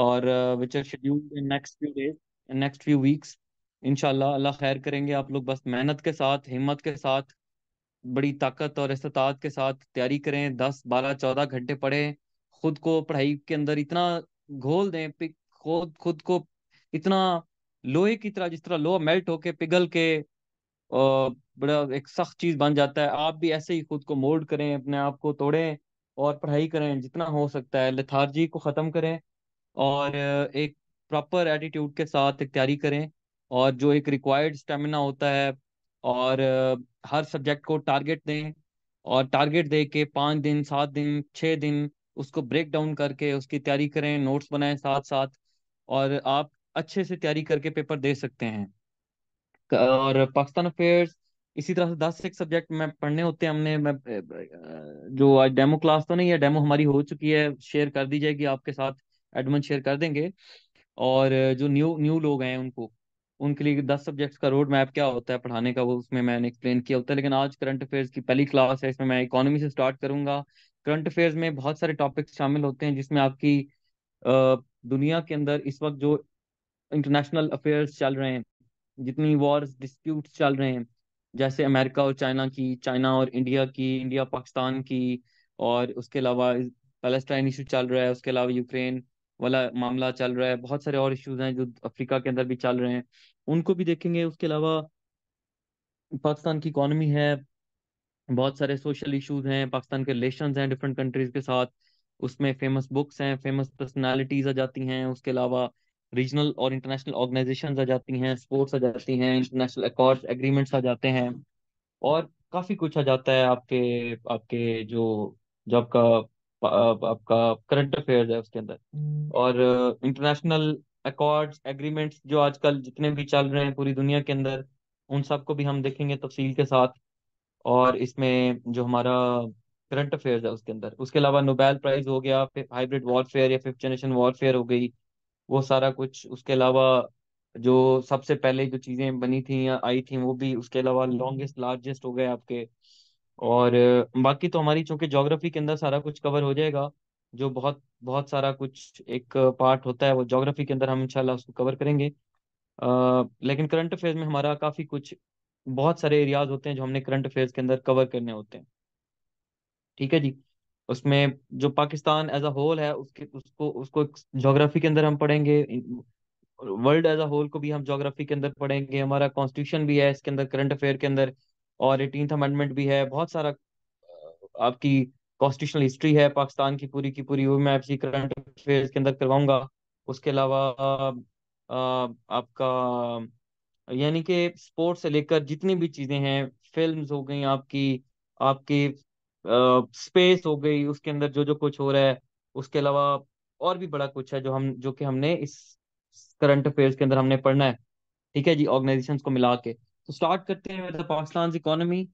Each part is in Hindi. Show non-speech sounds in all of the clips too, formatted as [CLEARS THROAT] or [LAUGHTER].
और which are scheduled in next few days in next few weeks इनशाला अल्लाह खैर करेंगे आप लोग बस मेहनत के साथ हिम्मत के साथ बड़ी ताकत और इस्तात के साथ तैयारी करें दस बारह चौदह घंटे पढ़ें खुद को पढ़ाई के अंदर इतना घोल दें खुद खुद को इतना लोहे की तरह जिस तरह लोहा मेल्ट होके पिघल के बड़ा एक सख्त चीज बन जाता है आप भी ऐसे ही खुद को मोल्ड करें अपने आप को तोड़ें और पढ़ाई करें जितना हो सकता है लथारजी को खत्म करें और एक प्रॉपर एटीट्यूड के साथ तैयारी करें और जो एक रिक्वायर्ड स्टेमिना होता है और हर सब्जेक्ट को टारगेट दें और टारगेट दे के पाँच दिन सात दिन छः दिन उसको ब्रेक डाउन करके उसकी तैयारी करें नोट्स बनाएं साथ साथ और आप अच्छे से तैयारी करके पेपर दे सकते हैं और पाकिस्तान अफेयर्स इसी तरह से दस एक सब्जेक्ट में पढ़ने होते हैं हमने मैं जो आज डेमो क्लास तो नहीं है डेमो हमारी हो चुकी है शेयर कर दी जाएगी आपके साथ एडमन शेयर कर देंगे और जो न्यू न्यू लोग हैं उनको उनके लिए दस सब्जेक्ट्स का रोड मैप क्या होता है पढ़ाने का वो उसमें मैंने एक्सप्लेन किया होता है लेकिन आज करंट अफेयर्स की पहली क्लास है इसमें मैं इकोनॉमी से स्टार्ट करूंगा करंट अफेयर्स में बहुत सारे टॉपिक्स शामिल होते हैं जिसमें आपकी दुनिया के अंदर इस वक्त जो इंटरनेशनल अफेयर्स चल रहे हैं जितनी वॉर्स डिस्प्यूट चल रहे हैं जैसे अमेरिका और चाइना की चाइना और इंडिया की इंडिया पाकिस्तान की और उसके अलावा पैलेस्टाइन इशू चल रहा है उसके अलावा यूक्रेन वाला मामला चल रहा है बहुत सारे और इश्यूज हैं जो अफ्रीका के अंदर भी चल रहे हैं उनको भी देखेंगे उसके अलावा पाकिस्तान की इकोनॉमी है बहुत सारे सोशल इश्यूज हैं पाकिस्तान के रिलेशन हैं डिफरेंट कंट्रीज के साथ उसमें फेमस बुक्स हैं फेमस पर्सनैलिटीज आ जाती हैं उसके अलावा रीजनल और इंटरनेशनल ऑर्गेनाइजेशन आ जाती हैं स्पोर्ट्स आ जाती हैं इंटरनेशनल अकॉर्ड एग्रीमेंट्स आ जाते हैं और काफी कुछ आ जाता है आपके आपके जो जो आपका आपका करंट अफेयर्स है उसके अंदर हम्म। और इंटरनेशनल अकॉर्ड्स एग्रीमेंट्स जो आजकल जितने भी चल रहे हैं पूरी दुनिया के अंदर उन सबको भी हम देखेंगे तफसील के साथ और इसमें जो हमारा करंट अफेयर है उसके अंदर उसके अलावा नोबेल प्राइज हो गया फिर हाइब्रिड वॉरफेयर या फिफ्थ जनरेशन वॉरफेयर हो गई वो सारा कुछ उसके अलावा जो सबसे पहले जो चीज़ें बनी थी या आई थी वो भी उसके अलावा लॉन्गेस्ट लार्जेस्ट हो गए आपके और बाकी तो हमारी चूंकि ज्योग्राफी के अंदर सारा कुछ कवर हो जाएगा जो बहुत बहुत सारा कुछ एक पार्ट होता है वो ज्योग्राफी के अंदर हम इंशाल्लाह उसको कवर करेंगे आ, लेकिन करंट अफेयर्स में हमारा काफ़ी कुछ बहुत सारे एरियाज होते हैं जो हमने करंट अफेयर्स के अंदर कवर करने होते हैं ठीक है जी उसमें जो पाकिस्तान एज अ होल है उसके उसको उसको ज्योग्राफी के अंदर हम पढ़ेंगे वर्ल्ड एज अ होल को भी हम ज्योग्राफी के अंदर पढ़ेंगे हमारा कॉन्स्टिट्यूशन भी है इसके अंदर करंट अफेयर के अंदर और एटीन अमेंडमेंट भी है बहुत सारा आपकी कॉन्स्टिट्यूशनल हिस्ट्री है पाकिस्तान की पूरी की पूरी वो मैं आपकी करंट अफेयर्स के अंदर करवाऊंगा उसके अलावा आपका यानी कि स्पोर्ट्स से लेकर जितनी भी चीज़ें हैं फिल्म हो गई आपकी आपकी स्पेस हो गई उसके अंदर जो जो कुछ हो रहा है उसके अलावा और भी बड़ा कुछ है जो हम जो कि हमने इस करंट अफेयर्स के अंदर हमने पढ़ना है ठीक है जी ऑर्गेनाइजेशंस को मिला के तो स्टार्ट करते हैं with Pakistan economy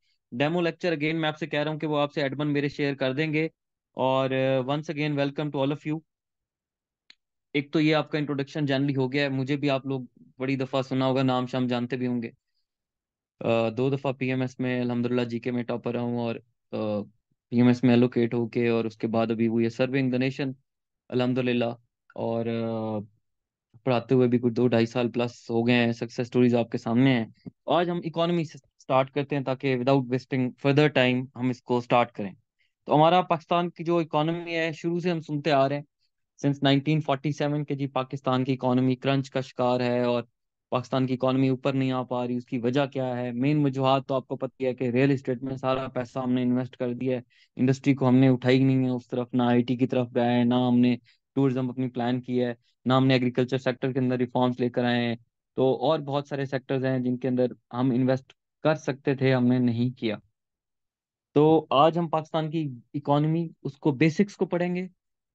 demo lecture again मैं आपसे कह रहा हूँ कि वो आपसे एडमन मेरे शेयर कर देंगे और once again welcome to all of you एक तो ये आपका इंट्रोडक्शन जनरली हो गया है मुझे भी आप लोग बड़ी दफा सुना होगा नाम शाम जानते भी होंगे uh, दो दफा पीएमएस में अलहमदुल्ला जीके uh, में टॉपर रहा हूँ और पी uh, में एलोकेट होके और उसके बाद अभी हुई है सर्विंग द नेशन अलहमदुल्ला और uh, पढ़ाते हुए भी कुछ दो ढाई साल प्लस हो गए हैं सक्सेस स्टोरीज आपके सामने हैं तो आज हम इकोनॉमी से स्टार्ट करते हैं ताकि विदाउट वेस्टिंग फर्दर टाइम हम इसको स्टार्ट करें तो हमारा पाकिस्तान की जो इकोनॉमी है शुरू से हम सुनते आ रहे हैं सिंस 1947 के जी पाकिस्तान की इकोनॉमी क्रंच का शिकार है और पाकिस्तान की इकोनॉमी ऊपर नहीं आ पा रही उसकी वजह क्या है मेन वजूहत तो आपको पता है कि रियल इस्टेट में सारा पैसा हमने इन्वेस्ट कर दिया है इंडस्ट्री को हमने उठाई नहीं है उस तरफ ना आईटी की तरफ गया है ना हमने टूरिज्म अपनी प्लान की है ना हमने एग्रीकल्चर सेक्टर के अंदर रिफॉर्म्स लेकर आए हैं तो और बहुत सारे सेक्टर्स हैं जिनके अंदर हम इन्वेस्ट कर सकते थे हमने नहीं किया तो आज हम पाकिस्तान की इकोनॉमी उसको बेसिक्स को पढ़ेंगे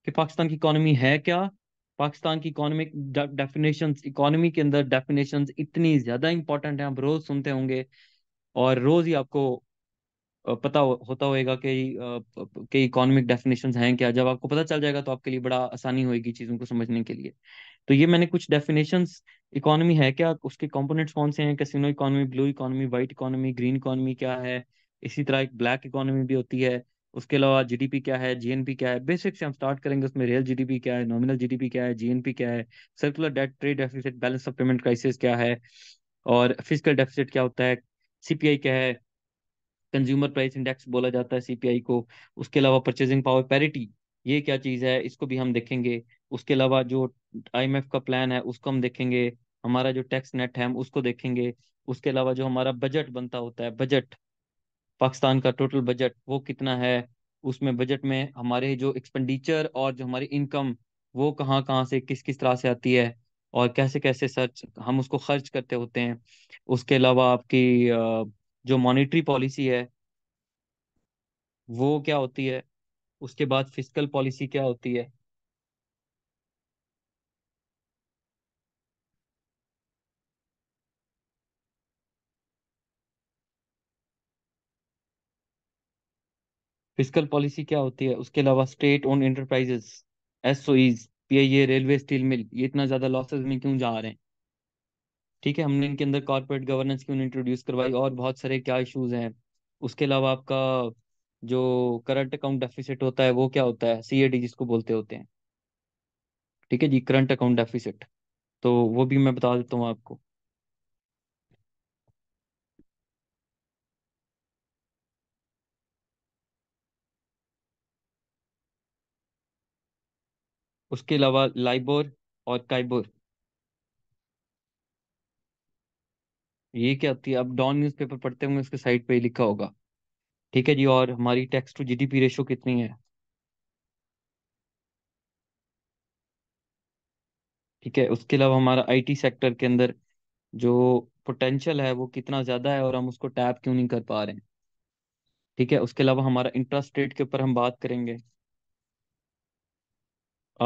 कि पाकिस्तान की इकोनॉमी है क्या पाकिस्तान की इकोनॉमिक डेफिनेशन इकोनॉमी के अंदर डेफिनेशन इतनी ज्यादा इंपॉर्टेंट है आप रोज सुनते होंगे और रोज ही आपको पता हो, होता होएगा कई कई इकोनॉमिक डेफिनेशन हैं क्या जब आपको पता चल जाएगा तो आपके लिए बड़ा आसानी होगी चीज़ों को समझने के लिए तो ये मैंने कुछ डेफिनेशन इकोनॉमी है क्या उसके कंपोनेंट्स कौन से हैं casino economy blue economy white economy green economy क्या है इसी तरह एक ब्लैक इकोनॉमी भी होती है उसके अलावा जीडीपी क्या है जीएनपी क्या है बेसिक से हम स्टार्ट करेंगे उसमें रियल जीडीपी क्या है नॉमिनल जीडीपी क्या है जीएनपी क्या है circular debt trade deficit balance of payment crisis क्या है और फिजिकल डेफिसिट क्या होता है सीपीआई क्या है कंज्यूमर प्राइस इंडेक्स बोला जाता है सीपीआई को उसके अलावा परचेजिंग पावर पैरिटी ये क्या चीज़ है इसको भी हम देखेंगे उसके अलावा जो आईएमएफ का प्लान है उसको हम देखेंगे हमारा जो टैक्स नेट है हम उसको देखेंगे उसके अलावा जो हमारा बजट बनता होता है बजट पाकिस्तान का टोटल बजट वो कितना है उसमें बजट में हमारे जो एक्सपेंडिचर और जो हमारी इनकम वो कहाँ कहाँ से किस किस तरह से आती है और कैसे कैसे सर्च हम उसको खर्च करते होते हैं उसके अलावा आपकी जो मॉनिटरी पॉलिसी है वो क्या होती है उसके बाद फिजिकल पॉलिसी क्या होती है फिजिकल पॉलिसी क्या होती है उसके अलावा स्टेट ओन एंटरप्राइजेस एसओईज ये रेलवे स्टील मिल ये इतना ज्यादा लॉसेस में क्यों जा रहे हैं ठीक है हमने इनके अंदर कॉर्पोरेट गवर्नेंस क्यों इंट्रोड्यूस करवाई और बहुत सारे क्या इशूज हैं उसके अलावा आपका जो करंट अकाउंट डेफिसिट होता है वो क्या होता है सीएडी जिसको बोलते होते हैं ठीक है जी करंट अकाउंट डेफिसिट तो वो भी मैं बता देता हूँ आपको उसके अलावा लाइबोर और काइबोर ये क्या होती है अब डॉन पेपर पढ़ते होंगे उसके साइड पे लिखा होगा ठीक है जी और हमारी टैक्स टू जीडीपी रेशियो कितनी है ठीक है उसके अलावा हमारा आईटी सेक्टर के अंदर जो पोटेंशियल है वो कितना ज़्यादा है और हम उसको टैप क्यों नहीं कर पा रहे हैं ठीक है उसके अलावा हमारा इंटरेस्ट रेट के ऊपर हम बात करेंगे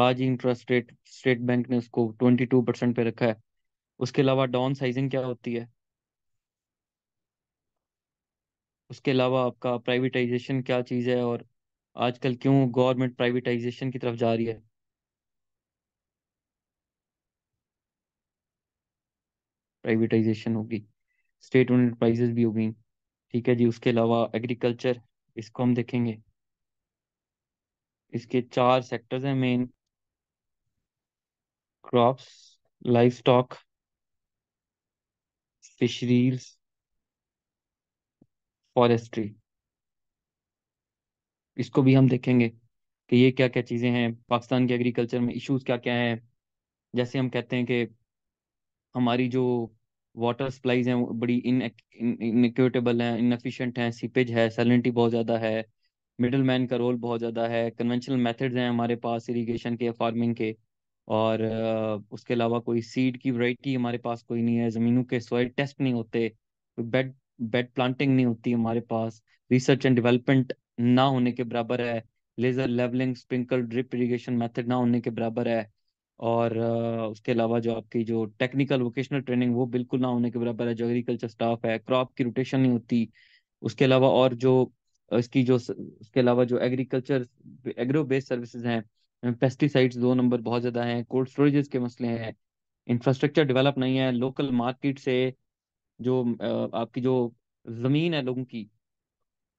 आज इंटरेस्ट रेट स्टेट बैंक ने उसको ट्वेंटी टू परसेंट पे रखा है उसके अलावा डाउन साइजिंग क्या होती है उसके अलावा आपका प्राइवेटाइजेशन क्या चीज़ है और आजकल क्यों गवर्नमेंट प्राइवेटाइजेशन की तरफ जा रही है प्राइवेटाइजेशन होगी स्टेट ओन प्राइजेस भी होगी ठीक है जी उसके अलावा एग्रीकल्चर इसको हम देखेंगे इसके चार सेक्टर्स हैं main crops livestock fisheries forestry इसको भी हम देखेंगे कि ये क्या क्या चीज़ें हैं पाकिस्तान के एग्रीकल्चर में इश्यूज क्या क्या हैं जैसे हम कहते हैं कि हमारी जो वाटर सप्लाईज हैं बड़ी इन इनक्यूटेबल हैं इनफिशेंट हैं सीपेज है सैलिनिटी बहुत ज़्यादा है मिडल मैन का रोल बहुत ज़्यादा है कन्वेंशनल मेथड्स हैं हमारे पास इरिगेशन के फार्मिंग के और उसके अलावा कोई सीड की वराइटी हमारे पास कोई नहीं है ज़मीनों के सॉइल टेस्ट नहीं होते बेड तो बेड प्लांटिंग नहीं होती हमारे पास रिसर्च एंड डेवलपमेंट ना होने के बराबर है laser levelling sprinkle drip irrigation method ना होने के बराबर है और उसके अलावा जो आपकी जो टेक्निकल वोकेशनल ट्रेनिंग वो बिल्कुल ना होने के बराबर है जो एग्रीकल्चर स्टाफ है क्रॉप की रोटेशन नहीं होती उसके अलावा और जो इसकी जो उसके अलावा जो एग्रीकल्चर एग्रो बेस्ड सर्विसेज हैं पेस्टिसाइड्स दो नंबर बहुत ज़्यादा हैं कोल्ड स्टोरेजेस के मसले हैं इंफ्रास्ट्रक्चर डेवलप नहीं है लोकल मार्केट से जो आपकी जो जमीन है लोगों की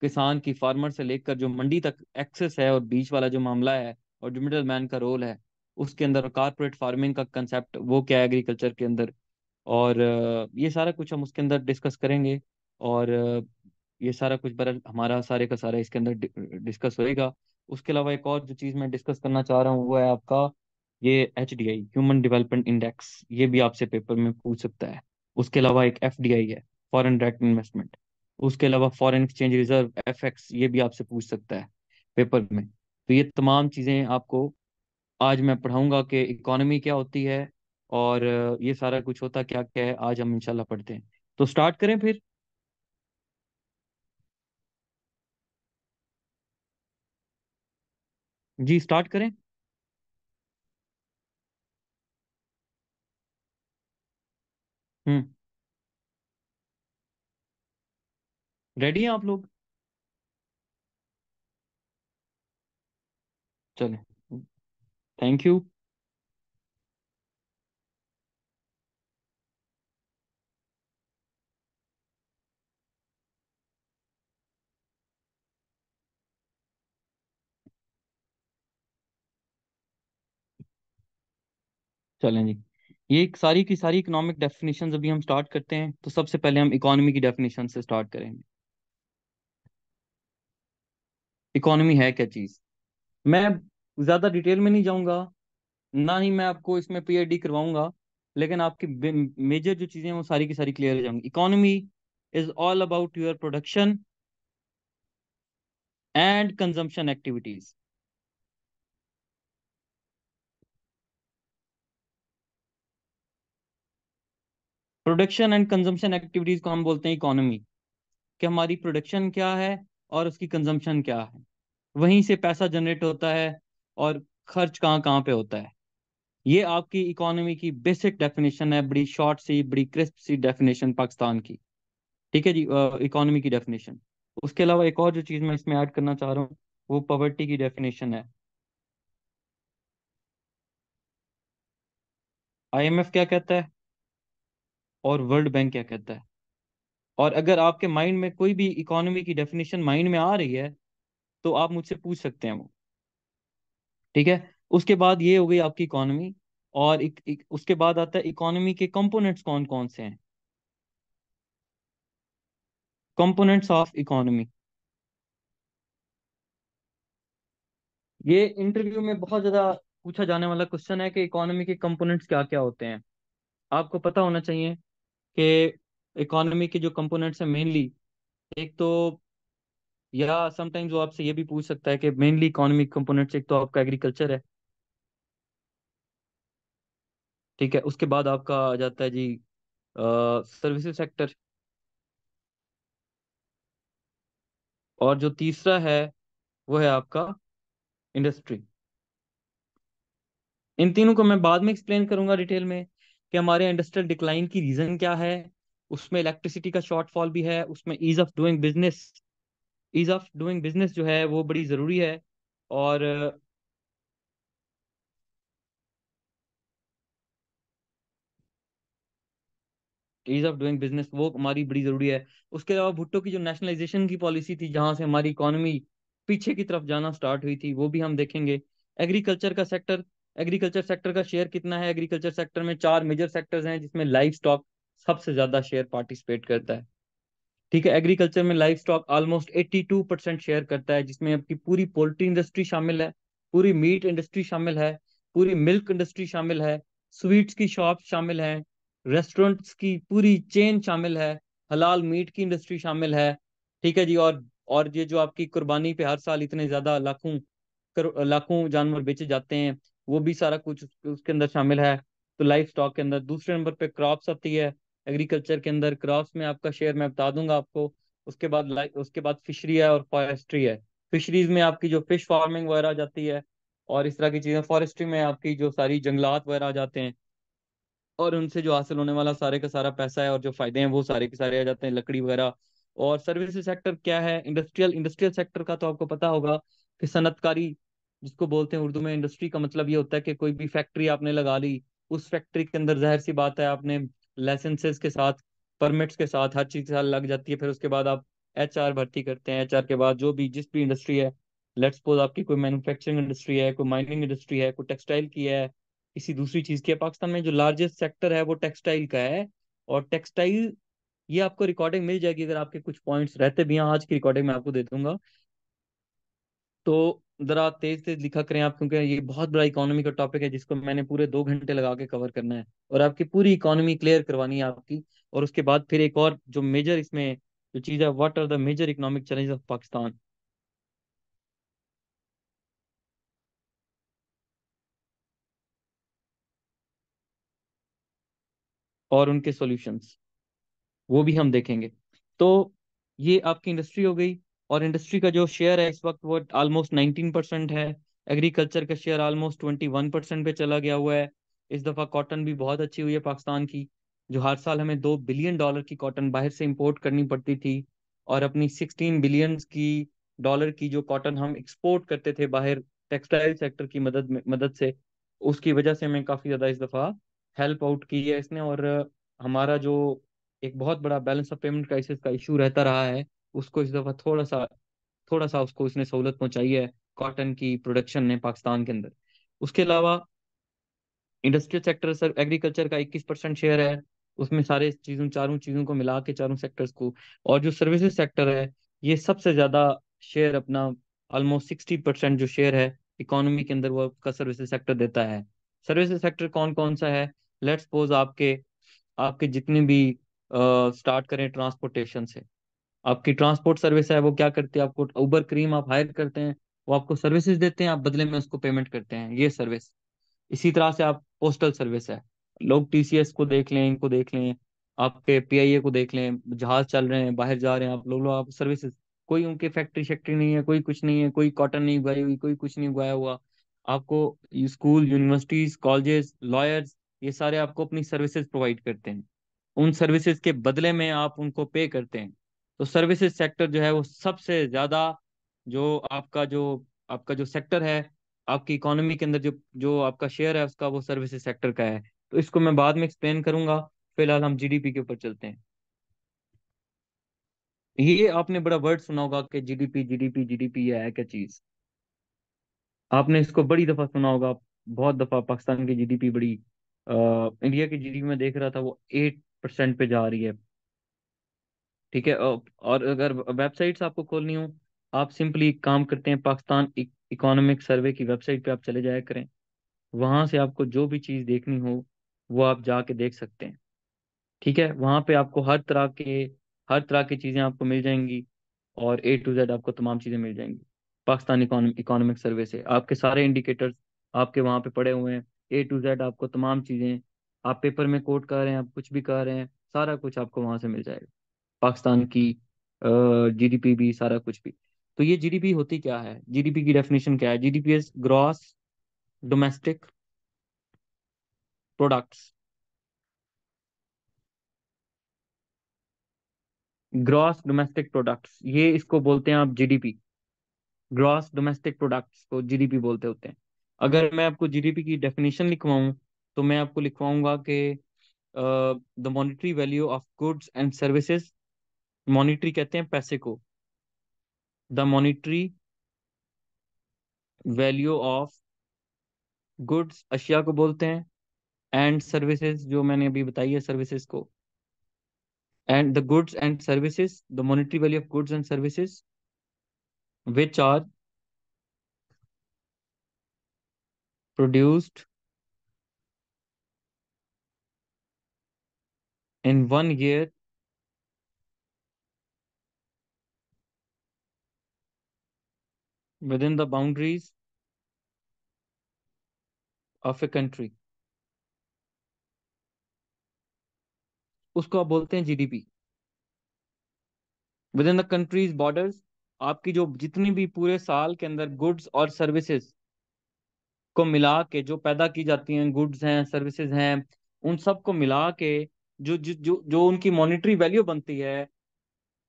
किसान की फार्मर से लेकर जो मंडी तक एक्सेस है और बीच वाला जो मामला है और जो मिडल मैन का रोल है उसके अंदर कारपोरेट फार्मिंग का कंसेप्ट वो क्या है एग्रीकल्चर के अंदर और ये सारा कुछ हम उसके अंदर डिस्कस करेंगे और ये सारा कुछ बर हमारा सारे का सारा इसके अंदर डिस्कस होएगा उसके अलावा एक और जो चीज़ मैं डिस्कस करना चाह रहा हूँ वो है आपका ये H D I human development index ये भी आपसे पेपर में पूछ सकता है उसके अलावा एक एफ है फॉरन डायरेक्ट इन्वेस्टमेंट उसके अलावा फॉरन एक्सचेंज रिजर्व एफ ये भी आपसे पूछ सकता है पेपर में तो ये तमाम चीज़ें आपको आज मैं पढ़ाऊंगा कि इकोनॉमी क्या होती है और ये सारा कुछ होता क्या क्या है आज हम इंशाल्लाह पढ़ते हैं तो स्टार्ट करें फिर जी स्टार्ट करें रेडी हम्म। हैं आप लोग? चलें। हुँ। Thank you. चले थैंक यू चलें जी ये सारी की सारी इकोनॉमिक डेफिनेशन अभी हम स्टार्ट करते हैं तो सबसे पहले हम इकोनॉमी की डेफिनेशन से स्टार्ट करेंगे इकोनॉमी है क्या चीज मैं ज्यादा डिटेल में नहीं जाऊंगा ना ही मैं आपको इसमें पीएचडी करवाऊंगा लेकिन आपकी मेजर जो चीजें वो सारी की सारी क्लियर हो जाऊंगी economy is all about your production and consumption activities production and consumption activities को हम बोलते हैं इकोनॉमी कि हमारी प्रोडक्शन क्या है और उसकी कंजम्पशन क्या है वहीं से पैसा जनरेट होता है और खर्च कहाँ कहाँ पे होता है ये आपकी इकोनॉमी की बेसिक डेफिनेशन है बड़ी शॉर्ट सी बड़ी क्रिस्प सी डेफिनेशन पाकिस्तान की ठीक है जी इकोनॉमी की डेफिनेशन उसके अलावा एक और जो चीज़ मैं इसमें ऐड करना चाह रहा हूँ वो पॉवर्टी की डेफिनेशन है आईएमएफ क्या कहता है और वर्ल्ड बैंक क्या कहता है और अगर आपके माइंड में कोई भी इकोनॉमी की डेफिनेशन माइंड में आ रही है तो आप मुझसे पूछ सकते हैं वो ठीक है उसके बाद ये हो गई आपकी इकोनॉमी और एक, एक, उसके बाद आता है इकोनॉमी के कंपोनेंट्स कौन कौन से हैं कंपोनेंट्स ऑफ इकोनॉमी ये इंटरव्यू में बहुत ज्यादा पूछा जाने वाला क्वेश्चन है कि इकोनॉमी के कंपोनेंट्स क्या क्या होते हैं आपको पता होना चाहिए के इकोनॉमी के जो कंपोनेंट्स हैं मेनली एक तो या समटाइम्स वो आपसे ये भी पूछ सकता है कि मेनली इकोनॉमिक कंपोनेंट्स एक तो आपका एग्रीकल्चर है ठीक है उसके बाद आपका आ जाता है जी सर्विसेज सेक्टर और जो तीसरा है वो है आपका इंडस्ट्री इन तीनों को मैं बाद में एक्सप्लेन करूंगा डिटेल में कि हमारे इंडस्ट्रियल डिक्लाइन की रीजन क्या है उसमें इलेक्ट्रिसिटी का शॉर्टफॉल भी है उसमें ease of doing business ease of doing business जो है वो बड़ी ज़रूरी है और ईज ऑफ डूइंग बिजनेस वो हमारी बड़ी ज़रूरी है उसके अलावा भुट्टो की जो नेशनलाइजेशन की पॉलिसी थी जहां से हमारी इकोनॉमी पीछे की तरफ जाना स्टार्ट हुई थी वो भी हम देखेंगे एग्रीकल्चर का सेक्टर एग्रीकल्चर सेक्टर का शेयर कितना है एग्रीकल्चर सेक्टर में चार मेजर सेक्टर्स हैं जिसमें लाइफ स्टॉक सबसे ज्यादा शेयर पार्टिसिपेट करता है ठीक है एग्रीकल्चर में livestock almost eighty two percent share करता है जिसमें आपकी पूरी पोल्ट्री इंडस्ट्री शामिल है पूरी मीट इंडस्ट्री शामिल है पूरी मिल्क इंडस्ट्री शामिल है स्वीट्स की शॉप शामिल है रेस्टोरेंट्स की पूरी चेन शामिल है हलाल मीट की इंडस्ट्री शामिल है ठीक है जी और और ये जो आपकी कुर्बानी पे हर साल इतने ज्यादा लाखों लाखों जानवर बेचे जाते हैं वो भी सारा कुछ उसके अंदर शामिल है तो लाइफ स्टॉक के अंदर दूसरे नंबर पे क्रॉप्स आती है एग्रीकल्चर के अंदर क्रॉप्स में आपका शेयर मैं बता दूंगा आपको उसके बाद उसके बाद फिशरी है और फॉरेस्ट्री है फिशरीज में आपकी जो फिश फार्मिंग वगैरह आ जाती है और इस तरह की चीज़ें फॉरेस्ट्री में आपकी जो सारी जंगलात वगैरह आ जाते हैं और उनसे जो हासिल होने वाला सारे का सारा पैसा है और जो फायदे हैं वो सारे के सारे आ जाते हैं लकड़ी वगैरह और सर्विस सेक्टर क्या है इंडस्ट्रियल इंडस्ट्रियल सेक्टर का तो आपको पता होगा कि सनतकारी जिसको बोलते हैं उर्दू में इंडस्ट्री का मतलब ये होता है कि कोई भी फैक्ट्री आपने लगा ली उस फैक्ट्री के अंदर जाहिर सी बात है आपने लाइसेंसेस के साथ परमिट्स के साथ हर चीज के साथ लग जाती है फिर उसके बाद आप एच भर्ती करते हैं एच के बाद जो भी जिस भी इंडस्ट्री है लेट सपोज आपकी कोई मैन्युफैक्चरिंग इंडस्ट्री है कोई माइनिंग इंडस्ट्री है कोई टेक्सटाइल की है किसी दूसरी चीज की है पाकिस्तान में जो लार्जेस्ट सेक्टर है वो टेक्सटाइल का है और टेक्सटाइल ये आपको रिकॉर्डिंग मिल जाएगी अगर आपके कुछ पॉइंट्स रहते भी हैं आज की रिकॉर्डिंग मैं आपको दे दूंगा तो ज़रा तेज तेज लिखा करें आप क्योंकि ये बहुत बड़ा इकोनॉमी का टॉपिक है जिसको मैंने पूरे दो घंटे लगा के कवर करना है और आपकी पूरी इकोनॉमी क्लियर करवानी है आपकी और उसके बाद फिर एक और जो मेजर इसमें जो चीज़ है what are the major economic challenge of Pakistan और उनके सॉल्यूशंस वो भी हम देखेंगे तो ये आपकी इंडस्ट्री हो गई और इंडस्ट्री का जो शेयर है इस वक्त वो ऑलमोस्ट नाइनटीन परसेंट है एग्रीकल्चर का share almost twenty one percent पे चला गया हुआ है इस दफा कॉटन भी बहुत अच्छी हुई है पाकिस्तान की जो हर साल हमें दो बिलियन डॉलर की कॉटन बाहर से इम्पोर्ट करनी पड़ती थी और अपनी सिक्सटीन बिलियन की डॉलर की जो कॉटन हम एक्सपोर्ट करते थे बाहर टेक्सटाइल सेक्टर की मदद में मदद से उसकी वजह से हमें काफ़ी ज़्यादा इस दफ़ा हेल्प आउट की है इसने और हमारा जो एक बहुत बड़ा बैलेंस ऑफ पेमेंट क्राइसिस का इशू रहता रहा है उसको इस दफा थोड़ा सा थोड़ा सा उसको उसने सहूलत पहुंचाई है कॉटन की प्रोडक्शन ने पाकिस्तान के अंदर उसके अलावा इंडस्ट्रियल सेक्टर सर एग्रीकल्चर का 21 परसेंट शेयर है उसमें सारे चीजों चारों चीजों को मिला के चारों सेक्टर्स को और जो सर्विसेज सेक्टर है ये सबसे ज्यादा शेयर अपना ऑलमोस्ट सिक्सटी परसेंट जो शेयर है इकोनॉमी के अंदर वो आपका सर्विसेज सेक्टर देता है सर्विसेज सेक्टर कौन कौन सा है लेट्स सपोज आपके आपके जितने भी स्टार्ट करें ट्रांसपोर्टेशन से आपकी ट्रांसपोर्ट सर्विस है वो क्या करती है आपको उबर क्रीम आप हायर करते हैं वो आपको सर्विसेज देते हैं आप बदले में उसको पेमेंट करते हैं ये सर्विस इसी तरह से आप पोस्टल सर्विस है लोग टीसीएस को देख लें इनको देख लें आपके पीआईए को देख लें जहाज चल रहे हैं बाहर जा रहे हैं आप लोग लो आप सर्विसेज कोई उनके फैक्ट्री शैक्ट्री नहीं है कोई कुछ नहीं है कोई कॉटन नहीं उगाई हुई कोई कुछ नहीं उगाया हुआ आपको स्कूल यूनिवर्सिटीज कॉलेजेस लॉयर्स ये सारे आपको अपनी सर्विसेज प्रोवाइड करते हैं उन सर्विसेज के बदले में आप उनको पे करते हैं तो सर्विसेज सेक्टर जो है वो सबसे ज़्यादा जो आपका जो आपका जो सेक्टर है आपकी इकोनॉमी के अंदर जो जो आपका शेयर है उसका वो सर्विसेज सेक्टर का है तो इसको मैं बाद में एक्सप्लेन करूंगा फिलहाल हम जीडीपी के ऊपर चलते हैं ये आपने बड़ा वर्ड सुना होगा कि जीडीपी जीडीपी जीडीपी है क्या चीज आपने इसको बड़ी दफा सुना होगा बहुत दफा पाकिस्तान की जीडीपी बड़ी आ, इंडिया की जीडीपी में देख रहा था वो एट परसेंट पे जा रही है ठीक है और अगर वेबसाइट्स आपको खोलनी हो आप सिंपली काम करते हैं पाकिस्तान इकोनॉमिक सर्वे की वेबसाइट पे आप चले जाया करें वहाँ से आपको जो भी चीज़ देखनी हो वो आप जाके देख सकते हैं ठीक है वहाँ पे आपको हर तरह के हर तरह की चीज़ें आपको मिल जाएंगी और ए टू जेड आपको तमाम चीज़ें मिल जाएंगी पाकिस्तान इकोनॉमिक सर्वे से आपके सारे इंडिकेटर्स आपके वहाँ पे पड़े हुए हैं ए टू जेड आपको तमाम चीज़ें आप पेपर में कोट कर रहे हैं आप कुछ भी कर रहे हैं सारा कुछ आपको वहाँ से मिल जाएगा पाकिस्तान की जीडीपी भी सारा कुछ भी तो ये जीडीपी होती क्या है जीडीपी की डेफिनेशन क्या है GDP is gross domestic products gross domestic products ये इसको बोलते हैं आप जीडीपी ग्रॉस डोमेस्टिक प्रोडक्ट्स को जीडीपी बोलते होते हैं अगर मैं आपको जीडीपी की डेफिनेशन लिखवाऊं तो मैं आपको लिखवाऊंगा कि the monetary value of goods and services monetary कहते हैं पैसे को the monetary value of goods अशिया को बोलते हैं एंड सर्विसेज जो मैंने अभी बताई है सर्विसेज को and the goods and services the monetary value of goods and services which are produced in one year within the boundaries of a country उसको आप बोलते हैं GDP within the countries borders आपकी जो जितनी भी पूरे साल के अंदर गुड्स और सर्विसेज को मिला के जो पैदा की जाती हैं गुड्स हैं सर्विसेज हैं उन सब को मिला के जो जो जो, जो उनकी मॉनिटरी वैल्यू बनती है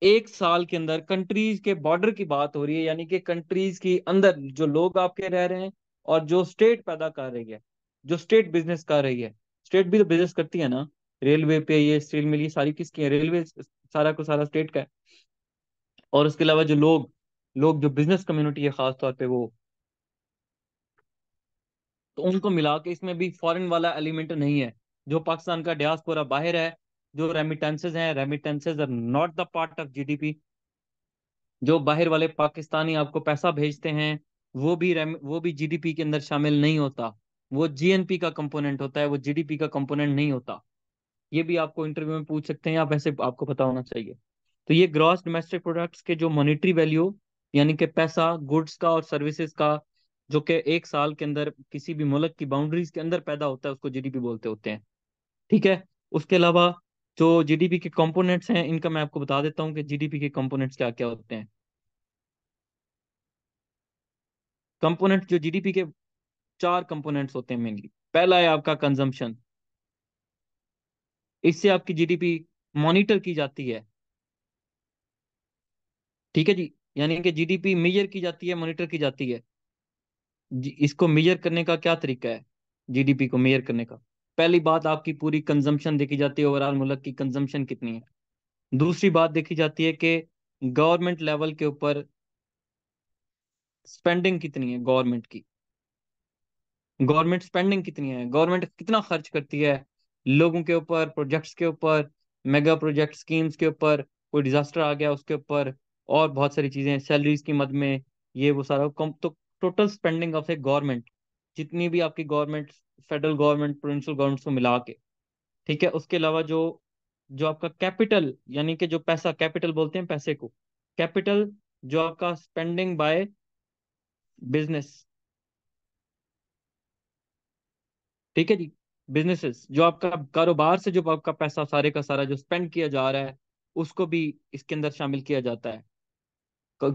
एक साल के अंदर कंट्रीज के बॉर्डर की बात हो रही है यानी कि कंट्रीज के अंदर जो लोग आपके रह रहे हैं और जो स्टेट पैदा कर रही है जो स्टेट बिजनेस कर रही है स्टेट भी तो बिजनेस करती है ना रेलवे पे ये स्टील मिल ये सारी किसकी है रेलवे सारा को सारा स्टेट का है और उसके अलावा जो लोग लोग जो बिजनेस कम्युनिटी है खास तौर पे वो तो उनको मिला के इसमें भी फॉरेन वाला एलिमेंट नहीं है जो पाकिस्तान का डियासपोरा बाहर है जो रेमिटेंसेज हैं remittances are not the part of GDP जो बाहर वाले पाकिस्तानी आपको पैसा भेजते हैं वो भी वो भी जीडीपी के अंदर शामिल नहीं होता वो जीएनपी का कंपोनेंट होता है वो जीडीपी का कंपोनेंट नहीं होता ये भी आपको इंटरव्यू में पूछ सकते हैं या वैसे आपको पता होना चाहिए तो ये ग्रॉस डोमेस्टिक प्रोडक्ट्स के जो मॉनिटरी वैल्यू यानी कि पैसा गुड्स का और सर्विसेज का जो कि एक साल के अंदर किसी भी मुल्क की बाउंड्रीज के अंदर पैदा होता है उसको जीडीपी बोलते होते हैं ठीक है उसके अलावा तो जीडीपी के कंपोनेंट्स हैं इनका मैं आपको बता देता हूँ कि जीडीपी के कंपोनेंट्स क्या क्या होते हैं कंपोनेंट जो जीडीपी के चार कंपोनेंट्स होते हैं मेनली पहला है आपका कंजम्पशन इससे आपकी जीडीपी मॉनिटर की जाती है ठीक है जी यानी कि जीडीपी मेजर की जाती है मॉनिटर की जाती है इसको मेजर करने का क्या तरीका है जीडीपी को मेजर करने का पहली बात आपकी पूरी कंजम्पशन देखी जाती है ओवरऑल मुल्क की कंजम्पशन कितनी है दूसरी बात देखी जाती है कि गवर्नमेंट लेवल के ऊपर स्पेंडिंग कितनी है गवर्नमेंट की गवर्नमेंट स्पेंडिंग कितनी है गवर्नमेंट कितना खर्च करती है लोगों के ऊपर प्रोजेक्ट्स के ऊपर मेगा प्रोजेक्ट स्कीम्स के ऊपर कोई डिजास्टर आ गया उसके ऊपर और बहुत सारी चीजें सैलरीज की मद में ये वो सारा कम तो total spending of a government जितनी भी आपकी government federal government provincial governments को मिला के ठीक है उसके अलावा जो जो आपका कैपिटल यानी कि जो पैसा कैपिटल बोलते हैं पैसे को कैपिटल जो आपका स्पेंडिंग बाय बिजनेस ठीक है जी बिजनेसेस जो आपका कारोबार से जो आपका पैसा सारे का सारा जो स्पेंड किया जा रहा है उसको भी इसके अंदर शामिल किया जाता है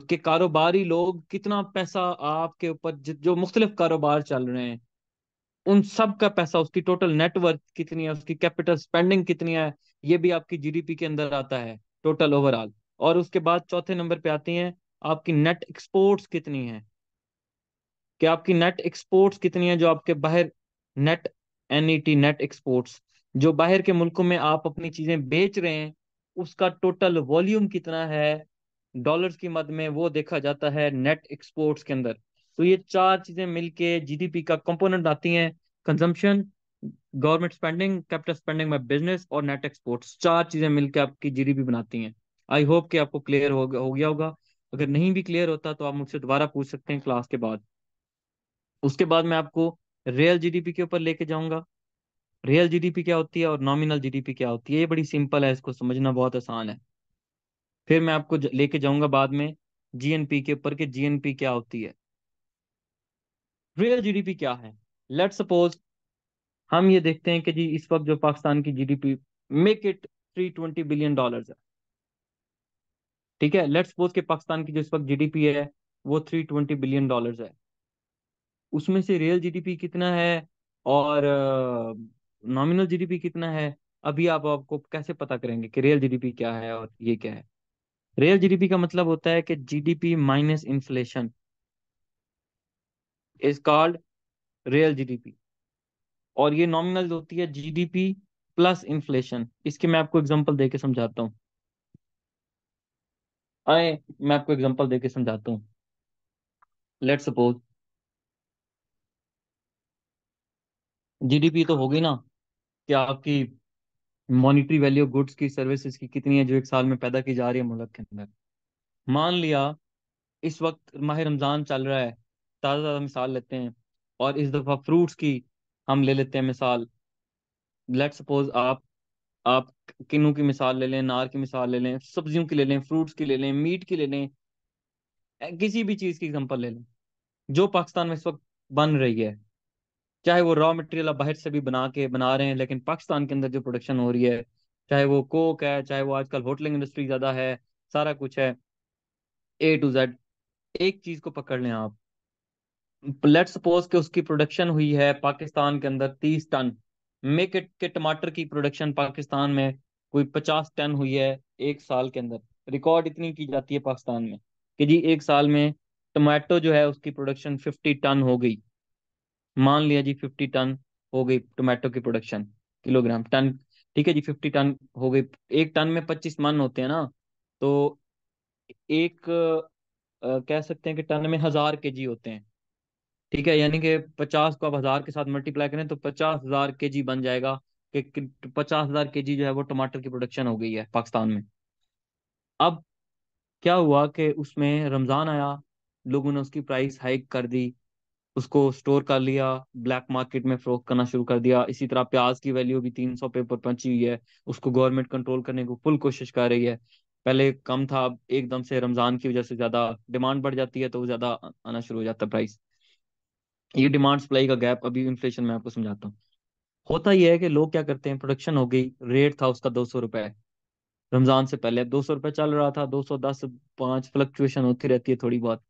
के कारोबारी लोग कितना पैसा आपके ऊपर जो मुख्तलिफ कारोबार चल रहे हैं उन सब का पैसा उसकी टोटल नेटवर्क कितनी है उसकी कैपिटल स्पेंडिंग कितनी है ये भी आपकी जीडीपी के अंदर आता है टोटल ओवरऑल और उसके बाद चौथे नंबर पे आती हैं आपकी नेट एक्सपोर्ट्स कितनी है कि आपकी नेट एक्सपोर्ट्स कितनी है जो आपके बाहर नेट एनईटी नेट एक्सपोर्ट्स जो बाहर के मुल्कों में आप अपनी चीजें बेच रहे हैं उसका टोटल वॉल्यूम कितना है डॉलर्स की मद में वो देखा जाता है नेट एक्सपोर्ट्स के अंदर तो ये चार चीजें मिलके जीडीपी का कंपोनेंट आती हैं consumption government spending capital spending में बिजनेस और नेट एक्सपोर्ट्स चार चीजें मिलकर आपकी जीडीपी बनाती हैं आई होप कि आपको क्लियर हो, हो गया होगा अगर नहीं भी क्लियर होता तो आप मुझसे दोबारा पूछ सकते हैं क्लास के बाद उसके बाद मैं आपको रियल जीडीपी के ऊपर लेके जाऊंगा रियल जीडीपी क्या होती है और नॉमिनल जीडीपी क्या होती है ये बड़ी सिंपल है इसको समझना बहुत आसान है फिर मैं आपको लेके जाऊंगा बाद में जीएनपी के ऊपर कि जीएनपी क्या होती है रियल जीडीपी क्या है लेट सपोज हम ये देखते हैं कि जी इस वक्त जो पाकिस्तान की GDP make it three twenty billion dollars है ठीक है लेट सपोज कि पाकिस्तान की जो इस वक्त जीडीपी है वो थ्री ट्वेंटी बिलियन डॉलर्स है उसमें से रियल जीडीपी कितना है और नॉमिनल जीडीपी कितना है अभी आप आपको कैसे पता करेंगे कि रियल जीडीपी क्या है और ये क्या है रियल जीडीपी का मतलब होता है कि GDP minus inflation is called real GDP और ये नॉमिनल होती है जीडीपी प्लस इन्फ्लेशन इसके मैं आपको एग्जांपल देके समझाता हूँ आए मैं आपको एग्जांपल देके समझाता हूँ लेट सपोज जीडीपी तो होगी ना कि आपकी मॉनिटरी वैल्यू गुड्स की सर्विसेज की कितनी है जो एक साल में पैदा की जा रही है मुल्क के अंदर मान लिया इस वक्त माह रमज़ान चल रहा है ताज़ा ताज़ा मिसाल लेते हैं और इस दफ़ा फ्रूट्स की हम ले लेते हैं मिसाल लेट सपोज आप आप किन्नू की मिसाल ले लें नार की मिसाल ले लें सब्जियों की ले लें फ्रूट्स की ले लें मीट की ले लें किसी भी चीज़ की एग्जाम्पल ले लें जो पाकिस्तान में इस वक्त बन रही है चाहे वो रॉ मटेरियल आप बाहर से भी बना के बना रहे हैं लेकिन पाकिस्तान के अंदर जो प्रोडक्शन हो रही है चाहे वो कोक है चाहे वो आजकल होटलिंग इंडस्ट्री ज़्यादा है सारा कुछ है ए टू जेड एक चीज़ को पकड़ लें आप लेट सपोज के उसकी प्रोडक्शन हुई है पाकिस्तान के अंदर तीस टन मेक इट के टमाटर की प्रोडक्शन पाकिस्तान में कोई पचास टन हुई है एक साल के अंदर रिकॉर्ड इतनी की जाती है पाकिस्तान में कि जी एक साल में टमाटो जो है उसकी प्रोडक्शन फिफ्टी टन हो गई मान लिया जी फिफ्टी टन हो गई टोमेटो की प्रोडक्शन किलोग्राम टन ठीक है जी फिफ्टी टन हो गई एक टन में पच्चीस मन होते हैं ना तो एक आ, कह सकते हैं कि टन में हजार के जी होते हैं ठीक है यानी कि पचास को आप हजार के साथ मल्टीप्लाई करें तो पचास हजार के जी बन जाएगा कि पचास हजार के जी जो है वो टमाटर की प्रोडक्शन हो गई है पाकिस्तान में अब क्या हुआ कि उसमें रमज़ान आया लोगों ने उसकी प्राइस हाइक कर दी उसको स्टोर कर लिया ब्लैक मार्केट में फरोख करना शुरू कर दिया इसी तरह प्याज की वैल्यू भी तीन सौ पे ऊपर पहुंची हुई है उसको गवर्नमेंट कंट्रोल करने को फुल कोशिश कर रही है पहले कम था अब एकदम से रमजान की वजह से ज्यादा डिमांड बढ़ जाती है तो ज्यादा आना शुरू हो जाता है प्राइस ये डिमांड सप्लाई का गैप अभी इन्फ्लेशन में आपको समझाता हूँ होता यह है कि लोग क्या करते हैं प्रोडक्शन हो गई रेट था उसका दो सौ रुपए रमजान से पहले दो सौ रुपए चल रहा था दो सौ दस पांच फ्लक्चुएशन होती रहती है थोड़ी बहुत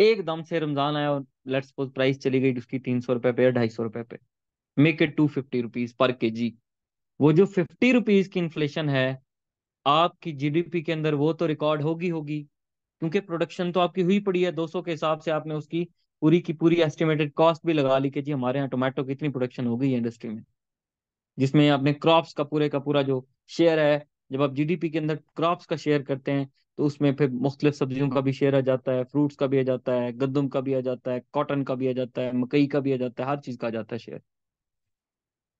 एकदम से रमजान आया और लेट सपोज प्राइस चली गई उसकी तीन सौ रुपए पे या ढाई सौ रुपए पे make it two fifty rupees per K जी वो जो फिफ्टी रुपीज की इन्फ्लेशन है आपकी जीडीपी के अंदर वो तो रिकॉर्ड होगी होगी क्योंकि प्रोडक्शन तो आपकी हुई पड़ी है 200 के हिसाब से आपने उसकी पूरी की पूरी एस्टिमेटेड कॉस्ट भी लगा ली कि जी हमारे यहाँ टोमेटो की इतनी प्रोडक्शन हो गई है इंडस्ट्री में जिसमें आपने क्रॉप्स का पूरे का पूरा जो शेयर है जब आप जीडीपी के अंदर क्रॉप्स का शेयर करते हैं तो उसमें फिर मुख्तलिफ सब्जियों का भी शेयर आ जाता है फ्रूट्स का भी आ जाता है गंदम का भी आ जाता है कॉटन का भी आ जाता है मकई का भी आ जाता है हर चीज का आ जाता है शेयर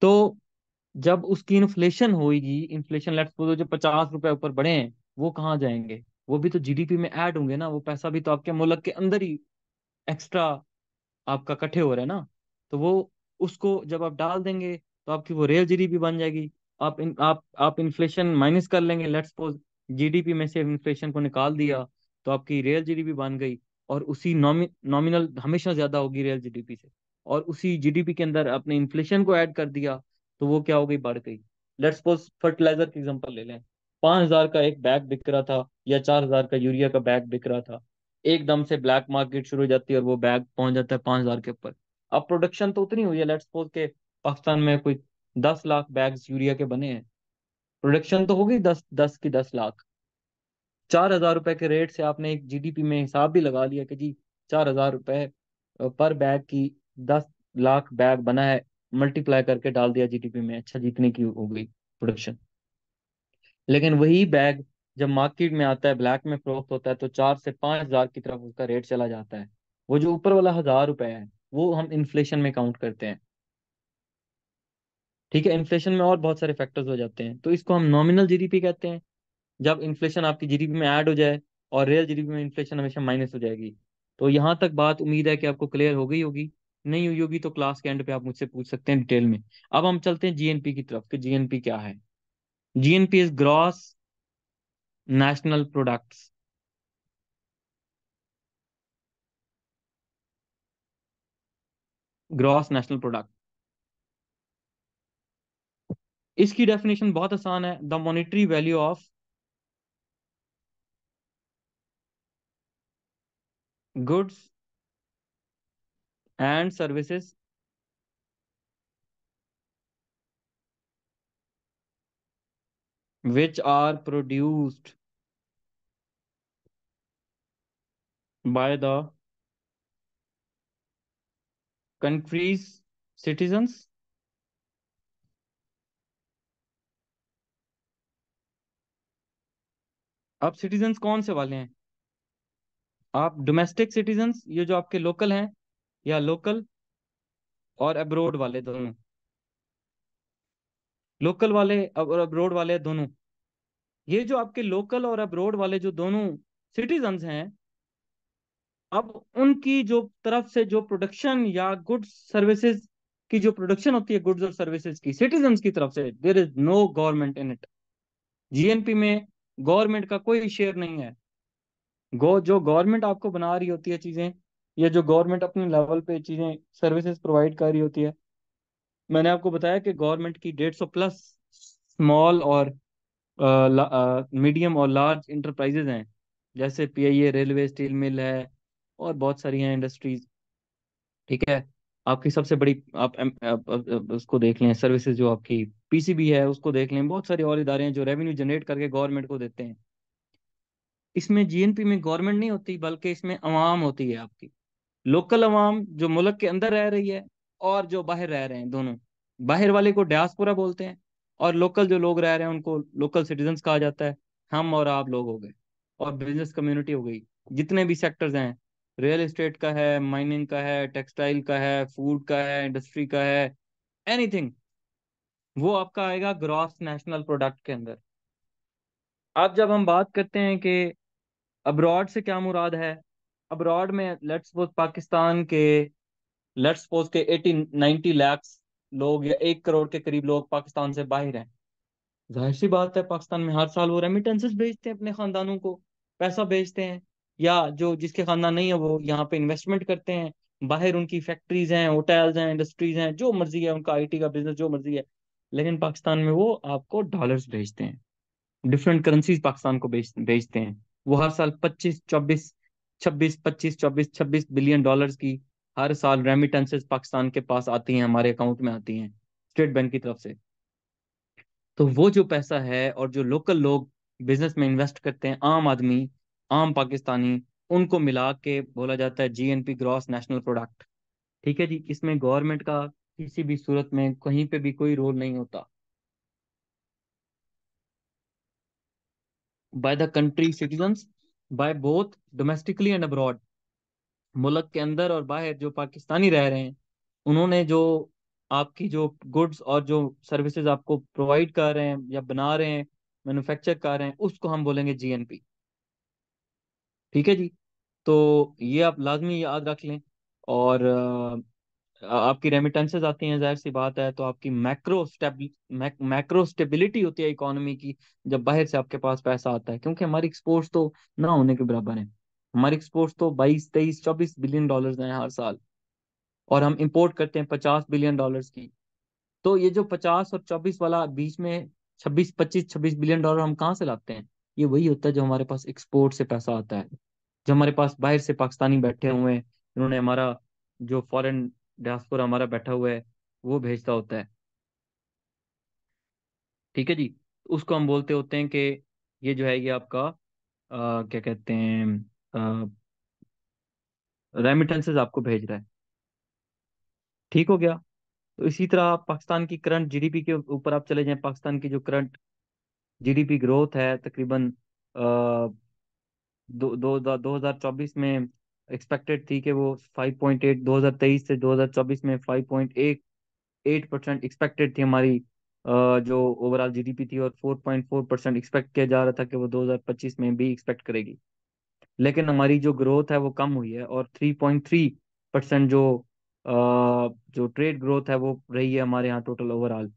तो जब उसकी इन्फ्लेशन होगी इन्फ्लेशन लेट्स सपोज जो पचास रुपए ऊपर बढ़े हैं वो कहाँ जाएंगे वो भी तो जीडीपी में ऐड होंगे ना वो पैसा भी तो आपके मुल्क के अंदर ही एक्स्ट्रा आपका इकट्ठे हो रहा है ना तो वो उसको जब आप डाल देंगे तो आपकी वो रेल जीडीपी बन जाएगी आप इन आप आप इन्फ्लेशन माइनस कर लेंगे लेट्स सपोज जीडीपी में से इन्फ्लेशन को निकाल दिया हम्म। तो आपकी रियल जीडीपी बन गई और उसी नॉमिनल नौमि, हमेशा ज्यादा होगी रियल जीडीपी से और उसी जीडीपी के अंदर आपने इन्फ्लेशन को ऐड कर दिया तो वो क्या हो गई बढ़ गई लेट सपोज फर्टिलाइजर की एग्जाम्पल ले लें पांच हजार का एक बैग बिक रहा था या चार हजार का यूरिया का बैग बिक रहा था एकदम से ब्लैक मार्केट शुरू हो जाती है और वो बैग पहुंच जाता है पांच हजार के ऊपर अब प्रोडक्शन तो उतनी हुई है लेट्स सपोज के पाकिस्तान में कोई दस लाख बैग यूरिया के बने हैं प्रोडक्शन तो होगी दस दस की दस लाख चार हजार रुपए के रेट से आपने एक जीडीपी में हिसाब भी लगा लिया कि जी चार हजार रुपए पर बैग की दस लाख बैग बना है मल्टीप्लाई करके डाल दिया जीडीपी में अच्छा जितने की हो गई प्रोडक्शन लेकिन वही बैग जब मार्केट में आता है ब्लैक में फरोख्त होता है तो चार से पांच हजार की तरफ उसका रेट चला जाता है वो जो ऊपर वाला हजार रुपए है वो हम इन्फ्लेशन में काउंट करते हैं ठीक है इन्फ्लेशन में और बहुत सारे फैक्टर्स हो जाते हैं तो इसको हम नॉमिनल जीडीपी कहते हैं जब इन्फ्लेशन आपकी जीडीपी में ऐड हो जाए और रियल जीडीपी में इन्फ्लेशन हमेशा माइनस हो जाएगी तो यहाँ तक बात उम्मीद है कि आपको क्लियर हो गई होगी नहीं हुई होगी तो क्लास के एंड पे आप मुझसे पूछ सकते हैं डिटेल में अब हम चलते हैं जीएनपी की तरफ कि जीएनपी क्या है GNP is gross national products gross national product इसकी डेफिनेशन बहुत आसान है the monetary value of goods and services which are produced by the countries citizens अब सिटीजन कौन से वाले हैं आप डोमेस्टिक सिटीजन ये जो आपके लोकल हैं या लोकल और अब्रोड वाले दोनों लोकल वाले और अब्रोड वाले दोनों ये जो आपके लोकल और अब्रोड वाले जो दोनों सिटीजन हैं अब उनकी जो तरफ से जो प्रोडक्शन या गुड्स सर्विसेज की जो प्रोडक्शन होती है गुड्स और सर्विसेज की सिटीजन की तरफ से there is no government in it GNP में गवर्नमेंट का कोई शेयर नहीं है गो जो गवर्नमेंट आपको बना रही होती है चीजें या जो गवर्नमेंट अपने लेवल पे चीजें सर्विसेज प्रोवाइड कर रही होती है मैंने आपको बताया कि गवर्नमेंट की डेढ़ सौ प्लस स्मॉल और मीडियम और लार्ज इंटरप्राइजेज हैं जैसे पीआईए रेलवे स्टील मिल है और बहुत सारी हैं इंडस्ट्रीज ठीक है आपकी सबसे बड़ी आप, उसको देख लें सर्विसेज जो आपकी पीसीबी है उसको देख लें बहुत सारे और इदारे हैं जो रेवेन्यू जनरेट करके गवर्नमेंट को देते हैं इसमें जीएनपी में गवर्नमेंट नहीं होती बल्कि इसमें अवाम होती है आपकी लोकल अवाम जो मुल्क के अंदर रह रही है और जो बाहर रह रहे हैं दोनों बाहर वाले को डायस्पोरा बोलते हैं और लोकल जो लोग रह रहे हैं उनको लोकल सिटीजन कहा जाता है हम और आप लोग हो गए और बिजनेस कम्युनिटी हो गई जितने भी सेक्टर्स हैं रियल इस्टेट का है माइनिंग का है टेक्सटाइल का है फूड का है इंडस्ट्री का है एनीथिंग वो आपका आएगा ग्रॉस नेशनल प्रोडक्ट के अंदर अब जब हम बात करते हैं कि अब्रॉड से क्या मुराद है अब्रॉड में लेट्स सपोज पाकिस्तान के लेट्स सपोज के एटी नाइनटी लैक्स लोग या एक करोड़ के करीब लोग पाकिस्तान से बाहर हैं जाहिर सी बात है पाकिस्तान में हर साल वो रेमिटेंसेस भेजते हैं अपने खानदानों को पैसा भेजते हैं या जो जिसके खानदान नहीं है वो यहाँ पे इन्वेस्टमेंट करते हैं बाहर उनकी फैक्ट्रीज हैं होटल्स हैं इंडस्ट्रीज हैं जो मर्जी है उनका आईटी का बिजनेस जो मर्जी है लेकिन पाकिस्तान में वो आपको डॉलर्स भेजते हैं डिफरेंट करेंसीज पाकिस्तान को भेज भेजते हैं वो हर साल पच्चीस चौबीस छब्बीस पच्चीस चौबीस छब्बीस बिलियन डॉलर्स की हर साल रेमिटेंसेस पाकिस्तान के पास आती हैं हमारे अकाउंट में आती हैं स्टेट बैंक की तरफ से तो वो जो पैसा है और जो लोकल लोग बिजनेस में इन्वेस्ट करते हैं आम आदमी आम पाकिस्तानी उनको मिला के बोला जाता है जीएनपी ग्रॉस नेशनल प्रोडक्ट ठीक है जी इसमें गवर्नमेंट का किसी भी सूरत में कहीं पे भी कोई रोल नहीं होता by the country citizen by both domestically and abroad मुल्क के अंदर और बाहर जो पाकिस्तानी रह रहे हैं उन्होंने जो आपकी जो गुड्स और जो सर्विसेज आपको प्रोवाइड कर रहे हैं या बना रहे हैं मैन्युफैक्चर कर रहे हैं उसको हम बोलेंगे जीएनपी ठीक है जी तो ये आप लाजमी याद रख लें और आपकी रेमिटेंसेज आती हैं जाहिर सी बात है तो आपकी macro stable mac, macro stability होती है इकोनॉमी की जब बाहर से आपके पास पैसा आता है क्योंकि हमारी एक्सपोर्ट्स तो ना होने के बराबर है हमारी एक्सपोर्ट्स तो बाईस तेईस चौबीस बिलियन डॉलर्स हैं हर साल और हम इम्पोर्ट करते हैं पचास बिलियन डॉलर्स की तो ये जो पचास और चौबीस वाला बीच में छब्बीस पच्चीस छब्बीस बिलियन डॉलर हम कहाँ से लाते हैं ये वही होता है जो हमारे पास एक्सपोर्ट से पैसा आता है जो हमारे पास बाहर से पाकिस्तानी बैठे हुए हैं इन्होंने हमारा जो फॉरेन डास्पोर हमारा बैठा हुआ है वो भेजता होता है ठीक है जी उसको हम बोलते होते हैं कि ये जो है ये आपका आ, क्या कहते हैं रेमिटेंसेस आपको भेज रहा है ठीक हो गया तो इसी तरह पाकिस्तान की करंट जीडीपी के ऊपर आप चले जाएं पाकिस्तान की जो करंट जीडीपी ग्रोथ है तकरीबन दो हजार चौबीस में एक्सपेक्टेड थी कि वो फाइव पॉइंट एट दो हजार तेईस से दो हजार चौबीस में फाइव 5.8 एट परसेंट एक्सपेक्टेड थी हमारी जो ओवरऑल जीडीपी थी और four point four percent expect किया जा रहा था कि वो पच्चीस में भी एक्सपेक्ट करेगी लेकिन हमारी जो ग्रोथ है वो कम हुई है और थ्री पॉइंट थ्री परसेंट जो जो ट्रेड ग्रोथ है वो रही है हमारे यहाँ टोटल ओवरऑल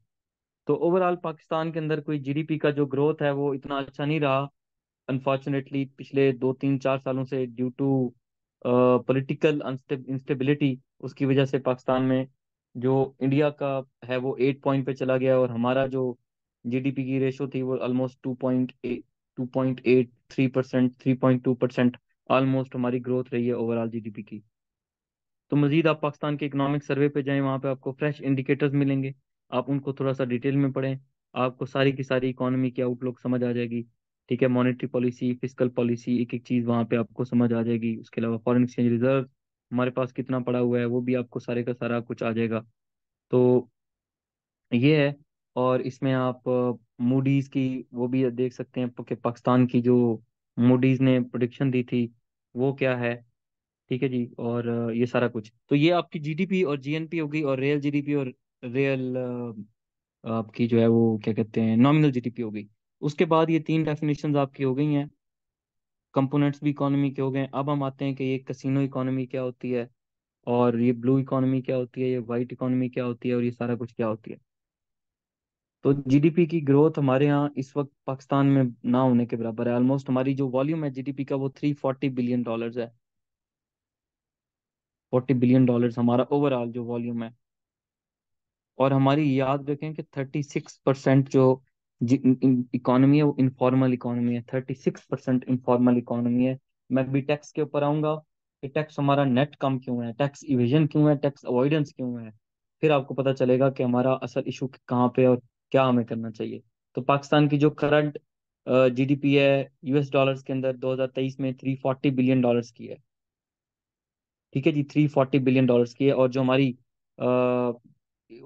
तो ओवरऑल पाकिस्तान के अंदर कोई जीडीपी का जो ग्रोथ है वो इतना अच्छा नहीं रहा अनफॉर्चुनेटली पिछले दो तीन चार सालों से ड्यू टू पॉलिटिकल इंस्टेबिलिटी उसकी वजह से पाकिस्तान में जो इंडिया का है वो एट पॉइंट पे चला गया और हमारा जो जीडीपी की रेशो थी वो almost two point eight two point eight three percent three point two percent almost हमारी ग्रोथ रही है ओवरऑल जीडीपी की तो मजीद आप पाकिस्तान के इकोनॉमिक सर्वे पे जाएं वहाँ पे आपको फ्रेश इंडिकेटर्स मिलेंगे आप उनको थोड़ा सा डिटेल में पढ़ें आपको सारी की सारी इकोनॉमी की आउटलुक समझ आ जाएगी ठीक है मॉनेटरी पॉलिसी फिजिकल पॉलिसी एक एक चीज़ वहाँ पे आपको समझ आ जाएगी उसके अलावा फॉरेन एक्सचेंज रिजर्व हमारे पास कितना पड़ा हुआ है वो भी आपको सारे का सारा कुछ आ जाएगा तो ये है और इसमें आप मूडीज़ की वो भी देख सकते हैं कि पाकिस्तान की जो मूडीज़ ने प्रोडिक्शन दी थी वो क्या है ठीक है जी और ये सारा कुछ तो ये आपकी जीडीपी और जीएनपी होगी और रियल जीडीपी और रियल आपकी जो है वो क्या कहते हैं नॉमिनल जीडीपी हो गई उसके बाद ये तीन डेफिनेशंस आपकी हो गई हैं कंपोनेंट्स भी इकोनॉमी के हो गए अब हम आते हैं कि ये कसिनो इकोनॉमी क्या होती है और ये ब्लू इकोनॉमी क्या होती है ये वाइट इकोनॉमी क्या होती है और ये सारा कुछ क्या होती है तो जीडीपी की ग्रोथ हमारे यहाँ इस वक्त पाकिस्तान में ना होने के बराबर है ऑलमोस्ट हमारी जो वॉल्यूम है जीडीपी का वो थ्री फोर्टी बिलियन डॉलर्स है फोर्टी बिलियन डॉलर्स हमारा ओवरऑल जो वॉल्यूम है और हमारी याद रखें कि थर्टी सिक्स परसेंट जो इकोनॉमी है वो इनफॉर्मल इकोनॉमी है thirty six percent informal economy है मैं भी टैक्स e के ऊपर आऊंगा कि टैक्स e हमारा नेट कम क्यों है टैक्स इविजन क्यों है टैक्स अवॉइडेंस क्यों है फिर आपको पता चलेगा कि हमारा असल इशू कहाँ पे और क्या हमें करना चाहिए तो पाकिस्तान की जो करंट जीडीपी है यूएस डॉलर्स के अंदर 2023 में 340 बिलियन डॉलर्स की है ठीक है जी 340 बिलियन डॉलर्स की है और जो हमारी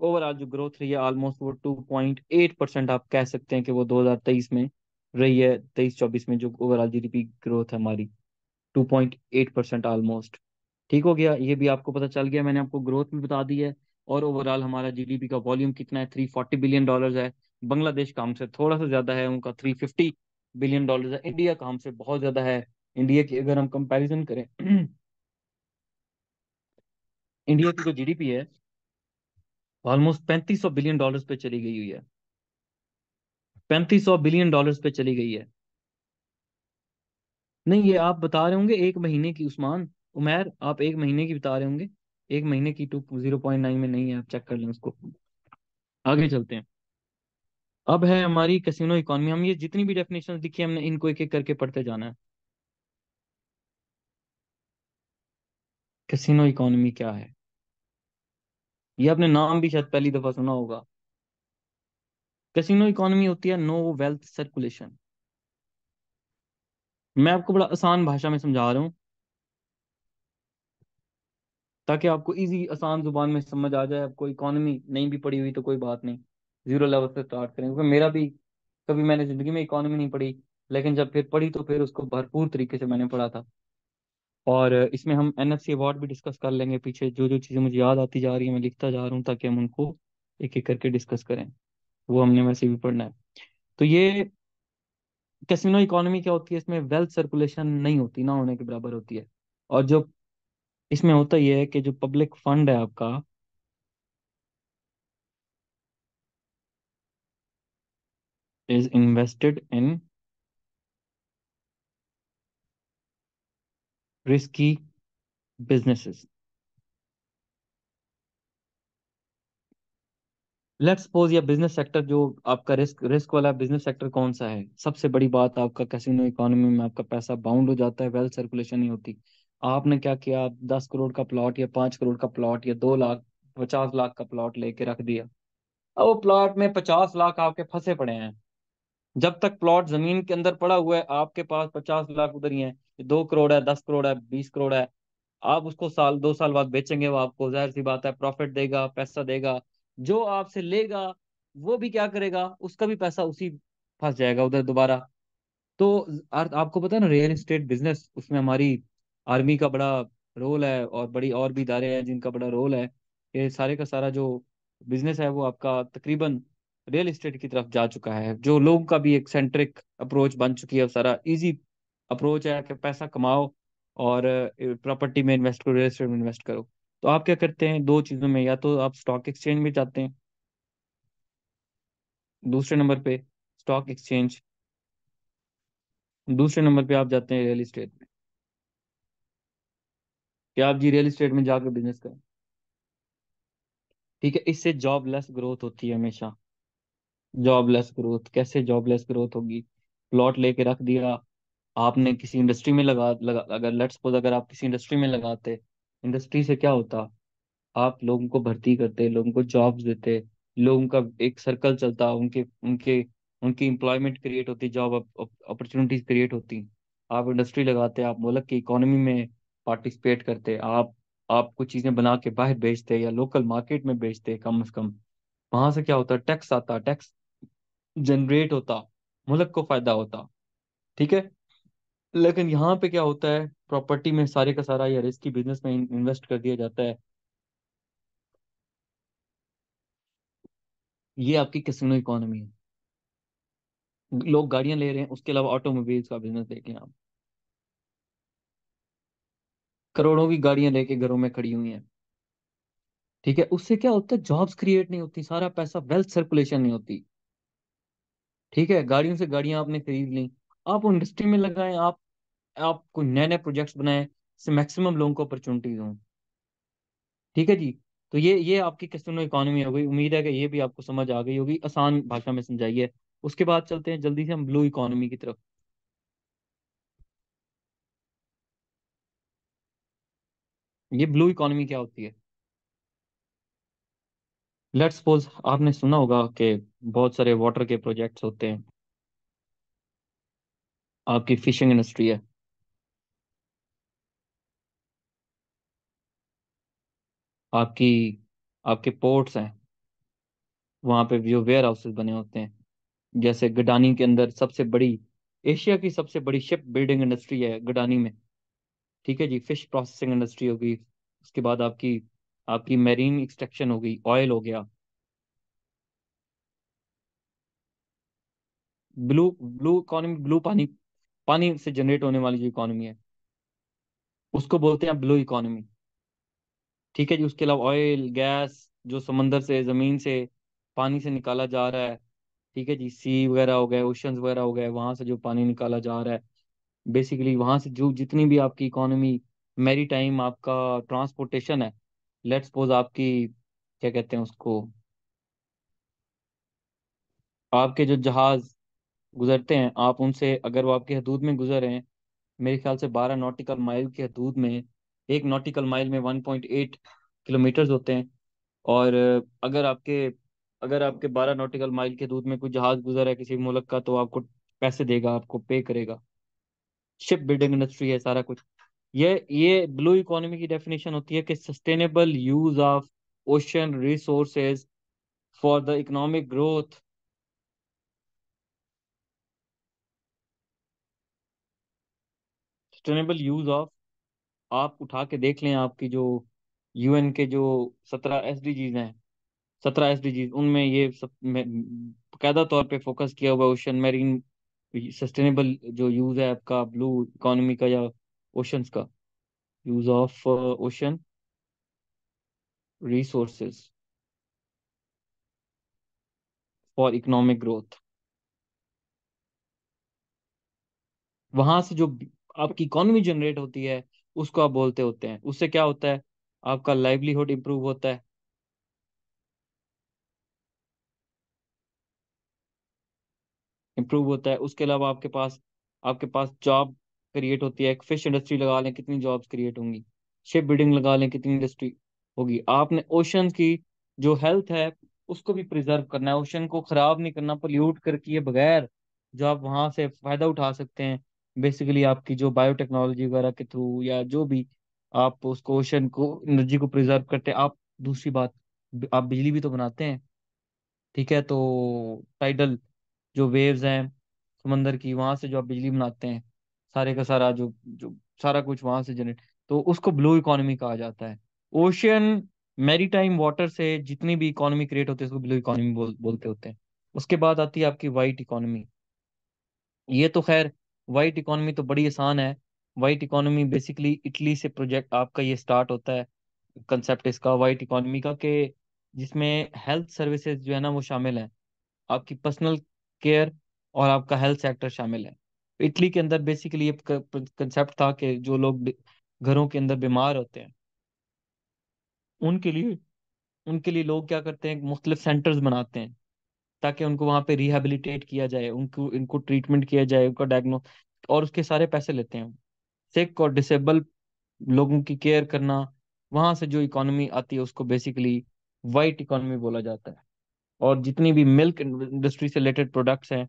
ओवरऑल जो ग्रोथ रही है ऑलमोस्ट वो टू पॉइंट एट परसेंट आप कह सकते हैं कि वो दो हजार तेईस में रही है तेईस चौबीस में जो ओवरऑल जीडीपी ग्रोथ है हमारी two point eight percent almost ठीक हो गया ये भी आपको पता चल गया मैंने आपको ग्रोथ भी बता दी है और ओवरऑल हमारा जीडीपी का वॉल्यूम कितना है थ्री फोर्टी बिलियन डॉलर है बांग्लादेश का हमसे थोड़ा सा ज्यादा है उनका थ्री फिफ्टी बिलियन डॉलर है इंडिया का हमसे बहुत ज्यादा है इंडिया की अगर हम कंपेरिजन करें इंडिया [CLEARS THROAT] की जो जीडीपी है ऑलमोस्ट पैंतीस सौ बिलियन डॉलर पे चली गई हुई है पैंतीस सौ बिलियन डॉलर पे चली गई है नहीं ये आप बता रहे होंगे एक महीने की उस्मान उमेर आप एक महीने की बता रहे होंगे एक महीने की टू जीरो पॉइंट नाइन में नहीं है आप चेक कर लें उसको आगे चलते हैं अब है हमारी कैसीनो इकोनॉमी हम ये जितनी भी डेफिनेशन लिखी है हमने इनको एक एक करके पढ़ते जाना है कैसीनो इकोनॉमी क्या है ये आपने नाम भी शायद पहली दफा सुना होगा कैसीनो इकोनॉमी होती है नो वेल्थ सर्कुलेशन मैं आपको बड़ा आसान भाषा में समझा रहा हूं ताकि आपको इजी आसान जुबान में समझ आ जाए आपको इकोनॉमी नहीं भी पढ़ी हुई तो कोई बात नहीं जीरो लेवल से स्टार्ट करें क्योंकि मेरा भी कभी मैंने जिंदगी में इकोनॉमी नहीं पढ़ी लेकिन जब फिर पढ़ी तो फिर उसको भरपूर तरीके से मैंने पढ़ा था और इसमें हम एनएफसी अवार्ड भी डिस्कस कर लेंगे पीछे जो जो चीज़ें मुझे याद आती जा रही है मैं लिखता जा रहा हूँ ताकि हम उनको एक एक करके डिस्कस करें वो हमने वैसे भी पढ़ना है तो ये कैसिनो इकोनॉमी क्या होती है इसमें वेल्थ सर्कुलेशन नहीं होती ना होने के बराबर होती है और जो इसमें होता यह है कि जो पब्लिक फंड है आपका is invested in risky businesses. Let's suppose या बिजनेस सेक्टर जो आपका रिस्क रिस्क वाला बिजनेस सेक्टर कौन सा है सबसे बड़ी बात आपका कैसीनो इकोनॉमी में आपका पैसा बाउंड हो जाता है वेल्थ सर्कुलेशन नहीं होती आपने क्या किया दस करोड़ का प्लॉट या पांच करोड़ का प्लॉट या दो लाख पचास लाख का प्लॉट लेके रख दिया अब वो प्लॉट में पचास लाख आपके फंसे पड़े हैं जब तक प्लॉट जमीन के अंदर पड़ा हुआ है आपके पास पचास लाख उधर ही है दो करोड़ है दस करोड़ है बीस करोड़ है आप उसको साल दो साल बाद बेचेंगे वो आपको जाहिर सी बात है प्रॉफिट देगा पैसा देगा जो आपसे लेगा वो भी क्या करेगा उसका भी पैसा उसी फंस जाएगा उधर दोबारा तो आपको पता है ना रियल इस्टेट बिजनेस उसमें हमारी आर्मी का बड़ा रोल है और बड़ी और भी इदारे हैं जिनका बड़ा रोल है ये सारे का सारा जो बिजनेस है वो आपका तकरीबन रियल इस्टेट की तरफ जा चुका है जो लोगों का भी एक सेंट्रिक अप्रोच बन चुकी है सारा इजी अप्रोच है कि पैसा कमाओ और प्रॉपर्टी में इन्वेस्ट करो रियल स्टेट में इन्वेस्ट करो तो आप क्या करते हैं दो चीज़ों में या तो आप स्टॉक एक्सचेंज में जाते हैं दूसरे नंबर पे स्टॉक एक्सचेंज दूसरे नंबर पे आप जाते हैं रियल स्टेट में क्या आप जी रियल स्टेट में जाकर बिजनेस करें ठीक है इससे जॉबलेस ग्रोथ होती है हमेशा जॉबलेस ग्रोथ कैसे जॉबलेस ग्रोथ होगी प्लॉट लेके रख दिया आपने किसी इंडस्ट्री में लगा लगा अगर लेट्स सपोज अगर आप किसी इंडस्ट्री में लगाते इंडस्ट्री से क्या होता आप लोगों को भर्ती करते लोगों को जॉब्स देते लोगों का एक सर्कल चलता उनके उनके उनकी एम्प्लॉयमेंट क्रिएट होती जॉब अपॉर्चुनिटीज क्रिएट होती आप इंडस्ट्री लगाते आप मुल्क की इकोनॉमी में पार्टिसिपेट करते आप आप कुछ चीज़ें बना के बाहर बेचते या लोकल मार्केट में बेचते कम से कम वहाँ से क्या होता टैक्स आता टैक्स जनरेट होता मुल्क को फ़ायदा होता ठीक है लेकिन यहाँ पे क्या होता है प्रॉपर्टी में सारे का सारा या रिस्की बिजनेस में इन्वेस्ट कर दिया जाता है ये आपकी कैसीनो इकोनॉमी है लोग गाड़ियां ले रहे हैं उसके अलावा ऑटोमोबाइल्स का बिजनेस देखें आप करोड़ों की गाड़ियां लेके घरों में खड़ी हुई हैं ठीक है उससे क्या होता है जॉब्स क्रिएट नहीं होती सारा पैसा वेल्थ सर्कुलेशन नहीं होती ठीक है गाड़ियों से गाड़ियां आपने खरीद ली आप इंडस्ट्री में लगाएं आप आपको नए नए प्रोजेक्ट्स बनाए से मैक्सिमम लोगों को अपॉर्चुनिटीज हों ठीक है जी तो ये ये आपकी कस्टमर इकोनॉमी हो गई उम्मीद है कि ये भी आपको समझ आ गई होगी आसान भाषा में समझाई है उसके बाद चलते हैं जल्दी से हम ब्लू इकोनॉमी की तरफ ये ब्लू इकोनॉमी क्या होती है लेट सपोज आपने सुना होगा कि बहुत सारे वाटर के प्रोजेक्ट्स होते हैं आपकी फिशिंग इंडस्ट्री है आपकी आपके पोर्ट्स हैं वहाँ पे जो वेयर हाउसेज बने होते हैं जैसे गडानी के अंदर सबसे बड़ी एशिया की सबसे बड़ी शिप बिल्डिंग इंडस्ट्री है गडानी में ठीक है जी फिश प्रोसेसिंग इंडस्ट्री होगी उसके बाद आपकी आपकी मेरीन एक्सट्रैक्शन गई ऑयल हो गया ब्लू ब्लू इकोनॉमी ब्लू पानी पानी से जनरेट होने वाली जो इकोनॉमी है उसको बोलते हैं ब्लू इकोनॉमी ठीक है जी उसके अलावा ऑयल गैस जो समंदर से जमीन से पानी से निकाला जा रहा है ठीक है जी सी वगैरह हो गए ओशंस वगैरह हो गए वहां से जो पानी निकाला जा रहा है बेसिकली वहां से जो जितनी भी आपकी इकोनॉमी मेरी टाइम आपका ट्रांसपोर्टेशन है लेट्स सपोज आपकी क्या कहते हैं उसको आपके जो जहाज गुजरते हैं आप उनसे अगर वो आपके हदूद में गुजर रहे हैं मेरे ख्याल से बारह नॉटिकल माइल की हदूद में एक नॉटिकल माइल में 1.8 किलोमीटर्स होते हैं और अगर आपके अगर आपके 12 नॉटिकल माइल के दूध में कोई जहाज गुजर है किसी मुल्क का तो आपको पैसे देगा आपको पे करेगा शिप बिल्डिंग इंडस्ट्री है सारा कुछ ये ये ब्लू इकोनॉमी की डेफिनेशन होती है कि sustainable use of ocean resources for the economic growth sustainable use of आप उठा के देख लें आपकी जो यूएन के जो सत्रह एस हैं सत्रह एस उनमें ये सब बायदा तौर पे फोकस किया हुआ ओशन मेरीन सस्टेनेबल जो यूज है आपका ब्लू इकोनॉमी का या ओशन का use of ocean resources for economic growth वहां से जो आपकी इकोनॉमी जनरेट होती है उसको आप बोलते होते हैं उससे क्या होता है आपका लाइवलीहुड इंप्रूव होता है इंप्रूव होता है उसके अलावा आपके पास आपके पास जॉब क्रिएट होती है फिश इंडस्ट्री लगा लें कितनी जॉब्स क्रिएट होंगी शिप बिल्डिंग लगा लें कितनी इंडस्ट्री होगी आपने ओशन की जो हेल्थ है उसको भी प्रिजर्व करना है ओशन को खराब नहीं करना पोल्यूट करके बगैर जो आप वहां से फायदा उठा सकते हैं बेसिकली आपकी जो बायोटेक्नोलॉजी वगैरह के थ्रू या जो भी आप उसको ओशन को एनर्जी को प्रिजर्व करते हैं आप दूसरी बात आप बिजली भी तो बनाते हैं ठीक है तो टाइडल जो वेव्स हैं समंदर की वहां से जो आप बिजली बनाते हैं सारे का सारा जो जो सारा कुछ वहां से जनरेट तो उसको ब्लू इकोनॉमी कहा जाता है ओशियन मैरीटाइम वाटर से जितनी भी इकोनॉमी क्रिएट होती है उसको ब्लू इकोनॉमी बोल, बोलते होते हैं उसके बाद आती है आपकी वाइट इकोनॉमी ये तो खैर वाइट इकोनॉमी तो बड़ी आसान है वाइट इकोनॉमी बेसिकली इटली से प्रोजेक्ट आपका ये स्टार्ट होता है कंसेप्ट इसका वाइट इकोनॉमी का के जिसमें हेल्थ सर्विसेज जो है ना वो शामिल है आपकी पर्सनल केयर और आपका हेल्थ सेक्टर शामिल है इटली के अंदर बेसिकली ये कंसेप्ट था कि जो लोग घरों के अंदर बीमार होते हैं उनके लिए उनके लिए लोग क्या करते हैं मुख्तलिफ सेंटर्स बनाते हैं ताकि उनको वहां पे रिहेबिलिटेट किया जाए उनको इनको ट्रीटमेंट किया जाए उनका डायग्नो और उसके सारे पैसे लेते हैं सिख और डिसेबल लोगों की केयर करना वहां से जो इकोनॉमी आती है उसको बेसिकली वाइट इकोनॉमी बोला जाता है और जितनी भी मिल्क इंडस्ट्री से रिलेटेड प्रोडक्ट्स हैं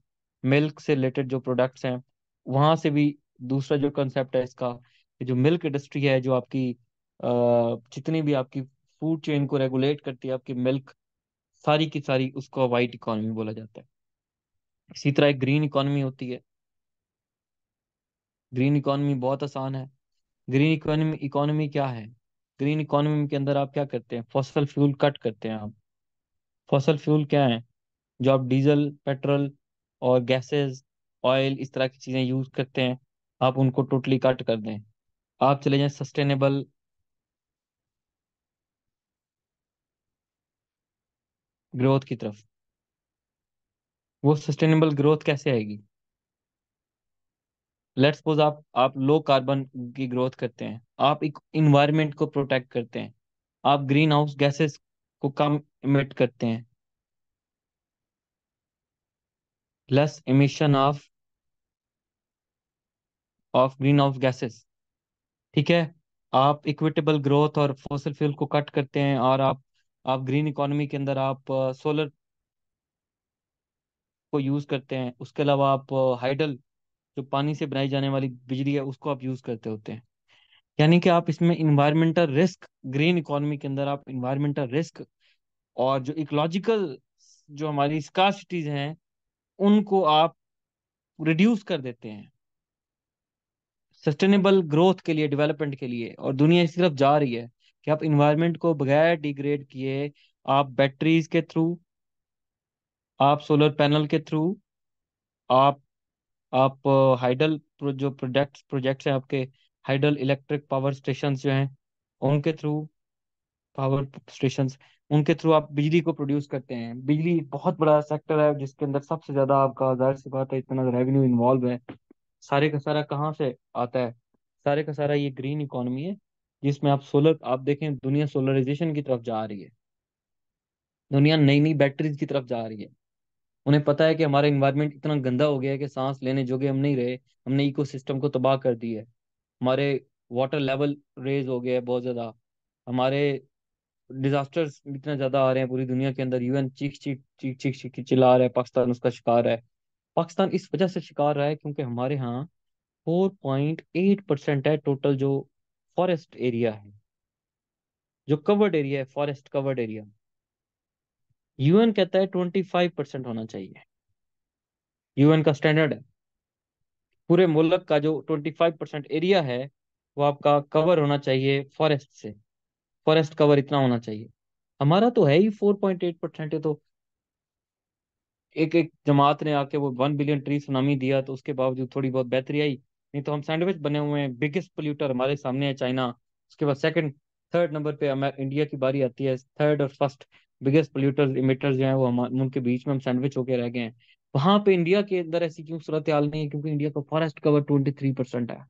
मिल्क से रिलेटेड जो प्रोडक्ट्स हैं वहां से भी दूसरा जो कंसेप्ट है इसका जो मिल्क इंडस्ट्री है जो आपकी जितनी भी आपकी फूड चेन को रेगुलेट करती है आपकी मिल्क सारी की सारी उसको वाइट इकोनॉमी बोला जाता है इसी तरह एक ग्रीन इकोनॉमी होती है ग्रीन इकोनॉमी बहुत आसान है ग्रीन इकोनॉमी इकोनॉमी क्या है ग्रीन इकोनॉमी के अंदर आप क्या करते हैं फॉसल फ्यूल कट करते हैं आप फॉसल फ्यूल क्या है जो आप डीजल पेट्रोल और गैसेस ऑयल इस तरह की चीज़ें यूज करते हैं आप उनको टोटली कट कर दें आप चले जाएं सस्टेनेबल ग्रोथ की तरफ वो सस्टेनेबल ग्रोथ कैसे आएगी लेट्स सपोज आप आप लो कार्बन की ग्रोथ करते हैं आप एक इन्वायरमेंट को प्रोटेक्ट करते हैं आप ग्रीन हाउस गैसेस को कम इमिट करते हैं less emission of of greenhouse gases ठीक है आप इक्विटेबल ग्रोथ और फोसल फ्यूल को कट करते हैं और आप आप ग्रीन इकोनॉमी के अंदर आप सोलर को यूज करते हैं उसके अलावा आप हाइडल जो पानी से बनाई जाने वाली बिजली है उसको आप यूज करते होते हैं यानी कि आप इसमें इन्वायरमेंटल रिस्क ग्रीन इकोनॉमी के अंदर आप इन्वायरमेंटल रिस्क और जो इकोलॉजिकल जो हमारी सिटीज हैं उनको आप रिड्यूस कर देते हैं सस्टेनेबल ग्रोथ के लिए डेवलपमेंट के लिए और दुनिया इस तरफ जा रही है कि आप इन्वायरमेंट को बगैर डिग्रेड किए आप बैटरीज के थ्रू आप सोलर पैनल के थ्रू आप आप हाइडल uh, जो प्रोजेक्ट प्रोजेक्ट्स हैं आपके हाइडल इलेक्ट्रिक पावर स्टेशन जो हैं उनके थ्रू पावर स्टेशन उनके थ्रू आप बिजली को प्रोड्यूस करते हैं बिजली बहुत बड़ा सेक्टर है जिसके अंदर सबसे ज्यादा आपका जाहिर सी बात है इतना रेवेन्यू इन्वॉल्व है सारे का सारा कहाँ से आता है सारे का सारा ये ग्रीन इकोनॉमी है जिसमें आप सोलर आप देखें दुनिया सोलराइजेशन की तरफ जा रही है दुनिया नई नई बैटरीज की तरफ जा रही है उन्हें पता है कि हमारा इन्वायरमेंट इतना गंदा हो गया है कि सांस लेने जोगे हम नहीं रहे हमने इको को तबाह कर दिया है हमारे वाटर लेवल रेज हो गया है बहुत ज़्यादा हमारे डिजास्टर्स इतने ज़्यादा आ रहे हैं पूरी दुनिया के अंदर यूएन चीख चीख चीख चीख चीख चिल्ला रहा है पाकिस्तान उसका शिकार है पाकिस्तान इस वजह से शिकार रहा है क्योंकि हमारे यहाँ फोर पॉइंट एट परसेंट है टोटल जो फॉरेस्ट एरिया है जो कवर्ड एरिया है फॉरेस्ट कवर्ड एरिया यूएन कहता है ट्वेंटी फाइव परसेंट होना चाहिए यूएन का स्टैंडर्ड है पूरे मुल्क का जो ट्वेंटी फाइव परसेंट एरिया है वो आपका कवर होना चाहिए फॉरेस्ट से फॉरेस्ट कवर इतना होना चाहिए हमारा तो है ही फोर पॉइंट एट परसेंट है तो एक एक जमात ने आके वो वन बिलियन ट्री सुनामी दिया तो उसके बावजूद थोड़ी बहुत बेहतरी आई नहीं तो हम सैंडविच बने हुए हैं बिगेस्ट पोल्यूटर हमारे सामने है चाइना उसके बाद सेकंड थर्ड नंबर पे हमारे इंडिया की बारी आती है थर्ड और फर्स्ट बिगेस्ट पोल्यूटर इमिटर जो है वो हम उनके बीच में हम सैंडविच होकर रह गए हैं वहां पे इंडिया के अंदर ऐसी क्यों सूरत हाल नहीं है क्योंकि इंडिया का forest cover twenty three percent है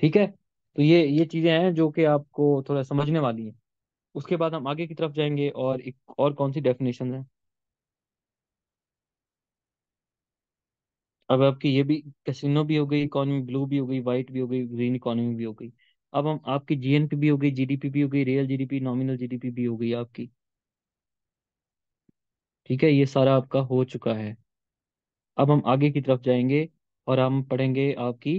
ठीक है तो ये ये चीजें हैं जो कि आपको थोड़ा समझने वाली है उसके बाद हम आगे की तरफ जाएंगे और एक और कौन सी डेफिनेशन है अब आपकी ये भी कैसीनो भी हो गई इकोनॉमी ब्लू भी हो गई व्हाइट भी हो गई ग्रीन इकोनॉमी भी हो गई अब हम आपकी जीएनपी भी हो गई जीडीपी भी हो गई रियल जीडीपी नॉमिनल जीडीपी भी हो गई आपकी ठीक है ये सारा आपका हो चुका है अब हम आगे की तरफ जाएंगे और हम पढ़ेंगे आपकी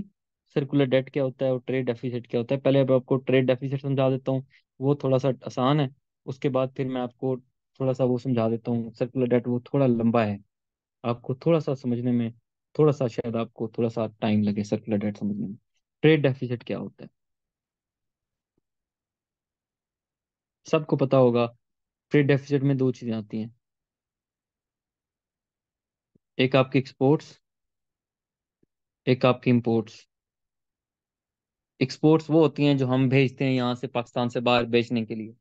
सर्कुलर डेट क्या होता है और ट्रेड डेफिसिट क्या होता है पहले अब आपको ट्रेड डेफिसिट समझा देता हूँ वो थोड़ा सा आसान है उसके बाद फिर मैं आपको थोड़ा सा वो समझा देता हूँ सर्कुलर डेट वो थोड़ा लंबा है आपको थोड़ा सा समझने में थोड़ा सा शायद आपको थोड़ा सा टाइम लगे सर्कुलर डेट समझने में ट्रेड डेफिसिट क्या होता है सबको पता होगा ट्रेड डेफिसिट में दो चीजें आती हैं एक आपकी एक्सपोर्ट्स एक आपकी इंपोर्ट्स एक्सपोर्ट्स वो होती हैं जो हम भेजते हैं यहां से पाकिस्तान से बाहर बेचने के लिए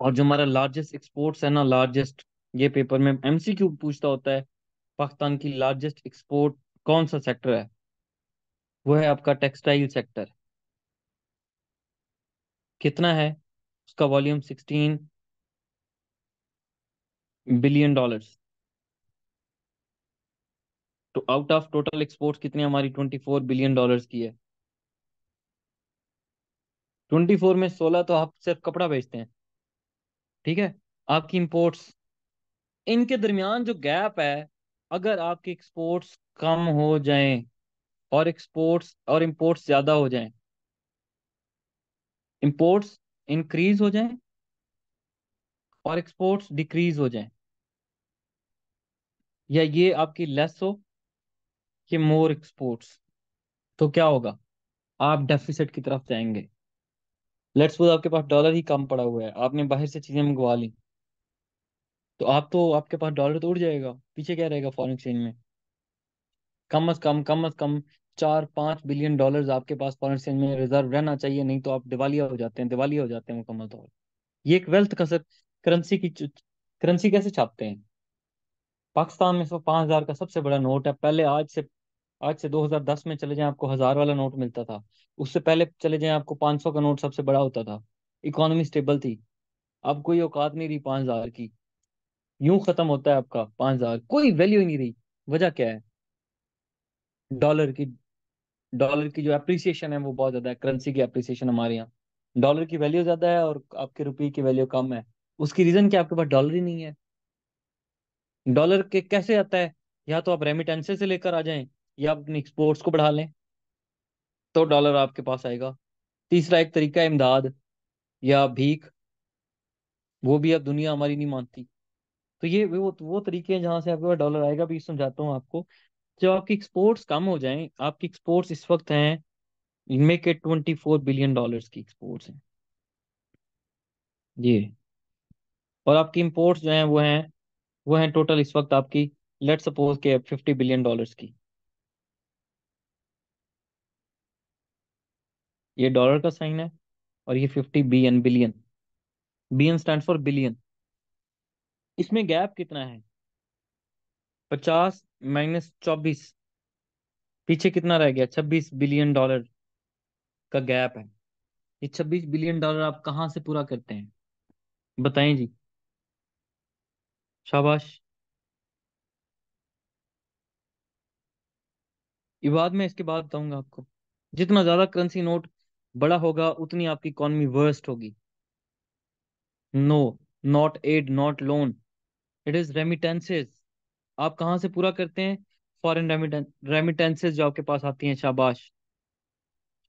और जो हमारा लार्जेस्ट एक्सपोर्ट्स है ना लार्जेस्ट ये पेपर में एमसीक्यू पूछता होता है पाकिस्तान की लार्जेस्ट एक्सपोर्ट कौन सा सेक्टर है वो है आपका टेक्सटाइल सेक्टर कितना है उसका वॉल्यूम सिक्सटीन बिलियन डॉलर्स तो आउट ऑफ टोटल एक्सपोर्ट्स कितनी हमारी ट्वेंटी फोर बिलियन डॉलर्स की है ट्वेंटी फोर में सोलह तो आप सिर्फ कपड़ा बेचते हैं ठीक है आपकी इंपोर्ट्स इनके दरमियान जो गैप है अगर आपके एक्सपोर्ट्स कम हो जाएं और एक्सपोर्ट्स और इंपोर्ट्स ज्यादा हो जाएं इंपोर्ट्स इंक्रीज हो जाएं और एक्सपोर्ट्स डिक्रीज हो जाएं या ये आपकी लेस हो कि मोर एक्सपोर्ट्स तो क्या होगा आप डेफिसिट की तरफ जाएंगे लेट्स आपके पास डॉलर ही कम पड़ा हुआ है आपने बाहर से चीजें मंगवा ली तो आप तो आपके पास डॉलर तो उड़ जाएगा पीछे क्या रहेगा फॉरेन एक्सचेंज में कम अज कम कम अज कम चार पांच बिलियन डॉलर्स आपके पास फॉरेन एक्सचेंज में रिजर्व रहना चाहिए नहीं तो आप दिवालिया हो जाते हैं दिवालिया हो जाते हैं मुकम्मल तौर ये एक वेल्थ का सर करेंसी की करेंसी कैसे छापते हैं पाकिस्तान में सब पाँच हज़ार का सबसे बड़ा नोट है पहले आज से आज से 2010 में चले जाएं आपको हज़ार वाला नोट मिलता था उससे पहले चले जाएं आपको 500 का नोट सबसे बड़ा होता था इकोनॉमी स्टेबल थी अब कोई औकात नहीं रही पाँच हज़ार की यूं खत्म होता है आपका पांच हजार कोई वैल्यू नहीं रही वजह क्या है डॉलर की डॉलर की जो अप्रिसिएशन है वो बहुत ज्यादा है करेंसी की अप्रिसिएशन हमारे यहाँ डॉलर की वैल्यू ज्यादा है और आपके रुपये की वैल्यू कम है उसकी रीजन क्या आपके पास डॉलर ही नहीं है डॉलर के कैसे आता है या तो आप रेमिटेंसे से लेकर आ जाएं या आप अपने एक्सपोर्ट्स को बढ़ा लें तो डॉलर आपके पास आएगा तीसरा एक तरीका है इमदाद या भीख वो भी अब दुनिया हमारी नहीं मानती तो ये वो वो तरीके हैं जहाँ से आपके पास डॉलर आएगा भी समझाता हूँ आपको जब आपकी एक्सपोर्ट्स कम हो जाएं आपकी एक्सपोर्ट्स इस वक्त हैं इनमें के ट्वेंटी फोर बिलियन डॉलर्स की एक्सपोर्ट्स हैं ये और आपकी इम्पोर्ट्स जो हैं वो हैं वो हैं टोटल इस वक्त आपकी लेट सपोज के फिफ्टी बिलियन डॉलर्स की ये डॉलर का साइन है और ये fifty B N billion B N stand for billion इसमें गैप कितना है पचास माइनस चौबीस पीछे कितना रह गया छब्बीस बिलियन डॉलर का गैप है ये छब्बीस बिलियन डॉलर आप कहाँ से पूरा करते हैं बताएं जी शाबाश ये बाद में इसके बाद बताऊंगा आपको जितना ज्यादा करेंसी नोट बड़ा होगा उतनी आपकी इकोनॉमी वर्स्ट होगी no not aid not loan it is remittances आप कहाँ से पूरा करते हैं फॉरन रेमिटेंसेज जो आपके पास आती हैं शाबाश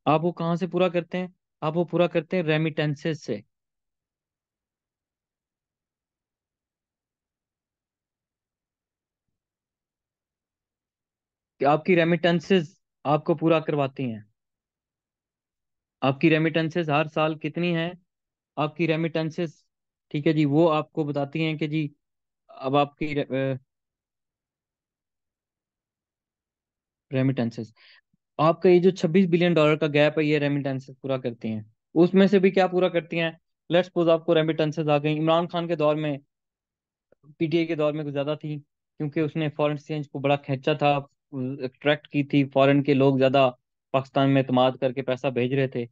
आप वो कहाँ से पूरा करते हैं आप वो पूरा करते हैं रेमिटेंसेज से कि आपकी रेमिटेंसेज आपको पूरा करवाती हैं आपकी रेमिटेंसेज हर साल कितनी हैं आपकी रेमिटेंसेज ठीक है जी वो आपको बताती हैं कि जी अब आपकी रेमिटेंसेस आपका ये जो 26 बिलियन डॉलर का गैप है ये रेमिटेंसेस पूरा करती हैं उसमें से भी क्या पूरा करती हैं लेट्स सपोज आपको रेमिटेंसेस आ गई इमरान खान के दौर में पीटीए के दौर में कुछ ज़्यादा थी क्योंकि उसने फॉरेन एक्सचेंज को बड़ा खेचा था अट्रैक्ट की थी फॉरेन के लोग ज़्यादा पाकिस्तान में अतमाद करके पैसा भेज रहे थे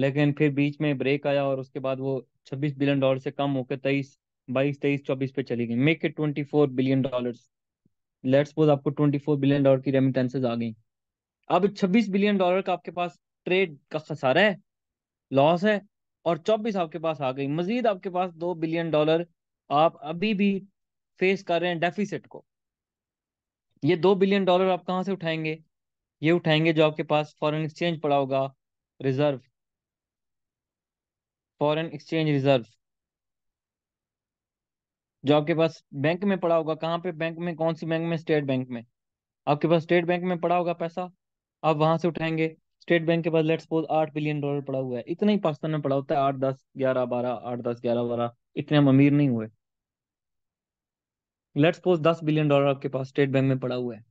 लेकिन फिर बीच में ब्रेक आया और उसके बाद वो 26 बिलियन डॉलर से कम होकर तेईस बाईस तेईस चौबीस पे चली गई make it twenty four billion dollar let suppose आपको ट्वेंटी फोर बिलियन डॉलर की रेमिटेंसेज आ गई अब छब्बीस बिलियन डॉलर का आपके पास ट्रेड का खसारा है लॉस है और चौबीस आपके पास आ गई मजीद आपके पास दो बिलियन डॉलर आप अभी भी फेस कर रहे हैं डेफिसिट को ये दो बिलियन डॉलर आप कहाँ से उठाएंगे ये उठाएंगे जो आपके पास फॉरेन एक्सचेंज पड़ा होगा रिजर्व फॉरेन एक्सचेंज रिजर्व जो आपके पास बैंक में पड़ा होगा कहाँ पे बैंक में कौन सी बैंक में स्टेट बैंक में आपके पास स्टेट बैंक में पड़ा होगा पैसा आप वहां से उठाएंगे स्टेट बैंक के पास लेट्स सपोज आठ बिलियन डॉलर पड़ा हुआ है इतना ही पाकिस्तान में पड़ा होता है आठ दस ग्यारह बारह आठ दस ग्यारह बारह इतने हम अमीर नहीं हुए लेट्स सपोज दस बिलियन डॉलर आपके पास स्टेट बैंक में पड़ा हुआ है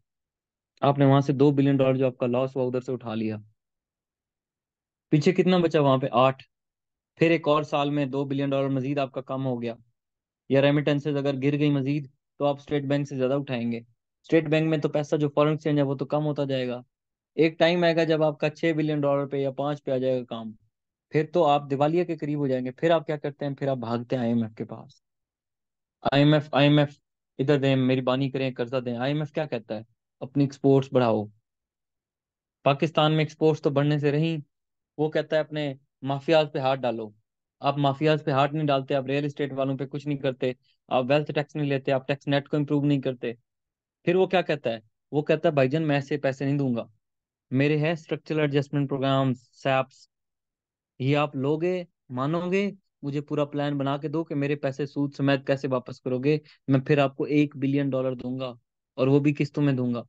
आपने वहां से दो बिलियन डॉलर जो आपका लॉस हुआ उधर से उठा लिया पीछे कितना बचा वहां पे आठ फिर एक और साल में दो बिलियन डॉलर मजीद आपका कम हो गया या रेमिटेंसेज अगर गिर गई मजीद तो आप स्टेट बैंक से ज़्यादा उठाएंगे स्टेट बैंक में तो पैसा जो फॉरन एक्सचेंज है वो तो कम होता जाएगा एक टाइम आएगा जब आपका छह बिलियन डॉलर पे या पांच पे आ जाएगा काम फिर तो आप दिवालिया के करीब हो जाएंगे फिर आप क्या करते हैं फिर आप भागते हैं आईएमएफ के पास आईएमएफ आईएमएफ इधर दें मेहरबानी करें कर्जा दें आईएमएफ क्या कहता है अपनी एक्सपोर्ट्स बढ़ाओ पाकिस्तान में एक्सपोर्ट्स तो बढ़ने से रही वो कहता है अपने माफियाज पे हाथ डालो आप माफियाज पे हाथ नहीं डालते आप रियल इस्टेट वालों पे कुछ नहीं करते आप वेल्थ टैक्स नहीं लेते आप टैक्स नेट को इम्प्रूव नहीं करते फिर वो क्या कहता है वो कहता है भाईजन मैं ऐसे पैसे नहीं दूंगा मेरे है स्ट्रक्चरल एडजस्टमेंट प्रोग्राम सैप्स ये आप लोगे मानोगे मुझे पूरा प्लान बना के दो कि मेरे पैसे सूद समेत कैसे वापस करोगे मैं फिर आपको एक बिलियन डॉलर दूंगा और वो भी किस्तों में दूंगा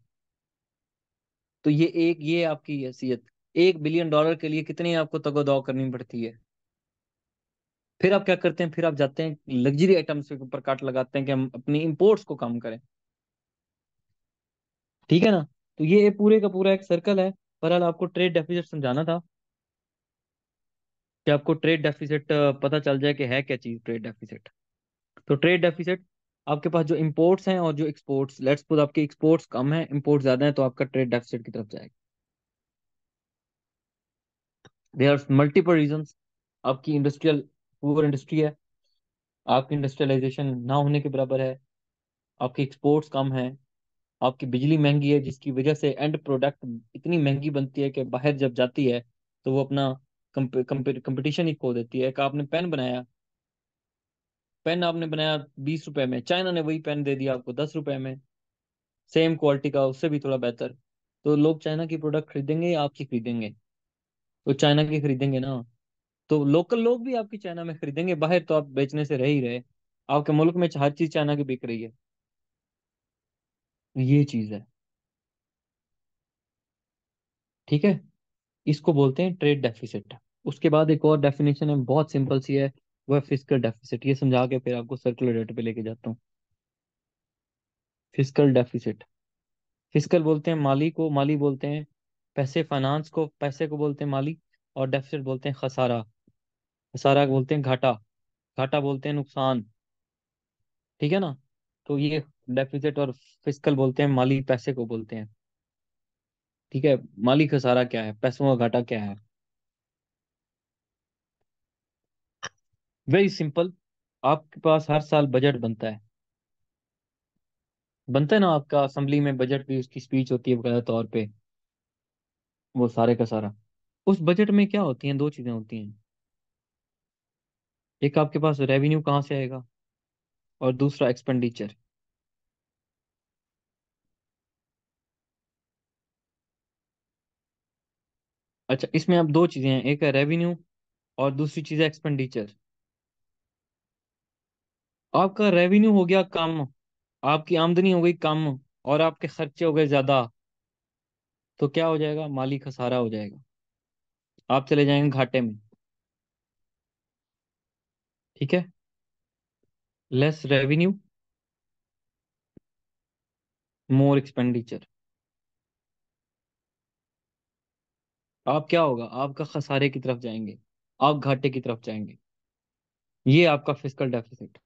तो ये एक ये आपकी हैसियत एक बिलियन डॉलर के लिए कितनी आपको तगोदाव करनी पड़ती है फिर आप क्या करते हैं फिर आप जाते हैं लग्जरी आइटम्स के ऊपर काट लगाते हैं कि हम अपनी इम्पोर्ट्स को कम करें ठीक है ना तो ये पूरे का पूरा एक सर्कल है बहरहाल आपको ट्रेड डेफिजिट समझाना था कि आपको ट्रेड डेफिसिट पता चल जाए कि है क्या चीज ट्रेड डेफिसिट तो ट्रेड डेफिसिट आपके पास जो इम्पोर्ट्स हैं और जो एक्सपोर्ट्स लेट्स पुट आपके एक्सपोर्ट्स कम है इंपोर्ट ज्यादा है तो आपका ट्रेड डेफिसिट की तरफ जाएगा दे आर मल्टीपल रीजंस आपकी इंडस्ट्रियल पुअर इंडस्ट्री है आपकी इंडस्ट्रियलाइजेशन ना होने के बराबर है आपकी एक्सपोर्ट्स कम है आपकी बिजली महंगी है जिसकी वजह से एंड प्रोडक्ट इतनी महंगी बनती है कि बाहर जब जाती है तो वो अपना कंपटीशन ही खो देती है कि आपने पेन बनाया पेन आपने बनाया बीस रुपए में चाइना ने वही पेन दे दिया आपको दस रुपए में सेम क्वालिटी का उससे भी थोड़ा बेहतर तो लोग चाइना की प्रोडक्ट खरीदेंगे या आपकी खरीदेंगे तो चाइना की खरीदेंगे ना तो लोकल लोग भी आपकी चाइना में खरीदेंगे बाहर तो आप बेचने से रह ही रहे आपके मुल्क में हर चीज चाइना की बिक रही है ये चीज है ठीक है इसको बोलते हैं ट्रेड डेफिसिट उसके बाद एक और डेफिनेशन है बहुत सिंपल सी है वह फिजिकल डेफिसिट ये समझा के फिर आपको सर्कुलर डेट पे लेके जाता हूँ फिजिकल डेफिसिट फिजिकल बोलते हैं माली को माली बोलते हैं पैसे फाइनेंस को पैसे को बोलते हैं माली और डेफिसिट बोलते हैं खसारा खसारा बोलते हैं घाटा घाटा बोलते हैं नुकसान ठीक है ना तो ये डेफिसिट और फिजिकल बोलते हैं माली पैसे को बोलते हैं ठीक है माली खसारा क्या है पैसों का घाटा क्या है वेरी सिंपल आपके पास हर साल बजट बनता है बनता है ना आपका असेंबली में बजट भी उसकी स्पीच होती है वगैरह तौर पे वो सारे का सारा उस बजट में क्या होती हैं दो चीजें होती हैं एक आपके पास रेवेन्यू कहाँ से आएगा और दूसरा एक्सपेंडिचर अच्छा इसमें आप दो चीजें हैं एक है रेवेन्यू और दूसरी चीज है एक्सपेंडिचर आपका रेवेन्यू हो गया कम आपकी आमदनी हो गई कम और आपके खर्चे हो गए ज्यादा तो क्या हो जाएगा माली खसारा हो जाएगा आप चले जाएंगे घाटे में ठीक है लेस रेवेन्यू मोर एक्सपेंडिचर आप क्या होगा आपका खसारे की तरफ जाएंगे आप घाटे की तरफ जाएंगे ये आपका फिजिकल डेफिसिट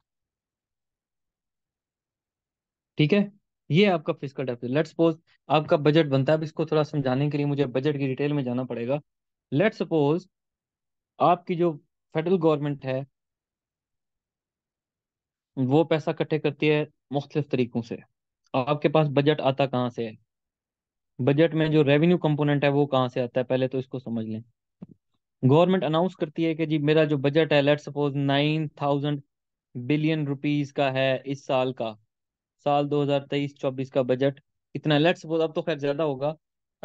ठीक है ये आपका फिजिकल डेफिसिट लेट सपोज आपका बजट बनता है अब इसको थोड़ा समझाने के लिए मुझे बजट की डिटेल में जाना पड़ेगा लेट सपोज आपकी जो फेडरल गवर्नमेंट है वो पैसा इकट्ठे करती है मुख्तलिफ तरीकों से आपके पास बजट आता कहाँ से है बजट में जो रेवेन्यू कंपोनेंट है वो कहाँ से आता है पहले तो इसको समझ लें गवर्नमेंट अनाउंस करती है कि जी मेरा जो बजट है let suppose nine thousand billion rupees का है इस साल का साल 2023-24 का बजट इतना लेट सपोज अब तो खैर ज्यादा होगा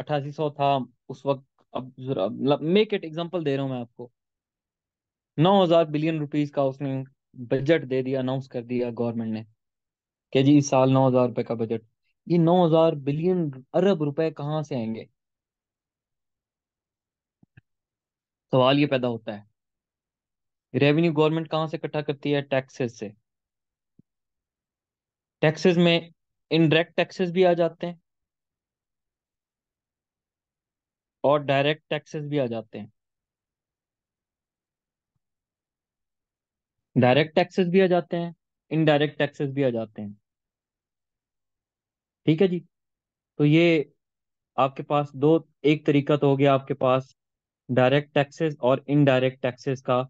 अट्ठासी सौ था उस वक्त अब मेक इट एग्जांपल दे रहा हूँ मैं आपको नौ हजार बिलियन रुपीस का उसने बजट दे दिया अनाउंस कर दिया गवर्नमेंट ने कि जी इस साल नौ हजार रुपए का बजट ये नौ हजार बिलियन अरब रुपए कहाँ से आएंगे सवाल ये पैदा होता है रेवेन्यू गवर्नमेंट कहाँ से इकट्ठा करती है टैक्सेस से टैक्सेस में इनडायरेक्ट टैक्सेस भी आ जाते हैं और डायरेक्ट टैक्सेस भी आ जाते हैं डायरेक्ट टैक्सेस भी आ जाते हैं इनडायरेक्ट टैक्सेस भी आ जाते हैं ठीक है जी तो ये आपके पास दो एक तरीका तो हो गया आपके पास डायरेक्ट टैक्सेस और इनडायरेक्ट टैक्सेस का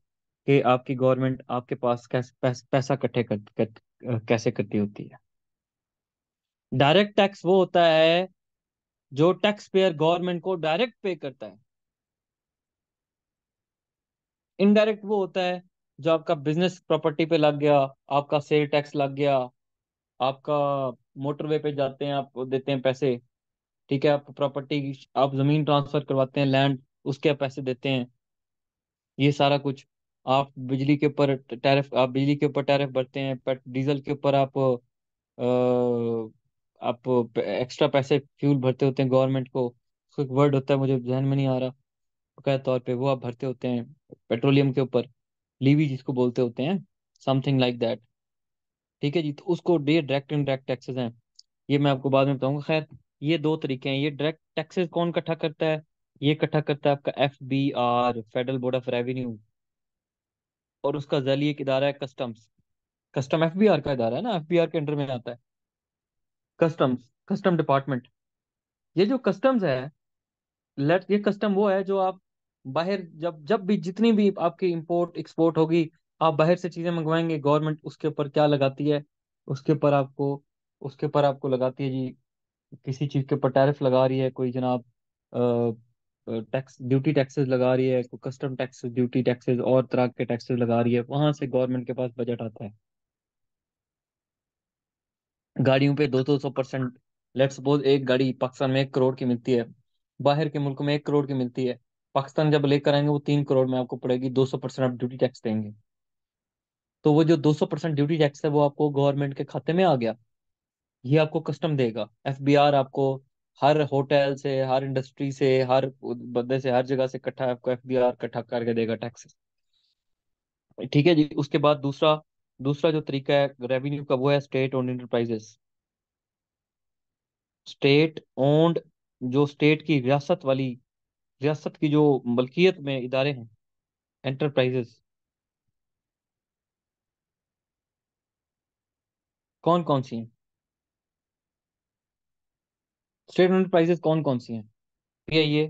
कि आपकी गवर्नमेंट आपके पास कैसे पैस, पैसा इकट्ठे कर, कर, कैसे करती होती है डायरेक्ट टैक्स वो होता है जो टैक्स पेयर गवर्नमेंट को डायरेक्ट पे करता है इनडायरेक्ट वो होता है जो आपका बिजनेस प्रॉपर्टी पे लग गया आपका सेल टैक्स लग गया आपका मोटरवे पे जाते हैं आप देते हैं पैसे ठीक है आप प्रॉपर्टी आप जमीन ट्रांसफर करवाते हैं लैंड उसके आप पैसे देते हैं ये सारा कुछ आप बिजली के ऊपर टैरिफ आप बिजली के ऊपर टैरिफ भरते हैं डीजल के ऊपर आप आ, आप एक्स्ट्रा पैसे फ्यूल भरते होते हैं गवर्नमेंट को एक वर्ड होता है मुझे जहन में नहीं आ रहा के तौर पे वो आप भरते होते हैं पेट्रोलियम के ऊपर लीवी जिसको बोलते होते हैं समथिंग लाइक दैट ठीक है जी तो उसको ये डायरेक्ट इनडायरेक्ट टैक्सेस हैं ये मैं आपको बाद में बताऊंगा खैर ये दो तरीके हैं ये डायरेक्ट टैक्सेस कौन इकट्ठा करता है ये इकट्ठा करता है आपका F B R federal board of revenue और उसका जली एक इदारा है customs custom F B R का इदारा है ना एफ बी आर के अंडर में आता है कस्टम्स कस्टम डिपार्टमेंट ये जो कस्टम्स है लेट ये कस्टम वो है जो आप बाहर जब जब भी जितनी भी आपकी इम्पोर्ट एक्सपोर्ट होगी आप बाहर से चीजें मंगवाएंगे गवर्नमेंट उसके ऊपर क्या लगाती है उसके ऊपर आपको उसके ऊपर आपको लगाती है जी किसी चीज के ऊपर टैरिफ लगा रही है कोई जनाब टैक्स ड्यूटी टैक्सेस लगा रही है कोई कस्टम टैक्स ड्यूटी टैक्सेस और तरह के टैक्सेस लगा रही है वहां से गवर्नमेंट के पास बजट आता है गाड़ियों पे दो सौ परसेंट लेट सपोज एक गाड़ी पाकिस्तान में एक करोड़ की मिलती है बाहर के मुल्क में एक करोड़ की मिलती है पाकिस्तान जब लेकर आएंगे वो तीन करोड़ में आपको पड़ेगी दो सौ परसेंट आप ड्यूटी टैक्स देंगे तो वो जो दो सौ परसेंट ड्यूटी टैक्स है वो आपको गवर्नमेंट के खाते में आ गया ये आपको कस्टम देगा एफ आपको हर होटल से हर इंडस्ट्री से हर बंदे से हर जगह से इकट्ठा आपको आर इकट्ठा करके देगा टैक्स ठीक है जी उसके बाद दूसरा दूसरा जो तरीका है रेवेन्यू का वो है state own enterprises state owned जो स्टेट की रियासत वाली रियासत की जो मलकियत में इदारे हैं एंटरप्राइजेस कौन कौन सी हैं स्टेट एंटरप्राइजेस कौन कौन सी हैं ए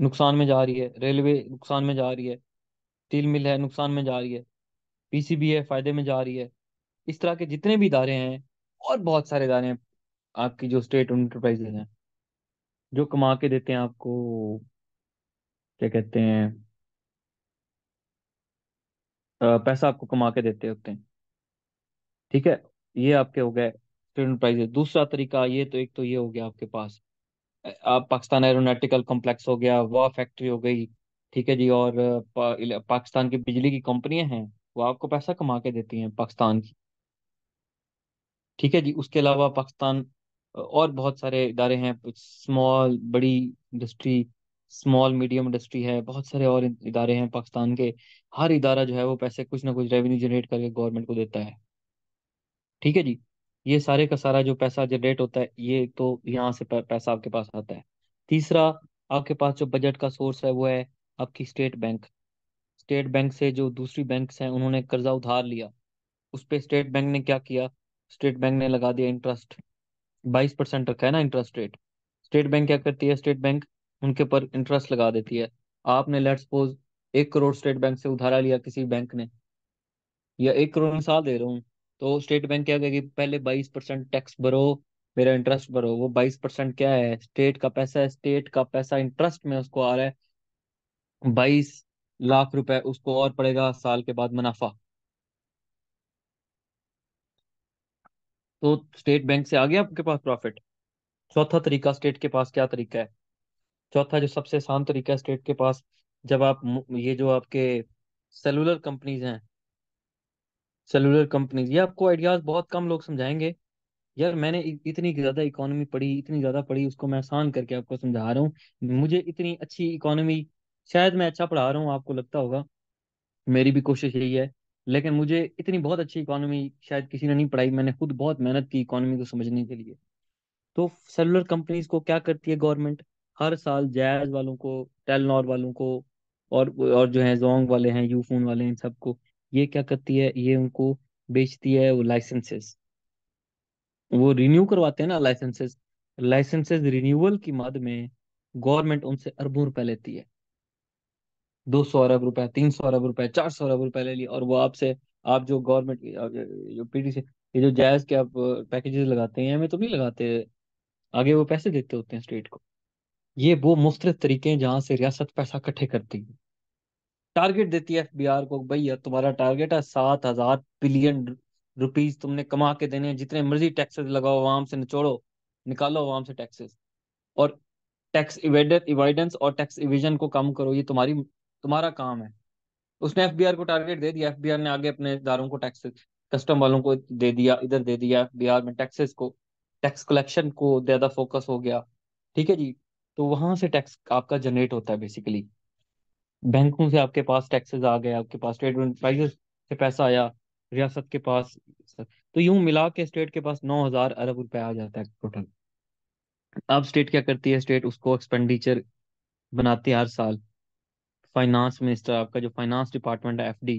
नुकसान में जा रही है रेलवे नुकसान में जा रही है स्टील मिल है नुकसान में जा रही है पीसीबी है फायदे में जा रही है इस तरह के जितने भी इदारे हैं और बहुत सारे इदारे हैं आपकी जो स्टेट एंटरप्राइजेज हैं जो कमा के देते हैं आपको क्या कहते हैं पैसा आपको कमा के देते होते हैं ठीक है ये आपके हो गए स्टूडेंट प्राइजेस दूसरा तरीका ये तो एक तो ये हो गया आपके पास आप पाकिस्तान एरोनॉटिकल कॉम्प्लेक्स हो गया वाह फैक्ट्री हो गई ठीक है जी और पा, पाकिस्तान की बिजली की कंपनियां हैं वो आपको पैसा कमा के देती हैं पाकिस्तान की ठीक है जी उसके अलावा पाकिस्तान और बहुत सारे इदारे हैं स्मॉल बड़ी इंडस्ट्री स्मॉल मीडियम इंडस्ट्री है बहुत सारे और इदारे हैं पाकिस्तान के हर इदारा जो है वो पैसे कुछ ना कुछ रेवेन्यू जनरेट करके गवर्नमेंट को देता है ठीक है जी ये सारे का सारा जो पैसा जनरेट होता है ये तो यहाँ से पैसा आपके पास आता है तीसरा आपके पास जो बजट का सोर्स है वो है आपकी स्टेट बैंक स्टेट बैंक से जो दूसरी बैंक हैं उन्होंने कर्जा उधार लिया उस पर स्टेट बैंक ने क्या किया स्टेट बैंक ने लगा दिया इंटरेस्ट बाईस परसेंट रखा है ना इंटरेस्ट रेट स्टेट बैंक क्या करती है स्टेट बैंक उनके ऊपर इंटरेस्ट लगा देती है आपने लेट सपोज एक करोड़ स्टेट बैंक से उधारा लिया किसी बैंक ने या एक करोड़ साल दे रहा हूँ तो स्टेट बैंक क्या कहेगी पहले बाईस परसेंट टैक्स भरो मेरा इंटरेस्ट भरो वो बाईस परसेंट क्या है स्टेट का पैसा है स्टेट का पैसा इंटरेस्ट में उसको आ रहा है बाईस लाख रुपए उसको और पड़ेगा साल के बाद मुनाफा तो स्टेट बैंक से आ गया आपके पास प्रॉफिट चौथा तरीका स्टेट के पास क्या तरीका है चौथा जो सबसे आसान तरीका है स्टेट के पास जब आप ये जो आपके सेलुलर कंपनीज हैं सेलुलर कंपनीज ये आपको आइडियाज बहुत कम लोग समझाएंगे यार मैंने इतनी ज्यादा इकोनॉमी पढ़ी इतनी ज्यादा पढ़ी उसको मैं आसान करके आपको समझा रहा हूँ मुझे इतनी अच्छी इकोनॉमी शायद मैं अच्छा पढ़ा रहा हूँ आपको लगता होगा मेरी भी कोशिश यही है लेकिन मुझे इतनी बहुत अच्छी इकोनॉमी शायद किसी ने नहीं पढ़ाई मैंने खुद बहुत मेहनत की इकोनॉमी को समझने के लिए तो सेलुलर कंपनीज को क्या करती है गवर्नमेंट हर साल जायज वालों को टेलनॉर वालों को और और जो है जोंग वाले हैं यूफोन वाले हैं सबको ये क्या करती है ये उनको बेचती है वो लाइसेंसेस वो रिन्यू करवाते हैं ना लाइसेंसेस लाइसेंसेस रिन्यूअल की मद में गवर्नमेंट उनसे अरबों रुपए लेती है दो सौ अरब रुपए तीन सौ अरब रुपए चार सौ अरब रुपए ले लिए और वो आपसे आप जो गवर्नमेंट जो पीटी से ये जो जायज के आप पैकेजेस लगाते हैं हमें तो नहीं लगाते आगे वो पैसे देते होते हैं स्टेट को ये वो मुफ्त तरीके हैं जहाँ से रियासत पैसा इकट्ठे करती है टारगेट देती है एफबीआर को भैया तुम्हारा टारगेट है सात हजार बिलियन रुपीज तुमने कमा के देने हैं जितने मर्जी टैक्सेस लगाओ आवाम से निचोड़ो निकालो आवाम से टैक्सेस और टैक्स इवेडेंस और टैक्स इविजन को कम करो ये तुम्हारी तुम्हारा काम है उसने एफ को टारगेट दे दिया एफ ने आगे अपने इदारों को टैक्स कस्टम वालों को दे दिया इधर दे दिया एफ में टैक्सेस को टैक्स कलेक्शन को ज्यादा फोकस हो गया ठीक है जी तो वहां से टैक्स आपका जनरेट होता है बेसिकली बैंकों से आपके पास टैक्सेस आ गए आपके पास स्टेट प्राइजेस से पैसा आया रियासत के पास तो यूं मिला के स्टेट के पास नौ हजार अरब रुपया आ जाता है टोटल अब स्टेट क्या करती है स्टेट उसको एक्सपेंडिचर बनाती है हर साल फाइनेंस मिनिस्टर आपका जो फाइनेंस डिपार्टमेंट है एफडी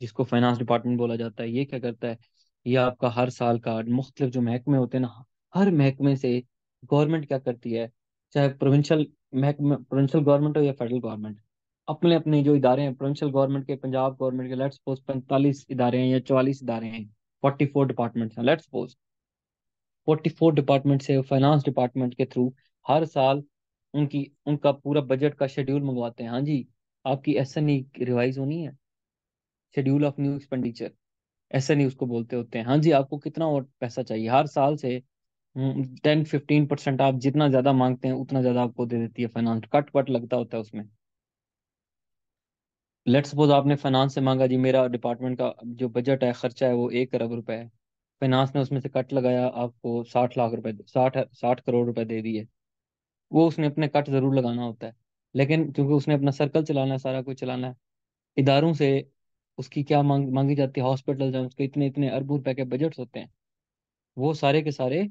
जिसको फाइनेंस डिपार्टमेंट बोला जाता है ये क्या करता है ये आपका हर साल का मुख्तलिफ जो महकमे होते हैं ना हर महकमे से गवर्नमेंट क्या करती है चाहे प्रोविंशियल महकमे प्रोविंशियल गवर्नमेंट हो या फेडरल गवर्नमेंट अपने अपने जो इदारे हैं प्रोविंशियल गवर्नमेंट के पंजाब गवर्नमेंट के लेट्स सपोज पैंतालीस इदारे हैं या चवालीस इदारे हैं फोर्टी फोर डिपार्टमेंट्स हैं let's suppose forty four department से फाइनेंस डिपार्टमेंट के थ्रू हर साल उनकी उनका पूरा बजट का शेड्यूल मंगवाते हैं हाँ जी आपकी एस एन ई रिवाइज होनी है schedule of new expenditure S N E उसको बोलते होते हैं हाँ जी आपको कितना और पैसा चाहिए हर साल से हम्म, टेन फिफ्टीन परसेंट आप जितना ज्यादा मांगते हैं उतना ज्यादा आपको दे देती है फाइनेंस कट वट लगता होता है उसमें लेट सपोज आपने फाइनेंस से मांगा जी मेरा डिपार्टमेंट का जो बजट है खर्चा है वो एक अरब रुपए है फाइनेंस ने उसमें से कट लगाया आपको साठ लाख रुपए साठ साठ करोड़ रुपए दे दिए वो उसने अपने कट जरूर लगाना होता है लेकिन क्योंकि उसने अपना सर्कल चलाना है सारा कुछ चलाना है इदारों से उसकी क्या मांग मांगी जाती है हॉस्पिटल उसके इतने इतने अरबों रुपए के बजट होते हैं वो सारे के सारे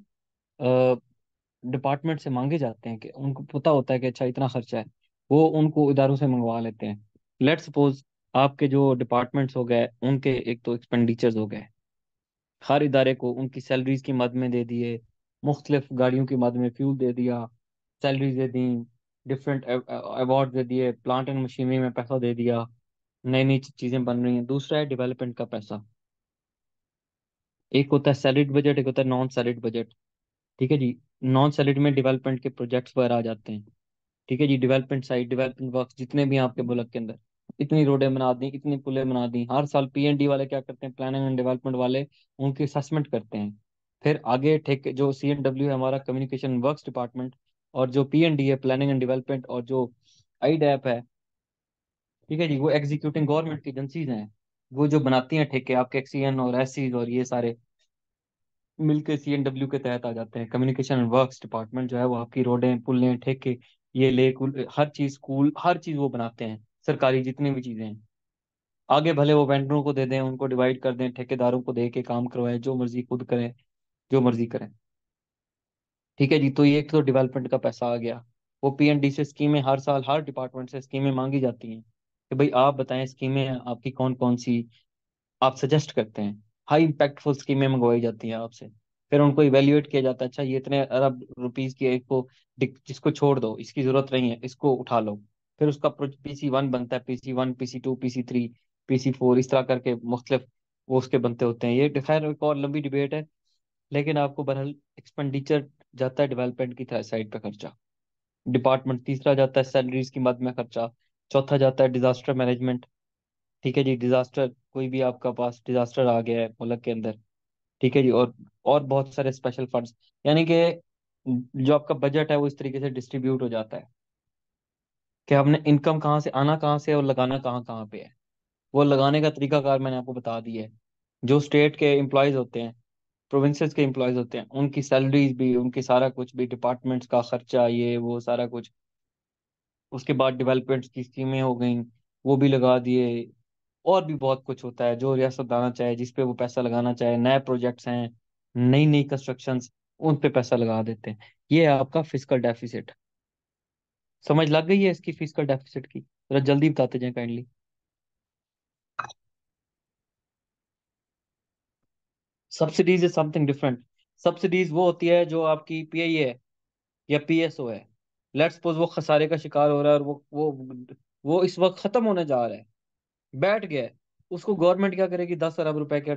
डिपार्टमेंट से मांगे जाते हैं कि उनको पता होता है कि अच्छा इतना खर्चा है वो उनको इदारों से मंगवा लेते हैं लेट सपोज आपके जो डिपार्टमेंट्स हो गए उनके एक तो एक्सपेंडिचर्स हो गए हर इदारे को उनकी सैलरीज की मद में दे दिए मुख्तलिफ गाड़ियों की मद में फ्यूल दे दिया सैलरीज दे दी डिफरेंट अवार्ड दे दिए प्लांट एंड मशीनरी में पैसा दे दिया नई नई चीज़ें बन रही हैं दूसरा है डेवलपमेंट का पैसा एक होता है सैलिड बजट एक होता है नॉन सैलिड बजट ठीक है जी नॉन सैलिड में डेवलपमेंट के प्रोजेक्ट्स वगैरह आ जाते हैं ठीक है जी डेवलपमेंट साइट डेवलपमेंट वर्क जितने भी आपके मुल्क के अंदर इतनी रोडें बना दी इतनी पुलें बना दी हर साल डी वाले क्या करते हैं प्लानिंग एंड डेवलपमेंट वाले उनकी असेसमेंट करते हैं फिर आगे ठेके जो सी एन डब्ल्यू है हमारा कम्युनिकेशन वर्क्स डिपार्टमेंट और जो पी एन डी है प्लानिंग एंड डेवलपमेंट और जो आई डैप है ठीक है जी वो एग्जीक्यूटिंग गवर्नमेंट की एजेंसीज हैं वो जो बनाती हैं ठेके आपके एक्सीएन e और एस और ये सारे मिलके सी एन डब्ल्यू के तहत आ जाते हैं कम्युनिकेशन एंड वर्क्स डिपार्टमेंट जो है वो आपकी रोडें पुलें ठेके ये लेक हर चीज स्कूल हर चीज वो बनाते हैं सरकारी जितनी भी चीजें हैं आगे भले वो वेंडरों को दे दें उनको डिवाइड कर दें ठेकेदारों को दे के काम करवाएं जो मर्जी खुद करें जो मर्जी करें ठीक है जी तो ये एक तो डेवलपमेंट का पैसा आ गया वो पीएनडी से स्कीमें हर साल हर डिपार्टमेंट से स्कीमें मांगी जाती हैं कि भाई आप बताएं स्कीमें आपकी कौन कौन सी आप सजेस्ट करते हैं हाई इम्पैक्टफुल स्कीमें मंगवाई जाती हैं आपसे फिर उनको इवेल्युएट किया जाता है अच्छा ये इतने अरब रुपीज की एक को जिसको छोड़ दो इसकी जरूरत नहीं है इसको उठा लो फिर उसका पीसी वन बनता है PC one PC two PC three PC four इस तरह करके मुख्तलिफ वो उसके बनते होते हैं ये खैर एक और लंबी डिबेट है लेकिन आपको बहरहाल एक्सपेंडिचर जाता है डेवलपमेंट की साइड पर खर्चा डिपार्टमेंट तीसरा जाता है सैलरीज की मद में खर्चा चौथा जाता है डिजास्टर मैनेजमेंट ठीक है जी डिजास्टर कोई भी आपका पास डिजास्टर आ गया है मुल्क के अंदर ठीक है जी और और बहुत सारे स्पेशल फंड्स यानी कि जो आपका बजट है वो इस तरीके से डिस्ट्रीब्यूट हो जाता है कि हमने इनकम कहाँ से आना कहाँ से और लगाना कहाँ कहाँ पे है वो लगाने का तरीकाकार मैंने आपको बता दिया है जो स्टेट के एम्प्लॉयज होते हैं प्रोविंसेस के एम्प्लॉयज होते हैं उनकी सैलरीज भी उनके सारा कुछ भी डिपार्टमेंट्स का खर्चा ये वो सारा कुछ उसके बाद डेवलपमेंट्स की स्कीमें हो गई वो भी लगा दिए और भी बहुत कुछ होता है जो रियासत लाना चाहे जिस पे वो पैसा लगाना चाहे नए प्रोजेक्ट्स हैं नई नई कंस्ट्रक्शन उन पे पैसा लगा देते हैं ये है आपका फिजिकल डेफिसिट समझ लग गई है इसकी फिजिकल डेफिसिट की जरा जल्दी बताते जाए kindly subsidies is something different subsidies वो होती है जो आपकी पी आई है या पी एस ओ है लेट्स सपोज वो खसारे का शिकार हो रहा है और वो वो वो इस वक्त खत्म होने जा रहा है बैठ गया उसको गवर्नमेंट क्या करेगी दस अरब रुपए का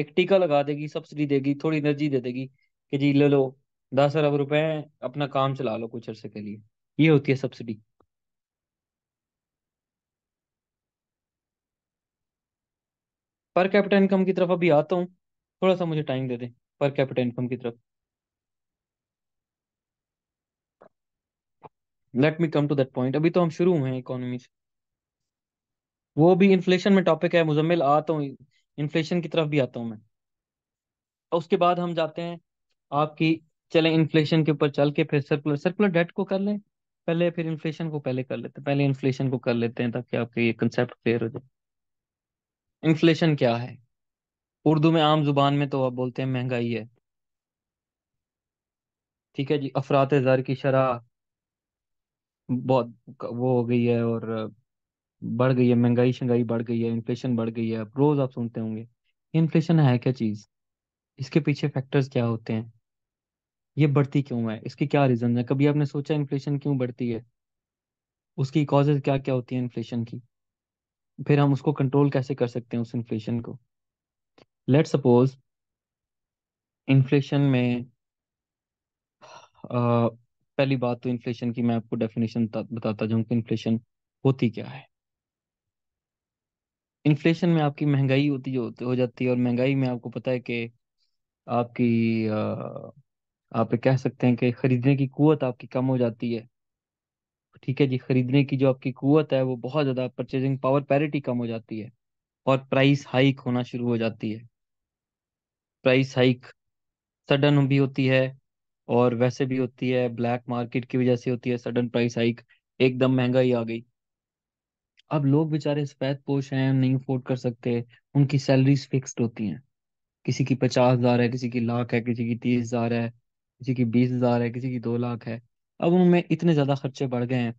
एक टीका लगा देगी सब्सिडी देगी थोड़ी एनर्जी दे देगी कि जी ले लो दस अरब रुपए अपना काम चला लो कुछ अरसे के लिए ये होती है सब्सिडी पर कैपिटल इनकम की तरफ अभी आता हूँ थोड़ा सा मुझे टाइम दे दे पर कैपिटल इनकम की तरफ let me come to that point अभी तो हम शुरू हुए हैं इकोनॉमी से वो भी इन्फ्लेशन में टॉपिक है मुजम्मिल आता हूँ इन्फ्लेशन की तरफ भी आता हूँ मैं उसके बाद हम जाते हैं आपकी चले इन्फ्लेशन के ऊपर चल के फिर सर्कुलर सर्कुलर डेट को कर लें पहले फिर इन्फ्लेशन को पहले कर लेते हैं पहले इन्फ्लेशन को कर लेते हैं ताकि आपके ये कंसेप्ट क्लियर हो जाए इन्फ्लेशन क्या है उर्दू में आम जुबान में तो आप बोलते हैं महंगाई है ठीक है जी अफरात ज़र की शरह बहुत वो हो गई है और बढ़ गई है महंगाई शंगाई बढ़ गई है इन्फ्लेशन बढ़ गई है अब रोज आप सुनते होंगे इन्फ्लेशन है क्या चीज़ इसके पीछे फैक्टर्स क्या होते हैं ये बढ़ती क्यों है इसके क्या रीज़न है कभी आपने सोचा इन्फ्लेशन क्यों बढ़ती है उसकी कॉजेज क्या क्या होती है इन्फ्लेशन की फिर हम उसको कंट्रोल कैसे कर सकते हैं उस इन्फ्लेशन को लेट सपोज इन्फ्लेशन में आ, पहली बात तो इन्फ्लेशन की मैं आपको डेफिनेशन बताता जाऊं कि इन्फ्लेशन होती क्या है इन्फ्लेशन में आपकी महंगाई होती जो हो जाती है और महंगाई में आपको पता है कि आपकी आप कह सकते हैं कि खरीदने की कुवत आपकी कम हो जाती है ठीक है जी खरीदने की जो आपकी कुवत है वो बहुत ज़्यादा परचेजिंग पावर पैरिटी कम हो जाती है और प्राइस हाइक होना शुरू हो जाती है प्राइस हाइक सडन भी होती है और वैसे भी होती है ब्लैक मार्केट की वजह से होती है सडन प्राइस हाइक एकदम महंगाई आ गई अब लोग बेचारे सफेद पोश हैं नहीं अफोर्ड कर सकते उनकी सैलरीज फिक्स्ड होती हैं किसी की पचास हजार है किसी की लाख है किसी की तीस हजार है किसी की बीस हजार है किसी की दो लाख है अब उनमें इतने ज्यादा खर्चे बढ़ गए हैं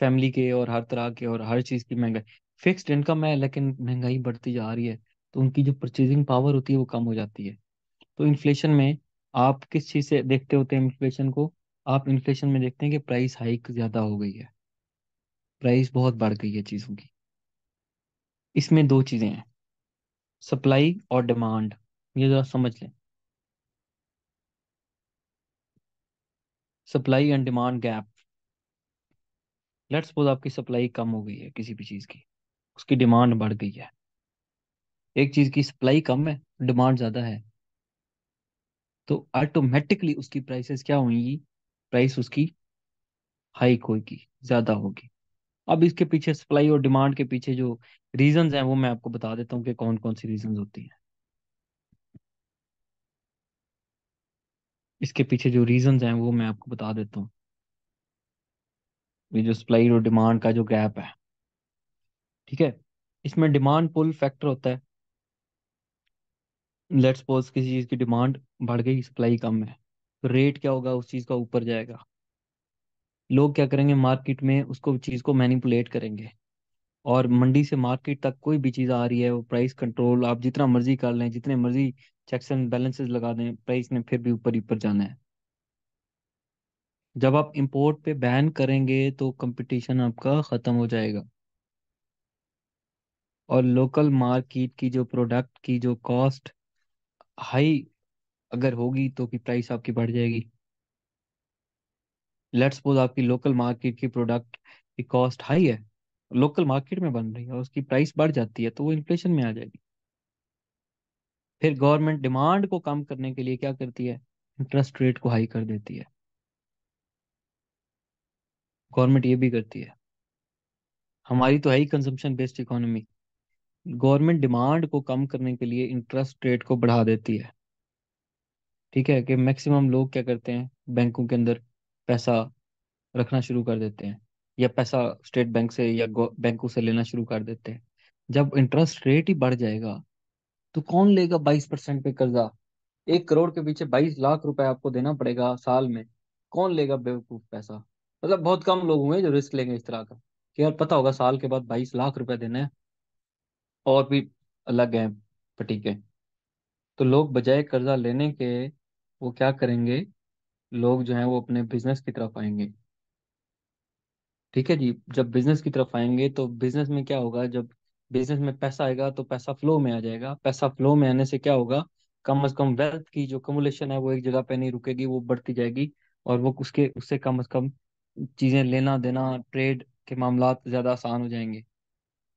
फैमिली के और हर तरह के और हर चीज की महंगाई फिक्स्ड इनकम है लेकिन महंगाई बढ़ती जा रही है तो उनकी जो परचेजिंग पावर होती है वो कम हो जाती है तो इन्फ्लेशन में आप किस चीज़ से देखते होते हैं इन्फ्लेशन को आप इन्फ्लेशन में देखते हैं कि प्राइस हाइक ज़्यादा हो गई है प्राइस बहुत बढ़ गई है चीज़ों की इसमें दो चीज़ें हैं सप्लाई और डिमांड ये ज़रा समझ लें supply and demand gap let's suppose आपकी सप्लाई कम हो गई है किसी भी चीज़ की उसकी डिमांड बढ़ गई है एक चीज़ की सप्लाई कम है डिमांड ज़्यादा है तो ऑटोमेटिकली उसकी प्राइसेस क्या होंगी प्राइस उसकी हाइक होगी ज़्यादा होगी अब इसके पीछे सप्लाई और डिमांड के पीछे जो रीजन हैं वो मैं आपको बता देता हूँ कि कौन कौन सी रीजन होती हैं इसके पीछे जो रीजन हैं वो मैं आपको बता देता हूँ ये जो सप्लाई और डिमांड का जो गैप है ठीक है इसमें डिमांड पुल फैक्टर होता है लेट सपोज किसी चीज़ की डिमांड बढ़ गई सप्लाई कम है तो रेट क्या होगा उस चीज़ का ऊपर जाएगा लोग क्या करेंगे मार्केट में उसको चीज़ को मैनिपुलेट करेंगे और मंडी से मार्केट तक कोई भी चीज़ आ रही है वो प्राइस कंट्रोल आप जितना मर्जी कर लें जितने मर्जी चेक्स एंड बैलेंसेस लगा दें प्राइस ने फिर भी ऊपर ही ऊपर जाना है जब आप इंपोर्ट पे बैन करेंगे तो कंपटीशन आपका ख़त्म हो जाएगा और लोकल मार्केट की जो प्रोडक्ट की जो कॉस्ट हाई अगर होगी तो कि प्राइस आपकी बढ़ जाएगी लेट्स सपोज आपकी लोकल मार्केट की प्रोडक्ट की कॉस्ट हाई है लोकल मार्केट में बन रही है और उसकी प्राइस बढ़ जाती है तो वो इन्फ्लेशन में आ जाएगी फिर गवर्नमेंट डिमांड को कम करने के लिए क्या करती है इंटरेस्ट रेट को हाई कर देती है गवर्नमेंट ये भी करती है हमारी तो है ही consumption based economy government demand को कम करने के लिए इंटरेस्ट रेट को बढ़ा देती है ठीक है कि मैक्सिमम लोग क्या करते हैं बैंकों के अंदर पैसा रखना शुरू कर देते हैं या पैसा स्टेट बैंक से या बैंकों से लेना शुरू कर देते हैं जब इंटरेस्ट रेट ही बढ़ जाएगा तो कौन लेगा बाईस परसेंट पे कर्जा एक करोड़ के पीछे बाईस लाख रुपए आपको देना पड़ेगा साल में कौन लेगा बेवकूफ पैसा मतलब बहुत कम लोग होंगे जो रिस्क लेंगे इस तरह का कि यार पता होगा साल के बाद बाईस लाख रुपए देना है और भी अलग हैं पटीके तो लोग बजाय कर्जा लेने के वो क्या करेंगे लोग जो है वो अपने बिजनेस की तरफ आएंगे ठीक है जी जब बिजनेस की तरफ आएंगे तो बिजनेस में क्या होगा जब बिजनेस में पैसा आएगा तो पैसा फ्लो में आ जाएगा पैसा फ्लो में आने से क्या होगा कम अज कम वेल्थ की जो कमुलेशन है वो एक जगह पे नहीं रुकेगी वो बढ़ती जाएगी और वो उसके उससे कम अज कम चीजें लेना देना ट्रेड के मामला ज्यादा आसान हो जाएंगे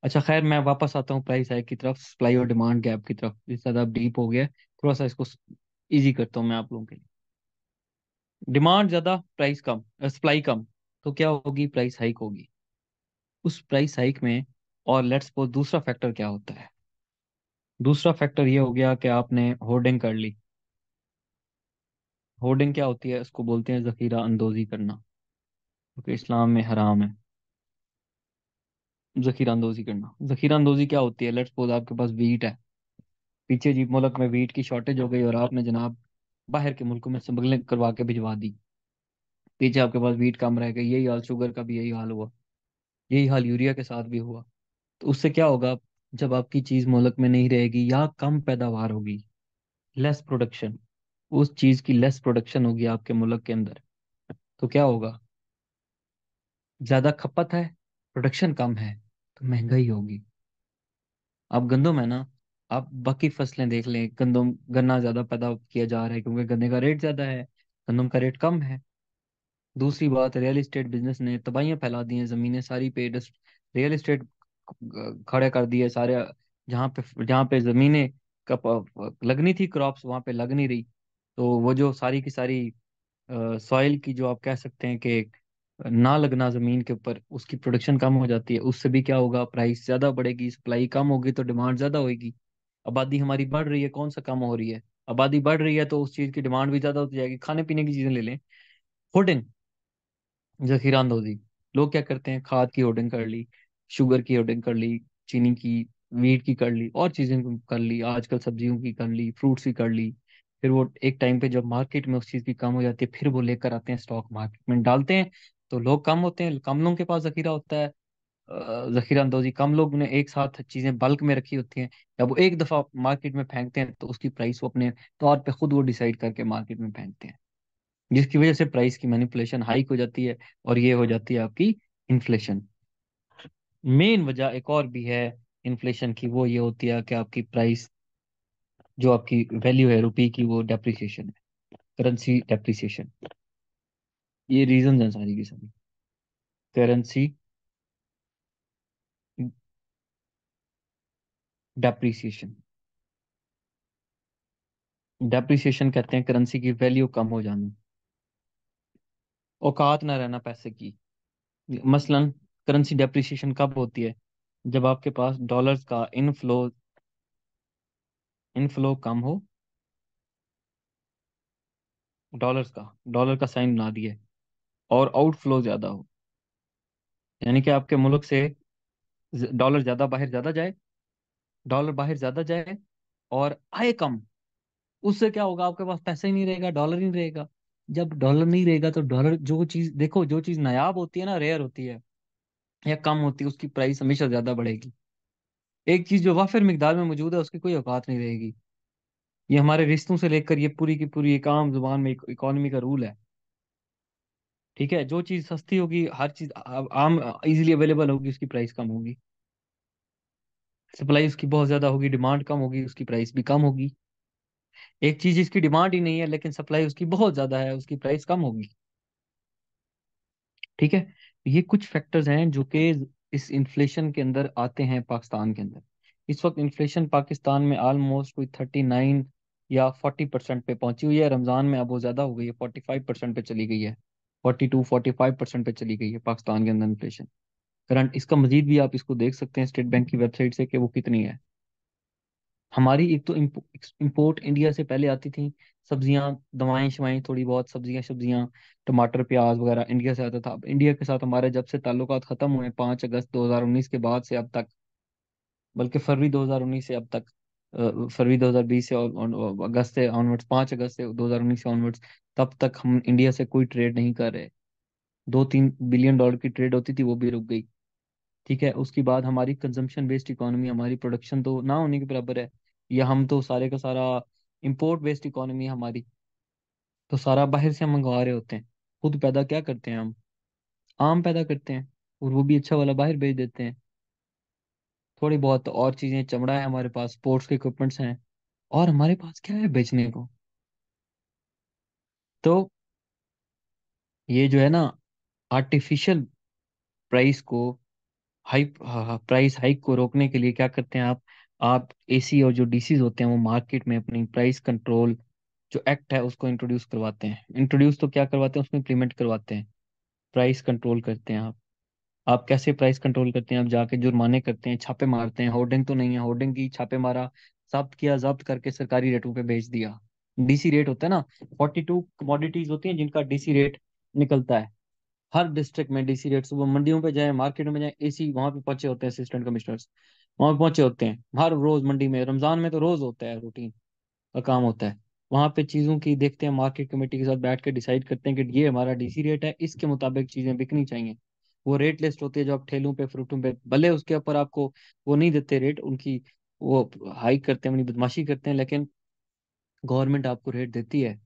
अच्छा खैर मैं वापस आता हूँ प्राइस हाइक की तरफ सप्लाई और डिमांड गैप की तरफ इस ज़्यादा डीप हो गया थोड़ा सा इसको इजी करता हूँ मैं आप लोगों के लिए डिमांड ज़्यादा प्राइस कम सप्लाई कम तो क्या होगी प्राइस हाइक होगी उस प्राइस हाइक में और लेट्स सपोज दूसरा फैक्टर क्या होता है दूसरा फैक्टर ये हो गया कि आपने होर्डिंग कर ली होर्डिंग क्या होती है उसको बोलते हैं जखीरा अंदोजी करना क्योंकि तो इस्लाम में हराम है जखीरा अंदोजी करना जखीरा अंदोजी क्या होती है लेट्स सपोज आपके पास वीट है पीछे जी मुल्क में वीट की शॉर्टेज हो गई और आपने जनाब बाहर के मुल्कों में स्मगलिंग करवा के भिजवा दी पीछे आपके पास वीट कम रह गई यही हाल शुगर का भी यही हाल हुआ यही हाल यूरिया के साथ भी हुआ तो उससे क्या होगा जब आपकी चीज़ मुल्क में नहीं रहेगी या कम पैदावार होगी लेस प्रोडक्शन उस चीज़ की लेस प्रोडक्शन होगी आपके मुल्क के अंदर तो क्या होगा ज़्यादा खपत है प्रोडक्शन कम है महंगाई होगी अब गंदम है ना आप बाकी फसलें देख लें गंदम गन्ना ज्यादा पैदा किया जा रहा है क्योंकि गन्ने का रेट ज्यादा है गंदम का रेट कम है दूसरी बात रियल इस्टेट बिजनेस ने तबाहियां फैला दी हैं जमीनें सारी पे रियल इस्टेट खड़े कर दिए सारे जहाँ पे जहाँ पे जमीनें लगनी थी क्रॉप्स वहां पे लग नहीं रही तो वो जो सारी की सारी सॉइल की जो आप कह सकते हैं कि ना लगना जमीन के ऊपर उसकी प्रोडक्शन कम हो जाती है उससे भी क्या होगा प्राइस ज्यादा बढ़ेगी सप्लाई कम होगी तो डिमांड ज्यादा होगी आबादी हमारी बढ़ रही है कौन सा कम हो रही है आबादी बढ़ रही है तो उस चीज की डिमांड भी ज्यादा होती जाएगी खाने पीने की चीजें ले लें होर्डिंग जखीरा अंदोजी लोग क्या करते हैं खाद की होर्डिंग कर ली शुगर की होर्डिंग कर ली चीनी की वीट की कर ली और चीजें कर ली आजकल सब्जियों की कर ली फ्रूट्स की कर ली फिर वो एक टाइम पे जब मार्केट में उस चीज की कम हो जाती है फिर वो लेकर आते हैं स्टॉक मार्केट में डालते हैं तो लोग कम होते हैं कम लोगों के पास जखीरा होता है जखीरा अंदोजी कम लोग ने एक साथ चीज़ें बल्क में रखी होती हैं जब वो एक दफ़ा मार्केट में फेंकते हैं तो उसकी प्राइस वो अपने तौर पे खुद वो डिसाइड करके मार्केट में फेंकते हैं जिसकी वजह से प्राइस की मैनिपुलेशन हाइक हो जाती है और ये हो जाती है आपकी इन्फ्लेशन मेन वजह एक और भी है इन्फ्लेशन की वो ये होती है कि आपकी प्राइस जो आपकी वैल्यू है रुपये की वो डेप्रिसिएशन है करेंसी डेप्रिसिएशन ये रीजन है सारी की सारी करेंसी डेप्रिसिएशन डेप्रिसिएशन कहते हैं करेंसी की वैल्यू कम हो जाना औकात ना रहना पैसे की मसलन करेंसी डेप्रिसिएशन कब होती है जब आपके पास डॉलर्स का इनफ्लो इनफ्लो कम हो डॉलर्स का डॉलर का साइन ना दिए और आउटफ्लो ज्यादा हो यानी कि आपके मुल्क से डॉलर ज्यादा बाहर ज्यादा जाए डॉलर बाहर ज्यादा जाए और आए कम उससे क्या होगा आपके पास पैसा ही नहीं रहेगा डॉलर ही नहीं रहेगा जब डॉलर नहीं रहेगा तो डॉलर जो चीज देखो जो चीज नायाब होती है ना रेयर होती है या कम होती है उसकी प्राइस हमेशा ज्यादा बढ़ेगी एक चीज जो वाफिर मकदार में मौजूद है उसकी कोई औकात नहीं रहेगी ये हमारे रिश्तों से लेकर ये पूरी की पूरी एक आम जुबान में इकोनॉमी का रूल है ठीक है जो चीज सस्ती होगी हर चीज आम इजीली अवेलेबल होगी उसकी प्राइस कम होगी सप्लाई उसकी बहुत ज्यादा होगी डिमांड कम होगी उसकी प्राइस भी कम होगी एक चीज इसकी डिमांड ही नहीं है लेकिन सप्लाई उसकी बहुत ज्यादा है उसकी प्राइस कम होगी ठीक है ये कुछ फैक्टर्स हैं जो कि इस इन्फ्लेशन के अंदर आते हैं पाकिस्तान के अंदर इस वक्त इन्फ्लेशन पाकिस्तान में ऑलमोस्ट कोई थर्टी नाइन या फोर्टी परसेंट पे पहुंची हुई है रमजान में अब वो ज्यादा हो गई है फोर्टी फाइव परसेंट पे चली गई है forty two forty five percent पे चली गई है पाकिस्तान के अंदर इन्फ्लेशन करंट इसका मजीद भी आप इसको देख सकते हैं स्टेट बैंक की वेबसाइट से कि वो कितनी है हमारी एक तो इम्पोर्ट इंडिया से पहले आती थी सब्जियां दवाएं शवाएं थोड़ी बहुत सब्जियां सब्जियां टमाटर प्याज वगैरह इंडिया से आता था अब इंडिया के साथ हमारे जब से ताल्लुक ख़त्म हुए पांच अगस्त दो के बाद से अब तक बल्कि फरवरी दो से अब तक फरवरी 2020 से और अगस्त से ऑनवर्ड्स पांच अगस्त से 2019 से ऑनवर्ड्स तब तक हम इंडिया से कोई ट्रेड नहीं कर रहे दो तीन बिलियन डॉलर की ट्रेड होती थी वो भी रुक गई ठीक है उसके बाद हमारी कंजम्पशन बेस्ड इकोनॉमी हमारी प्रोडक्शन तो ना होने के बराबर है या हम तो सारे का सारा इम्पोर्ट बेस्ड इकोनॉमी हमारी तो सारा बाहर से हम मंगवा रहे होते हैं खुद पैदा क्या करते हैं हम आम पैदा करते हैं और वो भी अच्छा वाला बाहर भेज देते हैं थोड़ी बहुत और चीज़ें चमड़ा है हमारे पास स्पोर्ट्स के इक्विपमेंट्स हैं और हमारे पास क्या है बेचने को तो ये जो है ना आर्टिफिशियल प्राइस को हाई प्राइस हाइक को रोकने के लिए क्या करते हैं आप आप एसी और जो डीसीज होते हैं वो मार्केट में अपनी प्राइस कंट्रोल जो एक्ट है उसको इंट्रोड्यूस करवाते हैं इंट्रोड्यूस तो क्या करवाते हैं उसको इम्प्लीमेंट करवाते हैं प्राइस कंट्रोल करते हैं आप आप कैसे प्राइस कंट्रोल करते हैं आप जाके जुर्माने करते हैं छापे मारते हैं होर्डिंग तो नहीं है होर्डिंग की छापे मारा जब्त किया जब्त करके सरकारी रेटों पे भेज दिया डीसी रेट होता है ना फोर्टी टू कमोडिटीज होती हैं जिनका डीसी रेट निकलता है हर डिस्ट्रिक्ट में डीसी रेट सुबह मंडियों पे जाए मार्केट में जाए एसी वहां पे पहुंचे होते हैं असिस्टेंट कमिश्नर्स वहां पे पहुंचे होते हैं हर रोज मंडी में रमजान में तो रोज होता है रूटीन का काम होता है वहां पे चीजों की देखते हैं मार्केट कमेटी के साथ बैठ के डिसाइड करते हैं कि ये हमारा डीसी रेट है इसके मुताबिक चीजें बिकनी चाहिए वो रेट लिस्ट होती है जो आप ठेलों पे फ्रूटों पे भले उसके ऊपर आपको वो नहीं देते रेट उनकी वो हाइक करते हैं अपनी बदमाशी करते हैं लेकिन गवर्नमेंट आपको रेट देती है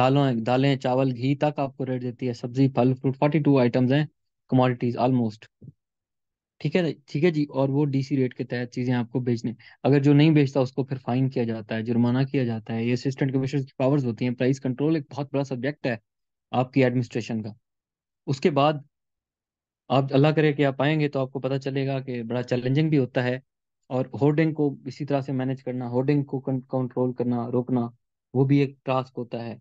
दालों दालें चावल घी तक आपको रेट देती है सब्जी फल फ्रूट फोर्टी टू आइटम्स हैं कमोडिटीज ऑलमोस्ट ठीक है ठीक है जी और वो डीसी रेट के तहत चीजें आपको बेचने अगर जो नहीं बेचता उसको फिर फाइन किया जाता है जुर्माना किया जाता है ये असिस्टेंट कमिश्नर की पावर्स होती हैं प्राइस कंट्रोल एक बहुत बड़ा सब्जेक्ट है आपकी एडमिनिस्ट्रेशन का उसके बाद आप अल्लाह करे कि आप आएंगे तो आपको पता चलेगा कि बड़ा चैलेंजिंग भी होता है और होर्डिंग को इसी तरह से मैनेज करना होर्डिंग को कंट्रोल करना रोकना वो भी एक टास्क होता है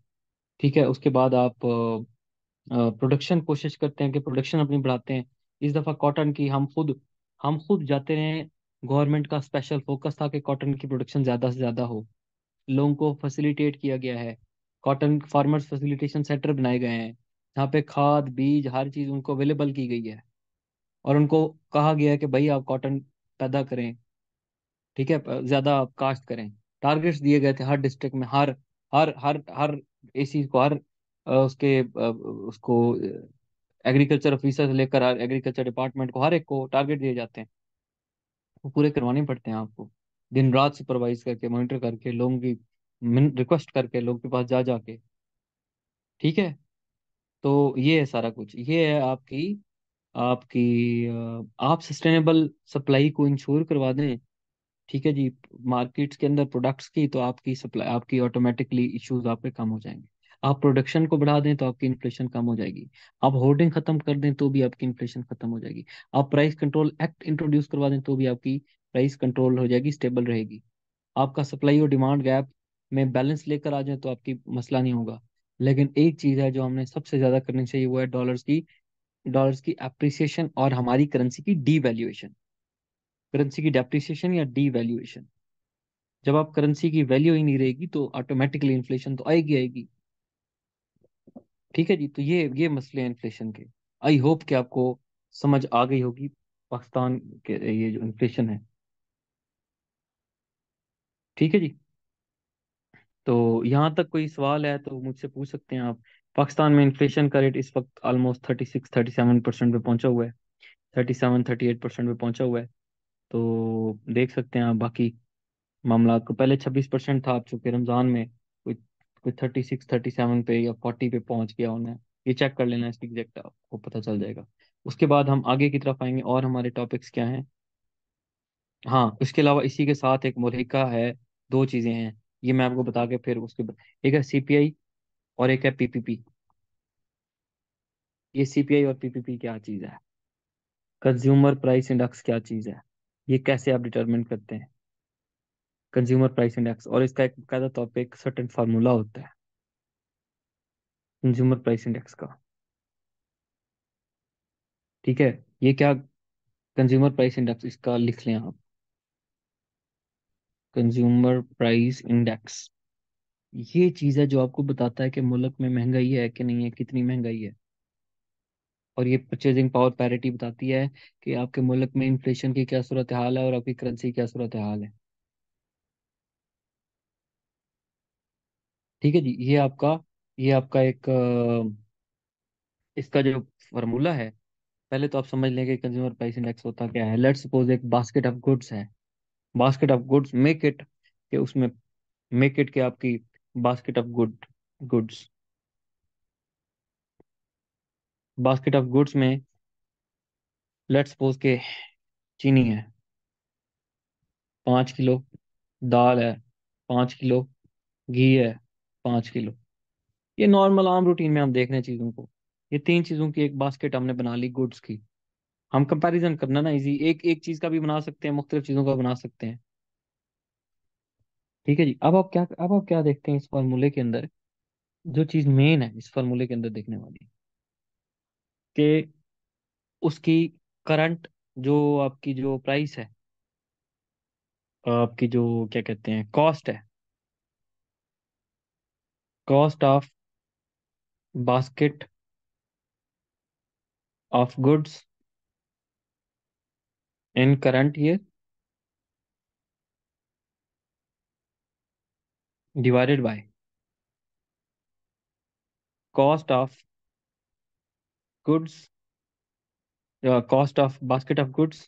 ठीक है उसके बाद आप प्रोडक्शन कोशिश करते हैं कि प्रोडक्शन अपनी बढ़ाते हैं इस दफ़ा कॉटन की हम खुद हम खुद जाते रहे गवर्नमेंट का स्पेशल फोकस था कि कॉटन की प्रोडक्शन ज़्यादा से ज़्यादा हो लोगों को फैसिलिटेट किया गया है कॉटन फार्मर्स फैसिलिटेशन सेंटर बनाए गए हैं जहाँ पे खाद बीज हर चीज़ उनको अवेलेबल की गई है और उनको कहा गया है कि भाई आप कॉटन पैदा करें ठीक है ज्यादा आप कास्ट करें टारगेट्स दिए गए थे हर डिस्ट्रिक्ट में हर हर हर हर एसी को हर उसके उसको एग्रीकल्चर ऑफिसर से लेकर हर एग्रीकल्चर डिपार्टमेंट को हर एक को टारगेट दिए जाते हैं वो पूरे करवाने पड़ते हैं आपको दिन रात सुपरवाइज करके मॉनिटर करके लोगों की रिक्वेस्ट करके लोगों के पास जा जाके ठीक है तो ये है सारा कुछ ये है आपकी आपकी आप सस्टेनेबल सप्लाई को इंश्योर करवा दें ठीक है जी मार्केट्स के अंदर प्रोडक्ट्स की तो आपकी सप्लाई आपकी ऑटोमेटिकली इश्यूज आपके कम हो जाएंगे आप प्रोडक्शन को बढ़ा दें तो आपकी इन्फ्लेशन कम हो जाएगी आप होर्डिंग खत्म कर दें तो भी आपकी इन्फ्लेशन खत्म हो जाएगी आप प्राइस कंट्रोल एक्ट इंट्रोड्यूस करवा दें तो भी आपकी प्राइस कंट्रोल हो जाएगी स्टेबल रहेगी आपका सप्लाई और डिमांड गैप में बैलेंस लेकर आ जाए तो आपकी मसला नहीं होगा लेकिन एक चीज है जो हमने सबसे ज्यादा करनी चाहिए वो है डॉलर्स की डॉलर्स की अप्रिसिएशन और हमारी करेंसी की वैल्यूएशन करेंसी की डेप्रिसिएशन या डी वैल्यूएशन जब आप करेंसी की वैल्यू ही नहीं रहेगी तो ऑटोमेटिकली इन्फ्लेशन तो आएगी आएगी ठीक है जी तो ये ये मसले हैं इन्फ्लेशन के आई होप कि आपको समझ आ गई होगी पाकिस्तान के ये जो इन्फ्लेशन है ठीक है जी तो यहाँ तक कोई सवाल है तो मुझसे पूछ सकते हैं आप पाकिस्तान में इन्फ्लेशन का रेट इस वक्त almost thirty six thirty seven percent पे पहुंचा हुआ है thirty seven thirty eight percent पे पहुंचा हुआ है तो देख सकते हैं आप बाकी मामला को पहले छब्बीस परसेंट था आप चूंकि रमज़ान में कोई कोई थर्टी सिक्स थर्टी सेवन पे या फोर्टी पे पहुंच गया उन्हें ये चेक कर लेना इसकी एग्जैक्ट आपको पता चल जाएगा उसके बाद हम आगे की तरफ आएंगे और हमारे टॉपिक्स क्या हैं हाँ इसके अलावा इसी के साथ एक मुलहिका है दो चीज़ें हैं ये मैं आपको बता के फिर उसके एक है सीपीआई और एक है पीपीपी ये सीपीआई और पीपीपी क्या चीज़ है कंज्यूमर प्राइस इंडेक्स क्या चीज़ है ये कैसे आप डिटरमिन करते हैं कंज्यूमर प्राइस इंडेक्स और इसका एक बकायदा तौर पर एक सर्टन फार्मूला होता है कंज्यूमर प्राइस इंडेक्स का ठीक है ये क्या कंज्यूमर प्राइस इंडेक्स इसका लिख लें आप कंज्यूमर प्राइस इंडेक्स ये चीज़ है जो आपको बताता है कि मुल्क में महंगाई है कि नहीं है कितनी महंगाई है और ये परचेजिंग पावर पैरिटी बताती है कि आपके मुल्क में इन्फ्लेशन की क्या सूरत हाल है और आपकी करेंसी की क्या सूरत हाल है ठीक है जी ये आपका ये आपका एक इसका जो फार्मूला है पहले तो आप समझ लें कि कंज्यूमर प्राइस इंडेक्स होता क्या है लेट सपोज एक बास्केट ऑफ गुड्स है basket of goods make it के उसमें मेक इट के आपकी basket of good goods basket of goods में लेट्स सपोज के चीनी है पाँच किलो दाल है पाँच किलो घी है पाँच किलो ये नॉर्मल आम रूटीन में हम देख रहे हैं चीज़ों को ये तीन चीज़ों की एक बास्केट हमने बना ली गुड्स की हम कंपैरिजन करना ना इजी एक एक चीज़ का भी बना सकते हैं मुख्तलिफ चीज़ों का बना सकते हैं ठीक है जी अब आप क्या अब आप क्या देखते हैं इस फार्मूले के अंदर जो चीज़ मेन है इस फार्मूले के अंदर देखने वाली कि उसकी करंट जो आपकी जो प्राइस है आपकी जो क्या कहते हैं कॉस्ट है cost of basket of goods in current year divided by cost of goods, uh, cost of basket of goods.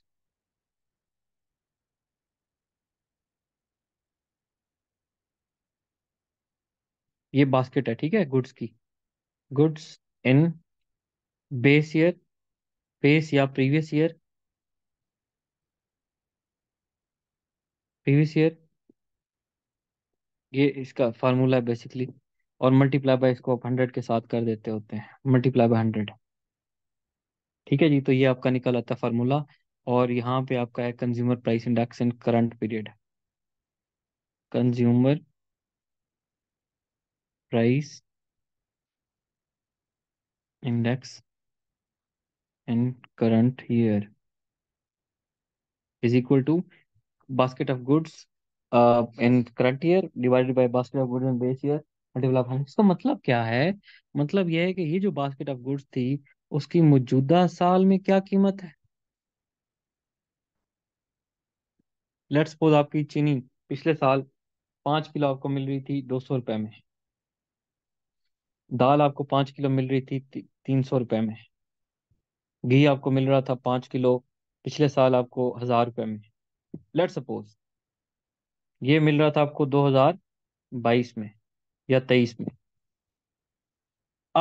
ये बास्केट है ठीक है गुड्स की goods in base year base या प्रीवियस ईयर प्रीवियस ईयर ये इसका फार्मूला है बेसिकली और मल्टीप्लाई बाय इसको आप हंड्रेड के साथ कर देते होते हैं मल्टीप्लाई बाय हंड्रेड ठीक है जी तो ये आपका निकल आता फार्मूला और यहाँ पे आपका है consumer price index in current period consumer price index in current year is equal to basket of goods in current year divided by basket of goods in base year इसका मतलब क्या है मतलब यह है कि ये जो बास्केट ऑफ गुड्स थी उसकी मौजूदा साल में क्या कीमत है लेट सपोज आपकी चीनी पिछले साल पांच किलो आपको मिल रही थी दो सौ रुपए में दाल आपको पांच किलो मिल रही थी तीन सौ रुपए में घी आपको मिल रहा था पांच किलो पिछले साल आपको हजार रुपए में लेट सपोज ये मिल रहा था आपको दो हजार बाईस में या तेईस में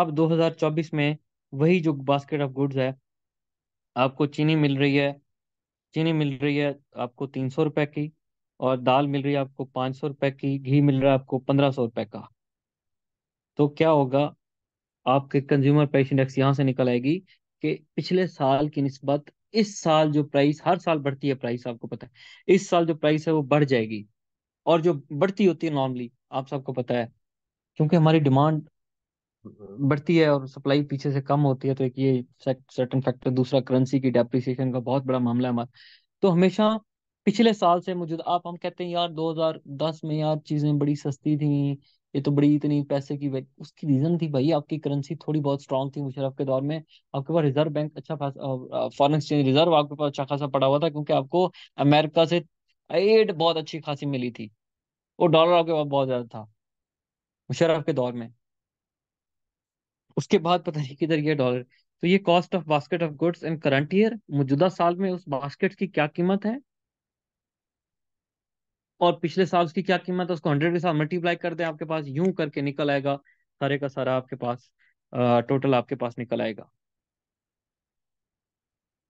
अब दो हजार चौबीस में वही जो बास्केट ऑफ गुड्स है आपको चीनी मिल रही है चीनी मिल रही है आपको तीन सौ रुपए की और दाल मिल रही है आपको पाँच सौ रुपए की घी मिल रहा है आपको पंद्रह सौ रुपए का तो क्या होगा आपके कंज्यूमर प्राइस इंडेक्स यहाँ से निकल आएगी कि पिछले साल की नस्बत इस साल जो प्राइस हर साल बढ़ती है प्राइस आपको पता है इस साल जो प्राइस है वो बढ़ जाएगी और जो बढ़ती होती है नॉर्मली आप सबको पता है क्योंकि हमारी डिमांड बढ़ती है और सप्लाई पीछे से कम होती है तो एक ये सर्टन फैक्टर दूसरा करेंसी की डेप्रिसिएशन का बहुत बड़ा मामला है हमारा तो हमेशा पिछले साल से मौजूद आप हम कहते हैं यार 2010 में यार चीजें बड़ी सस्ती थी ये तो बड़ी इतनी पैसे की उसकी रीजन थी भाई आपकी करेंसी थोड़ी बहुत स्ट्रांग थी मुशरफ के दौर में आपके पास रिजर्व बैंक अच्छा फॉरन एक्सचेंज रिजर्व आपके पास अच्छा खासा पड़ा हुआ था क्योंकि आपको अमेरिका से एड बहुत अच्छी खासी मिली थी और डॉलर आपके पास बहुत ज्यादा था मुशरफ के दौर में उसके बाद पता नहीं किधर गया डॉलर तो ये cost of basket of goods in current year मौजूदा साल में उस बास्केट की क्या कीमत है और पिछले साल उसकी क्या कीमत है उसको हंड्रेड के साथ मल्टीप्लाई कर दें आपके पास यूं करके निकल आएगा सारे का सारा आपके पास टोटल आपके पास निकल आएगा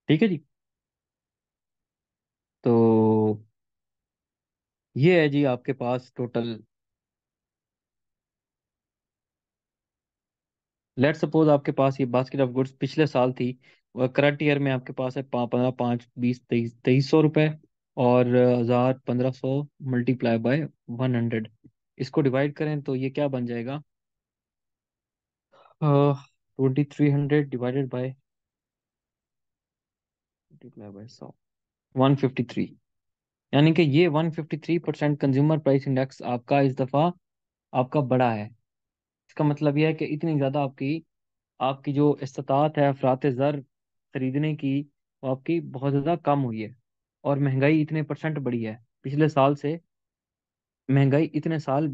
ठीक है जी तो ये है जी आपके पास टोटल लेट सपोज आपके पास ये बास्केट ऑफ गुड्स पिछले साल थी करंट ईयर में आपके पास है पंद्रह पाँच बीस तेईस तेईस सौ रुपये और हज़ार पंद्रह सौ मल्टीप्लाई बाय वन हंड्रेड इसको डिवाइड करें तो ये क्या बन जाएगा twenty three hundred divided by multiply by सौ वन फिफ्टी थ्री यानी कि ये one fifty three percent consumer price index आपका इस दफ़ा आपका बड़ा है इसका मतलब यह है कि इतनी ज़्यादा आपकी आपकी जो इस्तात है अफरात ज़र खरीदने की वो आपकी बहुत ज़्यादा कम हुई है और महंगाई इतने परसेंट बढ़ी है पिछले साल से महंगाई इतने साल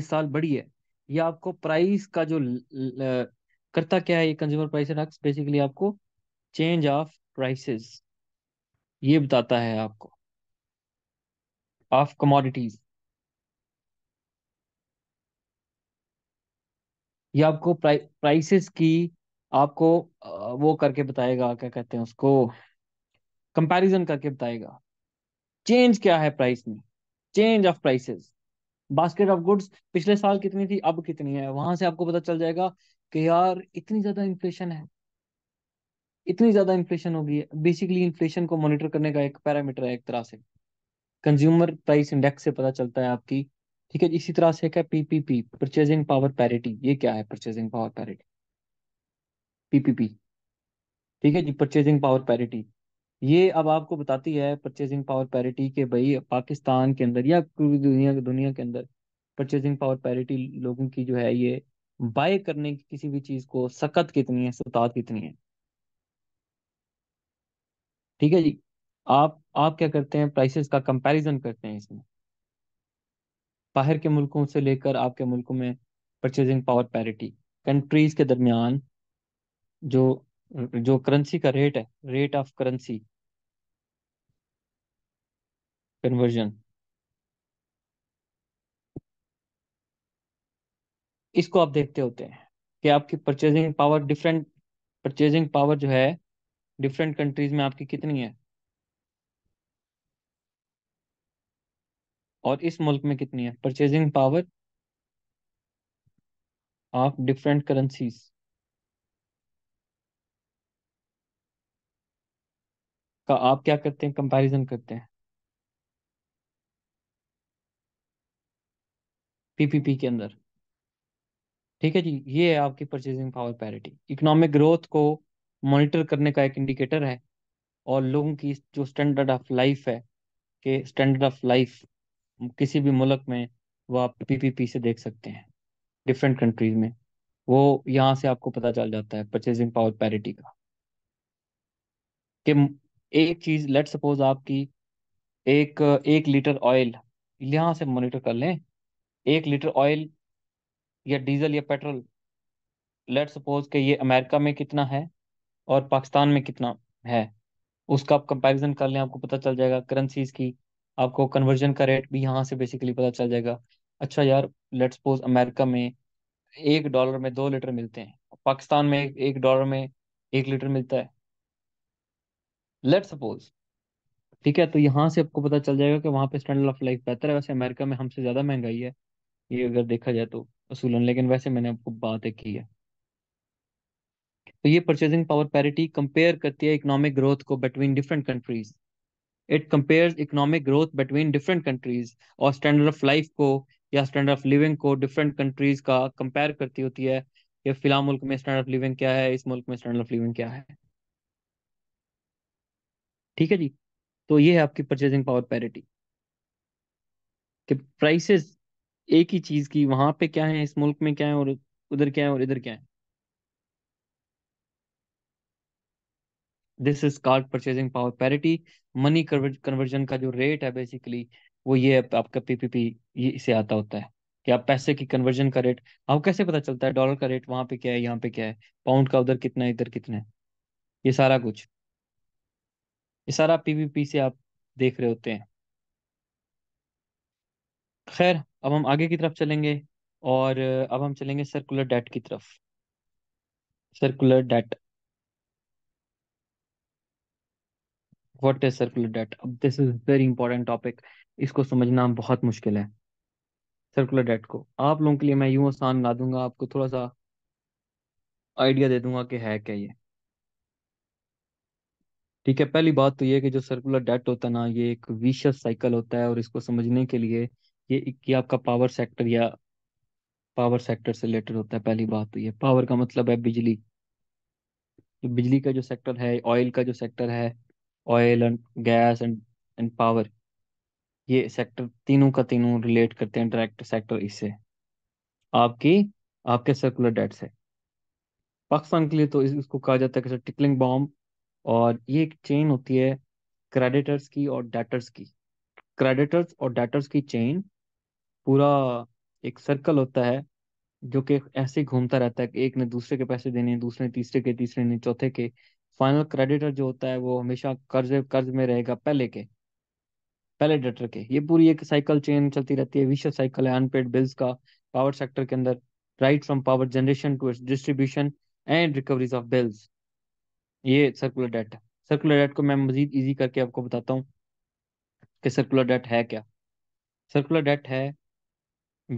इस साल बढ़ी है यह आपको प्राइस का जो ल, ल, करता क्या है ये कंज्यूमर प्राइस इंडेक्स बेसिकली आपको चेंज ऑफ प्राइसेस ये बताता है आपको ऑफ कमोडिटीज ये आपको प्राइसेस की आपको वो करके बताएगा क्या कहते हैं उसको कंपैरिजन करके बताएगा चेंज क्या है प्राइस में change of prices basket of goods पिछले साल कितनी थी अब कितनी है वहां से आपको पता चल जाएगा कि यार इतनी ज्यादा इन्फ्लेशन है इतनी ज्यादा इन्फ्लेशन होगी बेसिकली इन्फ्लेशन को मॉनिटर करने का एक पैरामीटर है एक तरह से कंज्यूमर प्राइस इंडेक्स से पता चलता है आपकी ठीक है इसी तरह से क्या पीपीपी परचेजिंग पावर पैरिटी ये क्या है परचेजिंग पावर पैरिटी पीपीपी ठीक है जी परचेजिंग पावर पैरिटी ये अब आपको बताती है परचेजिंग पावर पैरिटी के भाई पाकिस्तान के अंदर या पूरी दुनिया दुनिया के अंदर परचेजिंग पावर पैरिटी लोगों की जो है ये बाय करने की किसी भी चीज को सकत कितनी है सतात कितनी है ठीक है जी आप आप क्या करते हैं प्राइसेस का कंपैरिजन करते हैं इसमें बाहर के मुल्कों से लेकर आपके मुल्कों में परचेजिंग पावर पैरिटी कंट्रीज के दरमियान जो जो करेंसी का रेट है रेट ऑफ करेंसी कन्वर्जन इसको आप देखते होते हैं कि आपकी purchasing power different purchasing power जो है डिफरेंट कंट्रीज में आपकी कितनी है और इस मुल्क में कितनी है purchasing power of different currencies का आप क्या करते हैं कंपैरिजन करते हैं पीपीपी के अंदर ठीक है जी ये है आपकी purchasing power parity economic growth को मॉनिटर करने का एक इंडिकेटर है और लोगों की जो स्टैंडर्ड ऑफ लाइफ है के स्टैंडर्ड ऑफ लाइफ किसी भी मुल्क में वो आप पीपीपी से देख सकते हैं डिफरेंट कंट्रीज में वो यहाँ से आपको पता चल जाता है परचेजिंग पावर पैरिटी का कि एक चीज लेट सपोज आपकी एक एक लीटर ऑयल यहाँ से मॉनिटर कर लें एक लीटर ऑयल या डीजल या पेट्रोल लेट सपोज कि ये अमेरिका में कितना है और पाकिस्तान में कितना है उसका आप कंपैरिजन कर लें आपको पता चल जाएगा करेंसीज की आपको कन्वर्जन का रेट भी यहाँ से बेसिकली पता चल जाएगा अच्छा यार लेट सपोज अमेरिका में एक डॉलर में दो लीटर मिलते हैं पाकिस्तान में एक डॉलर में एक लीटर मिलता है लेट सपोज ठीक है तो यहाँ से आपको पता चल जाएगा कि वहाँ पे स्टैंडर्ड ऑफ लाइफ बेहतर है वैसे अमेरिका में हमसे ज़्यादा महंगाई है ये अगर देखा जाए तो असूलन लेकिन वैसे मैंने आपको बात एक की है तो ये परचेजिंग पावर पैरिटी कंपेयर करती है इकोनॉमिक ग्रोथ को between different countries it compares economic growth between different countries और स्टैंडर्ड ऑफ लाइफ को या स्टैंडर्ड ऑफ लिविंग को डिफरेंट कंट्रीज का कंपेयर करती होती है कि फिलहाल मुल्क में स्टैंडर्ड ऑफ लिविंग क्या है इस मुल्क में स्टैंडर्ड ऑफ लिविंग क्या है ठीक है जी तो ये है आपकी परचेजिंग पावर पैरिटी कि प्राइसेस एक ही चीज की वहां पे क्या है इस मुल्क में क्या है और उधर क्या है और इधर क्या है this is card purchasing power parity money conversion का जो रेट है बेसिकली वो ये आपका पीपीपी से आता होता है कि आप पैसे की कन्वर्जन का रेट आप कैसे पता चलता है डॉलर का रेट वहां पे क्या है यहाँ पे क्या है पाउंड का उधर कितना है इधर कितना है ये सारा कुछ ये सारा पीपीपी से आप देख रहे होते हैं खैर अब हम आगे की तरफ चलेंगे और अब हम चलेंगे सर्कुलर डेट की तरफ circular debt what is circular debt अब this is very important topic इसको समझना बहुत मुश्किल है सर्कुलर डेट को आप लोगों के लिए मैं यूं आसान ला दूंगा आपको थोड़ा सा आइडिया दे दूंगा कि है क्या ये ठीक है पहली बात तो ये कि जो सर्कुलर डेट होता है ना ये एक विशस साइकिल होता है और इसको समझने के लिए ये कि आपका पावर सेक्टर या पावर सेक्टर से रिलेटेड होता है पहली बात तो ये पावर का मतलब है बिजली तो बिजली का जो सेक्टर है ऑयल का जो सेक्टर है oil and gas and and power ये सेक्टर तीनों का तीनों रिलेट करते हैं डायरेक्ट सेक्टर इससे आपकी आपके सर्कुलर डेट से पाकिस्तान के लिए तो इस, इसको कहा जाता है कि टिकलिंग बॉम्ब और ये एक चेन होती है क्रेडिटर्स की और डेटर्स की क्रेडिटर्स और डेटर्स की चेन पूरा एक सर्कल होता है जो कि ऐसे घूमता रहता है कि एक ने दूसरे के पैसे देने दूसरे ने तीसरे के तीसरे ने चौथे के फाइनल क्रेडिटर जो होता है वो हमेशा कर्ज कर्ज में रहेगा पहले के पहले डेटर के ये पूरी एक साइकिल चेन चलती रहती है विशेष साइकिल है अनपेड बिल्स का पावर सेक्टर के अंदर right from power generation to its distribution and recoveries of bills ये सर्कुलर डेट है सर्कुलर डेट को मैं मजीद इजी करके आपको बताता हूँ कि सर्कुलर डेट है क्या सर्कुलर डेट है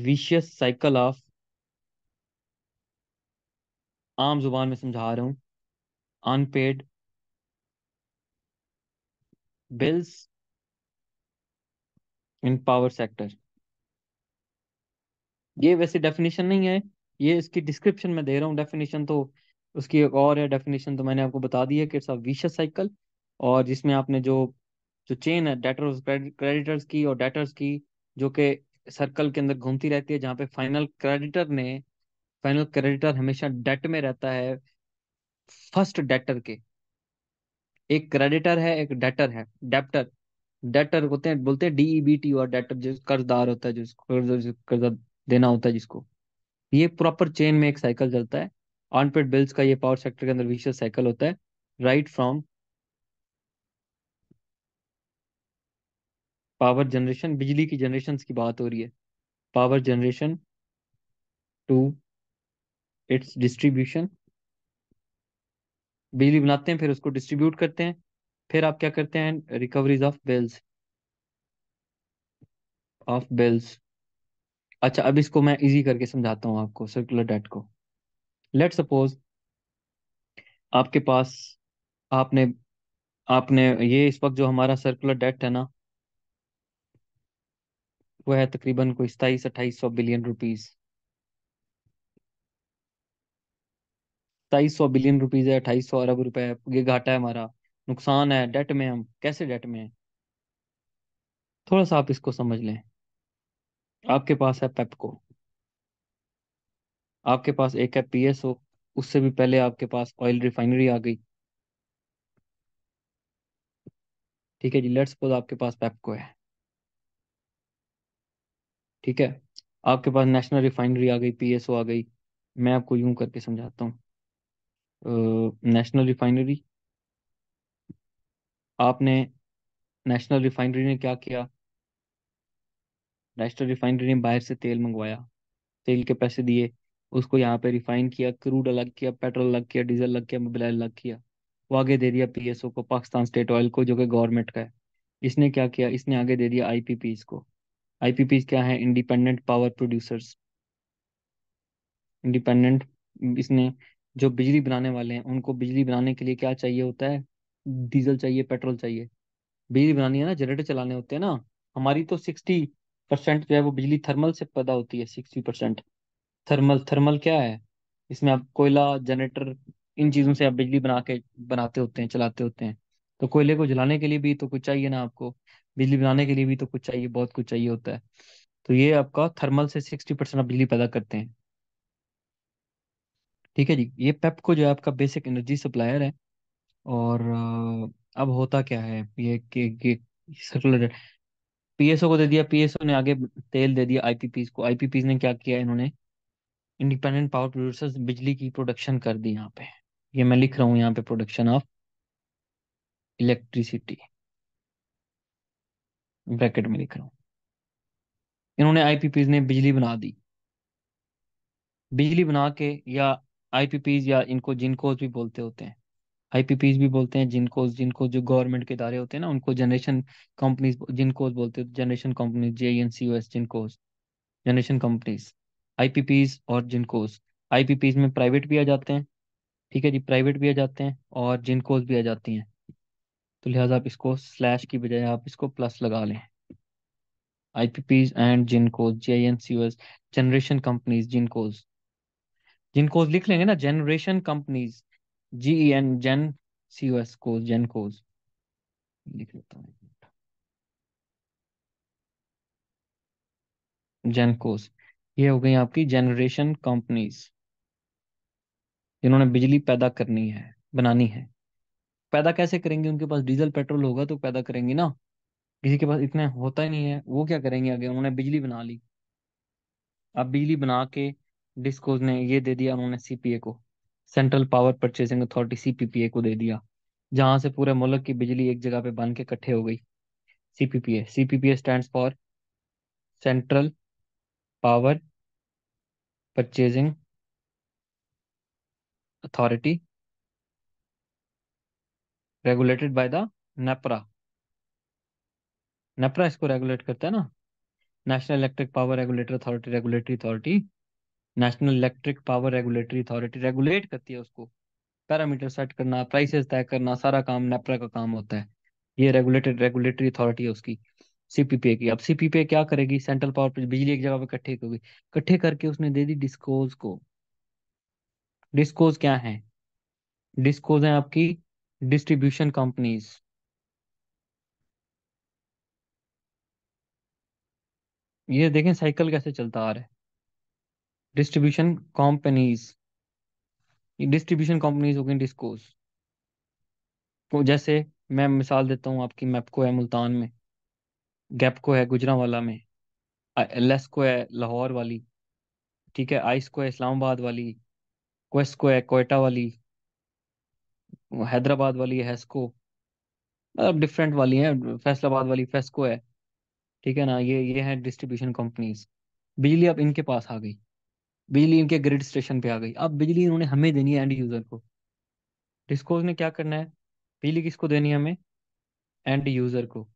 विशियस साइकिल ऑफ आम जुबान में समझा रहा हूँ unpaid bills in power sector ये वैसे डेफिनेशन नहीं है ये इसकी डिस्क्रिप्शन में दे रहा हूँ डेफिनेशन तो उसकी एक और है डेफिनेशन तो मैंने आपको बता दी है कि इट्स अ विशियस साइकिल और जिसमें आपने जो जो चेन है डेटर्स क्रेडिटर्स की और डेटर्स की जो कि सर्कल के अंदर घूमती रहती है जहाँ पे फाइनल क्रेडिटर ने फाइनल क्रेडिटर हमेशा डेट में रहता है फर्स्ट डेटर के एक क्रेडिटर है एक डेटर है डेप्टर डेटर होते हैं बोलते हैं डीईबीटी e और डेटर जो कर्जदार होता है जिसको कर्ज देना होता है जिसको ये प्रॉपर चेन में एक साइकिल चलता है अनपेड बिल्स का ये पावर सेक्टर के अंदर विशेष साइकिल होता है राइट फ्रॉम पावर जनरेशन बिजली की जनरेशन की बात हो रही है power generation to its distribution बिजली बनाते हैं फिर उसको डिस्ट्रीब्यूट करते हैं फिर आप क्या करते हैं recoveries of bills of bills अच्छा अब इसको मैं इजी करके समझाता हूँ आपको सर्कुलर डेट को लेट सपोज आपके पास आपने आपने ये इस वक्त जो हमारा सर्कुलर डेट है ना वो है तकरीबन कोई सताईस अट्ठाईस सौ बिलियन रुपीज सताईस सौ बिलियन रुपीज है अट्ठाईस सौ अरब रुपए ये घाटा है हमारा नुकसान है डेट में हम कैसे डेट में है थोड़ा सा आप इसको समझ लें आपके पास है पेपको आपके पास एक है पीएसओ उससे भी पहले आपके पास ऑयल रिफाइनरी आ गई ठीक है जी लेट्स सपोज आपके पास पेपको है ठीक है आपके पास नेशनल रिफाइनरी आ गई पीएसओ आ गई मैं आपको यूं करके समझाता हूँ नेशनल रिफाइनरी आपने नेशनल रिफाइनरी ने क्या किया नेशनल रिफाइनरी ने बाहर से तेल मंगवाया तेल के पैसे दिए उसको यहाँ पे रिफाइन किया क्रूड अलग किया पेट्रोल अलग किया डीजल अलग किया मोबाइल अलग किया वो आगे दे दिया पीएसओ को पाकिस्तान स्टेट ऑयल को जो कि गवर्नमेंट का है इसने क्या किया इसने आगे दे दिया आईपीपीज को आईपीपीज क्या है इंडिपेंडेंट पावर प्रोड्यूसर्स इंडिपेंडेंट इसने जो बिजली बनाने वाले हैं उनको बिजली बनाने के लिए क्या चाहिए होता है डीजल चाहिए पेट्रोल चाहिए बिजली बनानी है ना जनरेटर चलाने होते हैं ना हमारी तो सिक्सटी परसेंट जो है वो बिजली थर्मल से पैदा होती है सिक्सटी परसेंट थर्मल थर्मल क्या है इसमें आप कोयला जनरेटर इन चीज़ों से आप बिजली बना के बनाते होते हैं चलाते होते हैं तो कोयले को जलाने के लिए भी तो कुछ चाहिए ना आपको बिजली बनाने के लिए भी तो कुछ चाहिए बहुत कुछ चाहिए होता है तो ये आपका थर्मल से सिक्सटी परसेंट आप बिजली पैदा करते हैं ठीक है जी ये पेप्को जो है आपका बेसिक एनर्जी सप्लायर है और अब होता क्या है ये के, सर्कुलर पीएसओ को दे दिया पीएसओ ने आगे तेल दे दिया आईपीपीस को आईपीपीस ने क्या किया इन्होंने इंडिपेंडेंट पावर प्रोड्यूसर्स बिजली की प्रोडक्शन कर दी यहाँ पे ये मैं लिख रहा हूँ यहाँ पे प्रोडक्शन ऑफ इलेक्ट्रिसिटी ब्रैकेट में लिख रहा हूँ इन्होंने आईपीपीज ने बिजली बना दी बिजली बना के या आईपीपीज या इनको जिनकोज भी बोलते होते हैं आईपीपीज भी बोलते हैं जिनकोज जिनको जो गवर्नमेंट के इदारे होते हैं ना उनको जनरेशन कंपनीज जिनकोज बोलते हैं generation companies J N C S GENCOs generation companies IPPs और जिनकोज आईपीपीज में प्राइवेट भी आ जाते हैं ठीक है जी प्राइवेट भी आ जाते हैं और जिनकोज भी आ जाती हैं तो लिहाजा आप इसको स्लैश की बजाय आप इसको प्लस लगा लें IPPs and GENCOs J N C S generation companies GENCOs जिनको लिख लेंगे ना generation companies G N gen C O S cos GENCOs लिख लेता हूँ जेनकोस ये हो गई आपकी जनरेशन कंपनीज जिन्होंने बिजली पैदा करनी है बनानी है पैदा कैसे करेंगे उनके पास डीजल पेट्रोल होगा तो पैदा करेंगी ना किसी के पास इतना होता ही नहीं है वो क्या करेंगे आगे उन्होंने बिजली बना ली अब बिजली बना के डिस्कोज ने ये दे दिया उन्होंने सीपीए को central power purchasing authority CPPA को दे दिया जहां से पूरे मुल्क की बिजली एक जगह पे बन के इकट्ठे हो गई CPPA CPPA stand for central power purchasing authority regulated by the NEPRA NEPRA इसको रेगुलेट करता है ना national electric power regulator authority regulatory authority national electric power regulatory authority regulate करती है उसको पैरामीटर सेट करना प्राइसेस तय करना सारा काम नेपरा का काम होता है ये रेगुलेटेड रेगुलेटरी अथॉरिटी है उसकी सीपीपीए की अब सीपीपीए क्या करेगी सेंट्रल पावर बिजली एक जगह पर इकट्ठे होगी इकट्ठे करके उसने दे दी डिस्कोज को डिस्कोज क्या है डिस्कोज है आपकी डिस्ट्रीब्यूशन कंपनीज ये देखें साइकिल कैसे चलता आ रहा है डिस्ट्रीब्यूशन कंपनीज डिस्ट्रीब्यूशन कंपनीज हो गई डिस्कोस को जैसे मैं मिसाल देता हूँ आपकी मैपको है मुल्तान में गैपको है गुजरावाला में लेस्को है लाहौर वाली ठीक है आइसको है इस्लामाबाद वाली क्वेस्को है कोयटा वाली हैदराबाद वाली है हेस्को मतलब डिफरेंट वाली है फैसलाबाद वाली फेस्को है ठीक है ना ये ये है डिस्ट्रीब्यूशन कंपनीज बिजली अब इनके पास आ गई बिजली इनके ग्रिड स्टेशन पे आ गई अब बिजली इन्होंने हमें देनी है एंड यूजर को डिस्कोज ने क्या करना है बिजली किसको देनी है हमें एंड यूजर को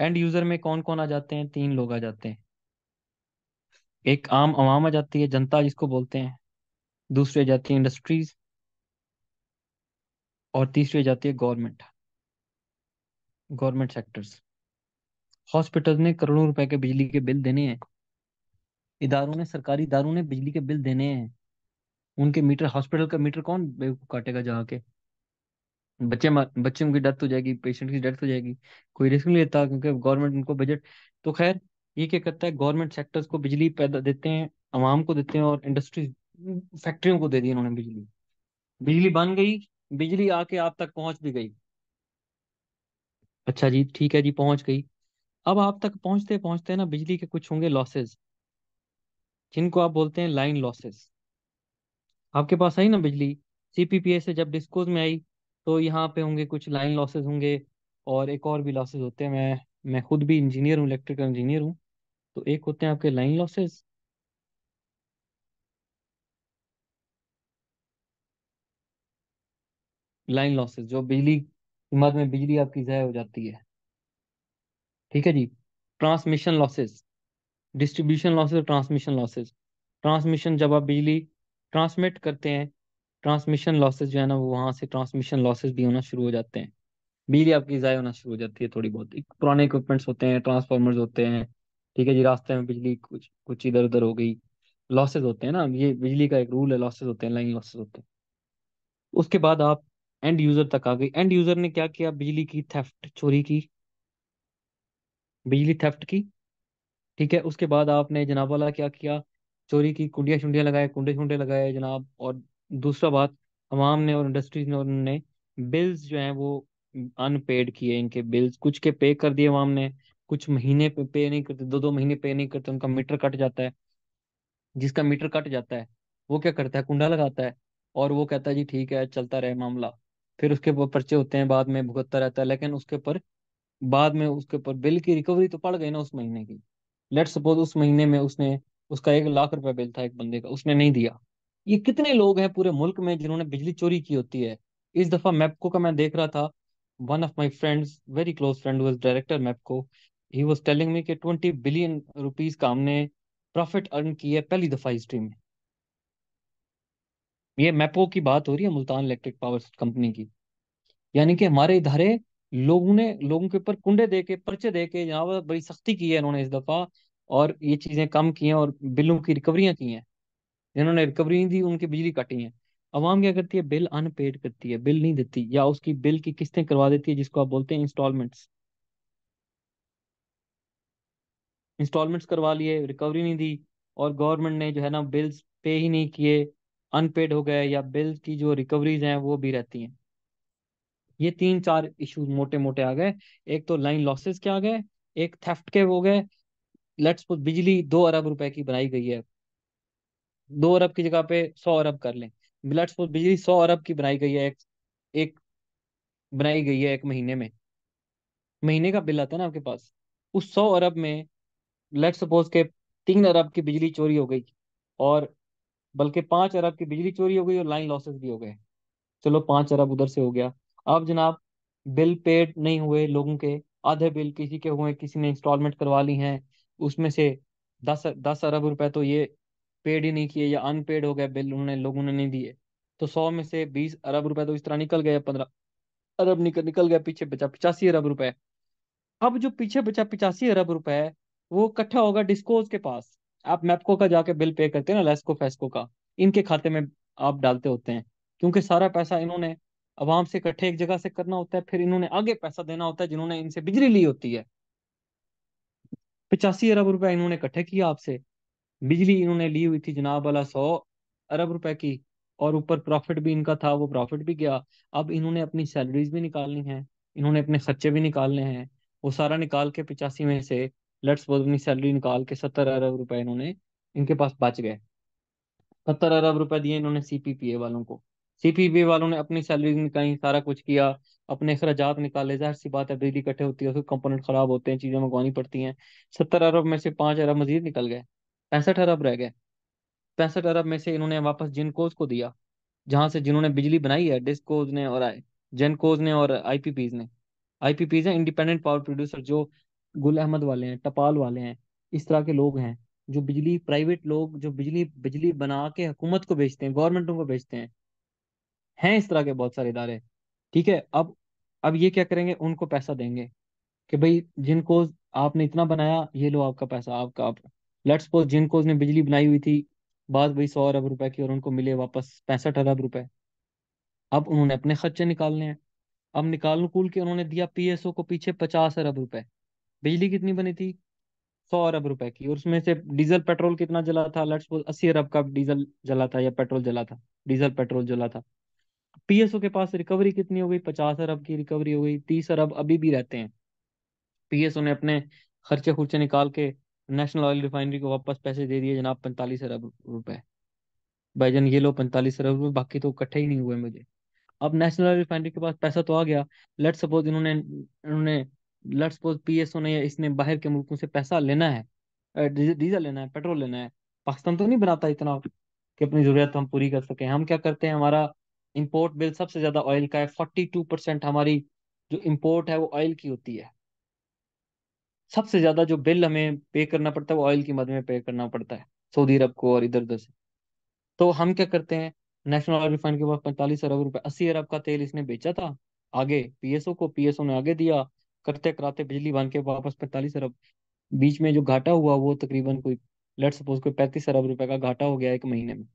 एंड यूजर में कौन कौन आ जाते हैं तीन लोग आ जाते हैं एक आम आवाम आ जाती है जनता जिसको बोलते हैं दूसरी आ जाती है इंडस्ट्रीज और तीसरी आ जाती है गवर्नमेंट गवर्नमेंट सेक्टर्स हॉस्पिटल ने करोड़ों रुपए के बिजली के बिल देने हैं इदारों ने सरकारी इदारों ने बिजली के बिल देने हैं उनके मीटर हॉस्पिटल का मीटर कौन काटेगा जहाँ के बच्चे बच्चों की डेथ हो जाएगी पेशेंट की डेथ हो जाएगी कोई रिस्क नहीं लेता क्योंकि गवर्नमेंट उनको बजट तो खैर ये क्या करता है गवर्नमेंट सेक्टर्स को बिजली पैदा देते हैं आवाम को देते हैं और इंडस्ट्री फैक्ट्रियों को दे दी उन्होंने बिजली बिजली बन गई बिजली आके आप तक पहुंच भी गई अच्छा जी ठीक है जी पहुंच गई अब आप तक पहुंचते पहुंचते ना बिजली के कुछ होंगे लॉसेस जिनको आप बोलते हैं लाइन लॉसेस आपके पास आई ना बिजली सीपीपीए से जब डिस्कोज में आई तो यहाँ पे होंगे कुछ लाइन लॉसेस होंगे और एक और भी लॉसेज होते हैं मैं मैं खुद भी इंजीनियर हूँ इलेक्ट्रिकल इंजीनियर हूँ तो एक होते हैं आपके लाइन लॉसेस लाइन लॉसेस जो बिजली कीमत में बिजली आपकी जय हो जाती है ठीक है जी ट्रांसमिशन लॉसेस डिस्ट्रीब्यूशन लॉसेज और ट्रांसमिशन लॉसेज ट्रांसमिशन जब आप बिजली ट्रांसमिट करते हैं ट्रांसमिशन लॉसेज जो है ना वो वहाँ से ट्रांसमिशन लॉसेज भी होना शुरू हो जाते हैं बिजली आपकी ज़ाय होना शुरू हो जाती है थोड़ी बहुत पुराने इक्विपमेंट्स होते हैं ट्रांसफार्मर्स होते हैं ठीक है जी रास्ते में बिजली कुछ कुछ इधर उधर हो गई लॉसेज होते हैं ना ये बिजली का एक रूल है लॉसेज होते हैं लाइन लॉसेज होते हैं उसके बाद आप एंड यूजर तक आ गई एंड यूजर ने क्या किया बिजली की थेफ्ट चोरी की बिजली थेफ्ट की ठीक है उसके बाद आपने जनाब वाला क्या किया चोरी की कुंडिया शुंडियाँ लगाए कुंडे शुंडे लगाए जनाब और दूसरा बात अवाम ने और इंडस्ट्रीज ने और उन्होंने बिल्स जो हैं वो अनपेड किए इनके बिल्स कुछ के पे कर दिए अवाम ने कुछ महीने पे पे नहीं करते दो दो महीने पे नहीं करते उनका मीटर कट जाता है जिसका मीटर कट जाता है वो क्या करता है कुंडा लगाता है और वो कहता है जी ठीक है चलता रहे मामला फिर उसके ऊपर पर्चे होते हैं बाद में भुगतता रहता है लेकिन उसके ऊपर बाद में उसके ऊपर बिल की रिकवरी तो पड़ गई ना उस महीने की लेट सपोज उस महीने में उसने उसका एक लाख रुपया बिल था एक बंदे का उसने नहीं दिया ये कितने लोग हैं पूरे मुल्क में जिन्होंने बिजली चोरी की होती है इस दफा मैपको का मैं देख रहा था one of my friends very close friend director MEPCO he was telling me के ट्वेंटी बिलियन रुपीज का हमने प्रॉफिट अर्न की है पहली दफा हिस्ट्री में ये मैपो की बात हो रही है मुल्तान इलेक्ट्रिक पावर कंपनी की यानी कि हमारे इधारे लोगों ने लोगों के ऊपर कुंडे दे के पर्चे दे के यहाँ पर बड़ी सख्ती की है इन्होंने इस दफा और ये चीजें कम की हैं और बिलों की रिकवरियां की हैं जिन्होंने रिकवरी नहीं दी उनकी बिजली काटी है अवाम क्या करती है बिल अनपेड करती है बिल नहीं देती या उसकी बिल की किस्तें करवा देती है जिसको आप बोलते हैं इंस्टॉलमेंट्स इंस्टॉलमेंट्स करवा लिए रिकवरी नहीं दी और गवर्नमेंट ने जो है ना बिल्स पे ही नहीं किए अनपेड हो गए या बिल की जो रिकवरीज हैं वो भी रहती हैं ये तीन चार इश्यूज मोटे मोटे आ गए एक तो लाइन लॉसेस के आ गए एक थेफ्ट के हो गए लेट्स पुट बिजली दो अरब रुपए की बनाई गई है दो अरब की जगह पे सौ अरब कर लें लेट्स पुट बिजली सौ अरब की बनाई गई है एक, एक बनाई गई है एक महीने में महीने का बिल आता है ना आपके पास उस सौ अरब में लेट सपोज के तीन अरब की बिजली चोरी हो गई और बल्कि पांच अरब की बिजली चोरी हो गई और लाइन लॉसेस भी हो गए चलो पांच अरब उधर से हो गया अब जनाब बिल पेड नहीं हुए लोगों के आधे बिल किसी के हुए किसी ने इंस्टॉलमेंट करवा ली हैं उसमें से दस दस अरब रुपए तो ये पेड ही नहीं किए या अनपेड हो गए बिल उन्होंने लोगों ने नहीं दिए तो सौ में से बीस अरब रुपए तो इस तरह निकल गए पंद्रह अरब निकल निकल गया पीछे बचा पिचासी अरब रुपए अब जो पीछे बचा पिचासी अरब रुपए वो इकट्ठा होगा डिस्कोज के पास आप मैपको का जाके बिल पे करते हैं ना लेस्को फेस्को का इनके खाते में आप डालते होते हैं क्योंकि सारा पैसा इन्होंने आवाम से इकट्ठे एक जगह से करना होता है फिर इन्होंने आगे पैसा देना होता है जिन्होंने इनसे बिजली ली होती है पचासी अरब रुपए इन्होंने इकट्ठे किया आपसे बिजली इन्होंने ली हुई थी जनाब वाला सौ अरब रुपए की और ऊपर प्रॉफिट भी इनका था वो प्रॉफिट भी गया अब इन्होंने अपनी सैलरीज भी निकालनी है इन्होंने अपने खर्चे भी निकालने हैं वो सारा निकाल के पिचासी में से लेट्स बोल अपनी सैलरी निकाल के सत्तर अरब रुपए इन्होंने इनके पास बच गए सत्तर अरब रुपए दिए इन्होंने सीपीपीए वालों को सीपीबी वालों ने अपनी सैलरी निकाली सारा कुछ किया अपने अखराजात निकाले जाहिर सी बात है बिजली इकट्ठे होती है उसके कंपोनेंट खराब होते हैं चीजें मंगवानी पड़ती हैं सत्तर अरब में से पांच अरब मजीद निकल गए पैंसठ अरब रह गए पैंसठ अरब में से इन्होंने वापस जिनकोज को दिया जहां से जिन्होंने बिजली बनाई है डिस्कोज ने और जेनकोज ने और आईपीपीज ने आईपीपीज हैं इंडिपेंडेंट पावर प्रोड्यूसर जो गुल अहमद वाले हैं टपाल वाले हैं इस तरह के लोग हैं जो बिजली प्राइवेट लोग जो बिजली बिजली बना के हुकूमत को बेचते हैं गवर्नमेंटों को बेचते हैं हैं इस तरह के बहुत सारे इदारे ठीक है अब अब ये क्या करेंगे उनको पैसा देंगे कि भाई जिनको आपने इतना बनाया ये लो आपका पैसा आपका आप लेट्स सपोज जिनको उसने बिजली बनाई हुई थी बात भाई सौ अरब रुपए की और उनको मिले वापस पैंसठ अरब रुपए अब उन्होंने अपने खर्चे निकालने हैं अब निकाल निकूल के उन्होंने दिया पीएसओ को पीछे पचास अरब रुपए बिजली कितनी बनी थी सौ अरब रुपए की और उसमें से डीजल पेट्रोल कितना जला था लेट्स सपोज अस्सी अरब का डीजल जला था या पेट्रोल जला था डीजल पेट्रोल जला था पीएसओ के पास रिकवरी कितनी हो गई पचास अरब की रिकवरी हो गई तीस अरब अभी भी रहते हैं पीएसओ ने अपने खर्चे खुर्चे निकाल के नेशनल ऑयल रिफाइनरी को वापस पैसे दे दिए जनाब पैंतालीस अरब रुपए भाई जान ये लो पैंतालीस अरब रुपए बाकी तो इकट्ठे ही नहीं हुए मुझे अब नेशनल ऑयल रिफाइनरी के पास पैसा तो आ गया लेट सपोज इन्होंने इन्होंने लेट सपोज पीएसओ ने इसने बाहर के मुल्कों से पैसा लेना है डीजल लेना है पेट्रोल लेना है पाकिस्तान तो नहीं बनाता इतना कि अपनी जरूरत हम पूरी कर सके हम क्या करते हैं हमारा इम्पोर्ट बिल सबसे ज्यादा ऑयल का है फोर्टी टू परसेंट हमारी जो इंपोर्ट है वो ऑयल की होती है सबसे ज्यादा जो बिल हमें पे करना पड़ता है वो ऑयल की मद में पे करना पड़ता है सऊदी अरब को और इधर उधर से तो हम क्या करते हैं नेशनल ऑयल रिफाइंड के पास पैंतालीस अरब रुपए अस्सी अरब का तेल इसने बेचा था आगे पीएसओ को पीएसओ ने आगे दिया करते कराते बिजली बन के वापस पैंतालीस अरब बीच में जो घाटा हुआ वो तकरीबन कोई लेट सपोज कोई पैंतीस अरब रुपए का घाटा हो गया एक महीने में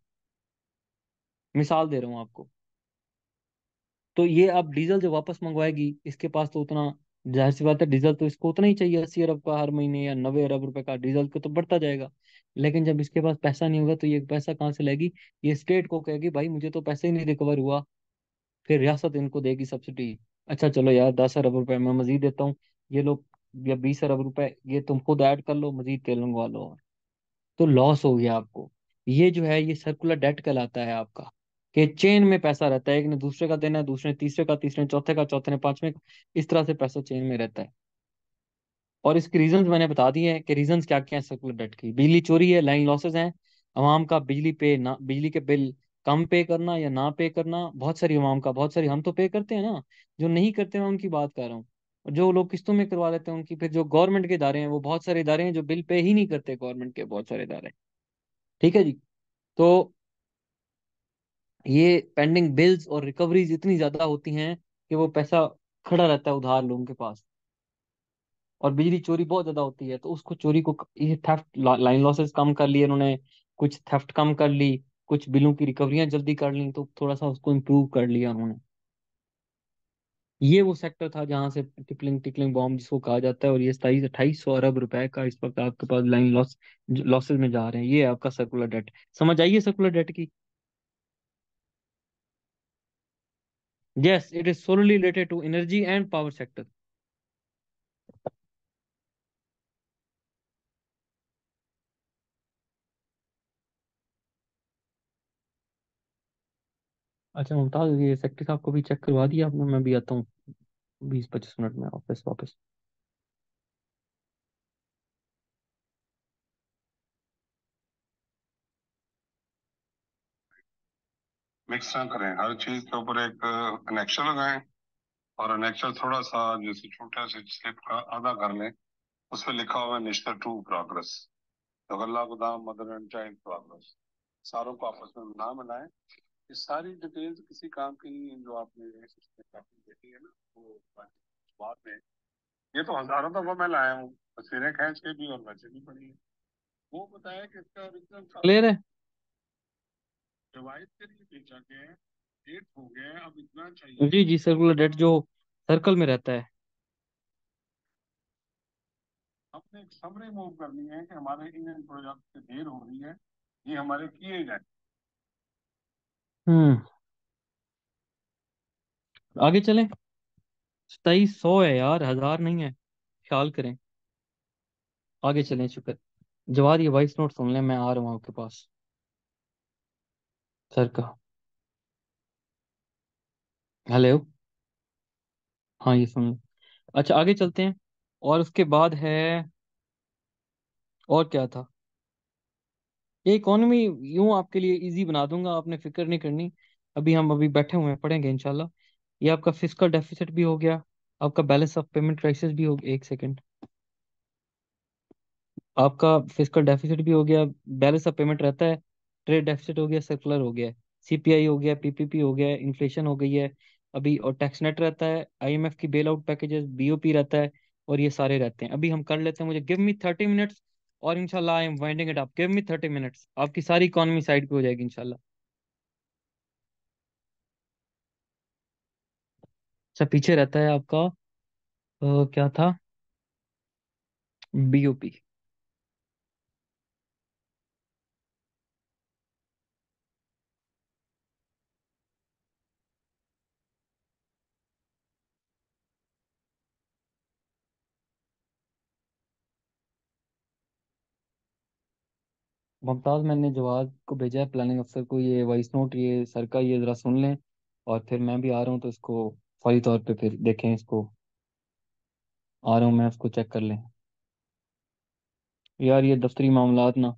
मिसाल दे रहा हूँ आपको तो ये अब डीजल जो वापस मंगवाएगी इसके पास तो उतना जाहिर सी बात है डीजल तो इसको उतना ही चाहिए अस्सी अरब का हर महीने या नब्बे अरब रुपए का डीजल को तो बढ़ता जाएगा लेकिन जब इसके पास पैसा नहीं होगा तो ये पैसा कहाँ से लेगी ये स्टेट को कहेगी भाई मुझे तो पैसा ही नहीं रिकवर हुआ फिर रियासत इनको देगी सब्सिडी अच्छा चलो यार दस अरब रुपए मैं मजीद देता हूँ ये लोग या बीस अरब रुपए ये तुम खुद ऐड कर लो मजीद तेल मंगवा लो तो लॉस हो गया आपको ये जो है ये सर्कुलर डेट कहलाता है आपका कि चेन में पैसा रहता है एक ने दूसरे का देना है दूसरे ने तीसरे का तीसरे ने चौथे का चौथे ने पांचवे का इस तरह से पैसा चेन में रहता है और इसके रीजन मैंने बता दिए हैं कि रीजन क्या क्या है सर्कुलर डेट की बिजली चोरी है लाइन लॉसेज हैं आवाम का बिजली पे ना बिजली के बिल कम पे करना या ना पे करना बहुत सारी आवाम का बहुत सारी हम तो पे करते हैं ना जो नहीं करते मैं उनकी बात कर रहा हूँ और जो लोग किस्तों में करवा लेते हैं उनकी फिर जो गवर्नमेंट के इदारे हैं वो बहुत सारे इदारे हैं जो बिल पे ही नहीं करते गवर्नमेंट के बहुत सारे इदारे ठीक है जी तो ये पेंडिंग बिल्स और रिकवरीज इतनी ज्यादा होती हैं कि वो पैसा खड़ा रहता है उधार लोगों के पास और बिजली चोरी बहुत ज्यादा होती है तो उसको चोरी को ये थेफ्ट लाइन लॉसेस कम कर लिए उन्होंने कुछ थेफ्ट कम कर ली कुछ बिलों की रिकवरियां जल्दी कर ली तो थोड़ा सा उसको इम्प्रूव कर लिया उन्होंने ये वो सेक्टर था जहां से टिपलिंग टिकलिंग बॉम्ब जिसको कहा जाता है और ये सताईस अट्ठाईस सौ अरब रुपए का इस वक्त आपके पास लाइन लॉस लॉसेज में जा रहे हैं ये आपका सर्कुलर डेट समझ आइए सर्कुलर डेट की Yes, it is solely related to energy and power sector. अच्छा मुमताज ये सेक्टर साहब को भी चेक करवा दिया आपने मैं भी आता हूँ बीस पच्चीस मिनट में ऑफिस वापस मिक्स ना करें हर चीज के ऊपर एक कनेक्शन uh, लगाएं और अनेक्चर थोड़ा सा जैसे छोटा से स्लिप का आधा कर लें उस पर लिखा हुआ है निश्चर टू प्रोग्रेस गल्ला गुदाम मदर एंड चाइल्ड प्रोग्रेस सारों को आपस में ना मिलाएं ये सारी डिटेल्स किसी काम की नहीं है जो आपने देखी है ना वो बाद में ये तो हजारों दफा मैं लाया हूँ तस्वीरें खींच के भी और वैसे भी पड़ी है वो बताया कि इसका ओरिजिनल क्लियर है जी जी सर्कुलर डेट जो सर्कल में रहता है हमने एक समरी मूव करनी है कि हमारे इन प्रोजेक्ट से देर हो रही है ये हमारे किए जाए हम्म आगे चलें सताईस सौ है यार हजार नहीं है ख्याल करें आगे चलें शुक्र जवाब ये वॉइस नोट सुन लें मैं आ रहा हूँ आपके पास सर का हेलो हाँ ये सुन अच्छा आगे चलते हैं और उसके बाद है और क्या था ये इकोनॉमी यूं आपके लिए इजी बना दूंगा आपने फिक्र नहीं करनी अभी हम अभी बैठे हुए हैं पढ़ेंगे इंशाल्लाह ये आपका फिस्कल डेफिसिट भी हो गया आपका बैलेंस ऑफ पेमेंट क्राइसिस भी हो गया एक सेकेंड आपका फिस्कल डेफिसिट भी हो गया बैलेंस ऑफ पेमेंट रहता है ट्रेड डेफिसिट हो गया सर्कुलर हो गया सीपीआई हो गया पीपीपी हो गया इन्फ्लेशन हो गई है अभी और टैक्स नेट रहता है आईएमएफ की बेल आउट पैकेजेस बीओपी रहता है और ये सारे रहते हैं अभी हम कर लेते हैं मुझे गिव मी थर्टी मिनट्स और इंशाल्लाह I am winding it up give me thirty minutes आपकी सारी इकोनॉमी साइड पे हो जाएगी इंशाल्लाह अच्छा पीछे रहता है आपका आ, क्या था बीओपी मुमताज मैंने जवाब को भेजा है प्लानिंग अफसर को ये वॉइस नोट ये सर का ये जरा सुन लें और फिर मैं भी आ रहा हूँ तो इसको फौरी तौर पे फिर देखें इसको आ रहा हूँ मैं उसको चेक कर लें यार ये दफ्तरी मामला ना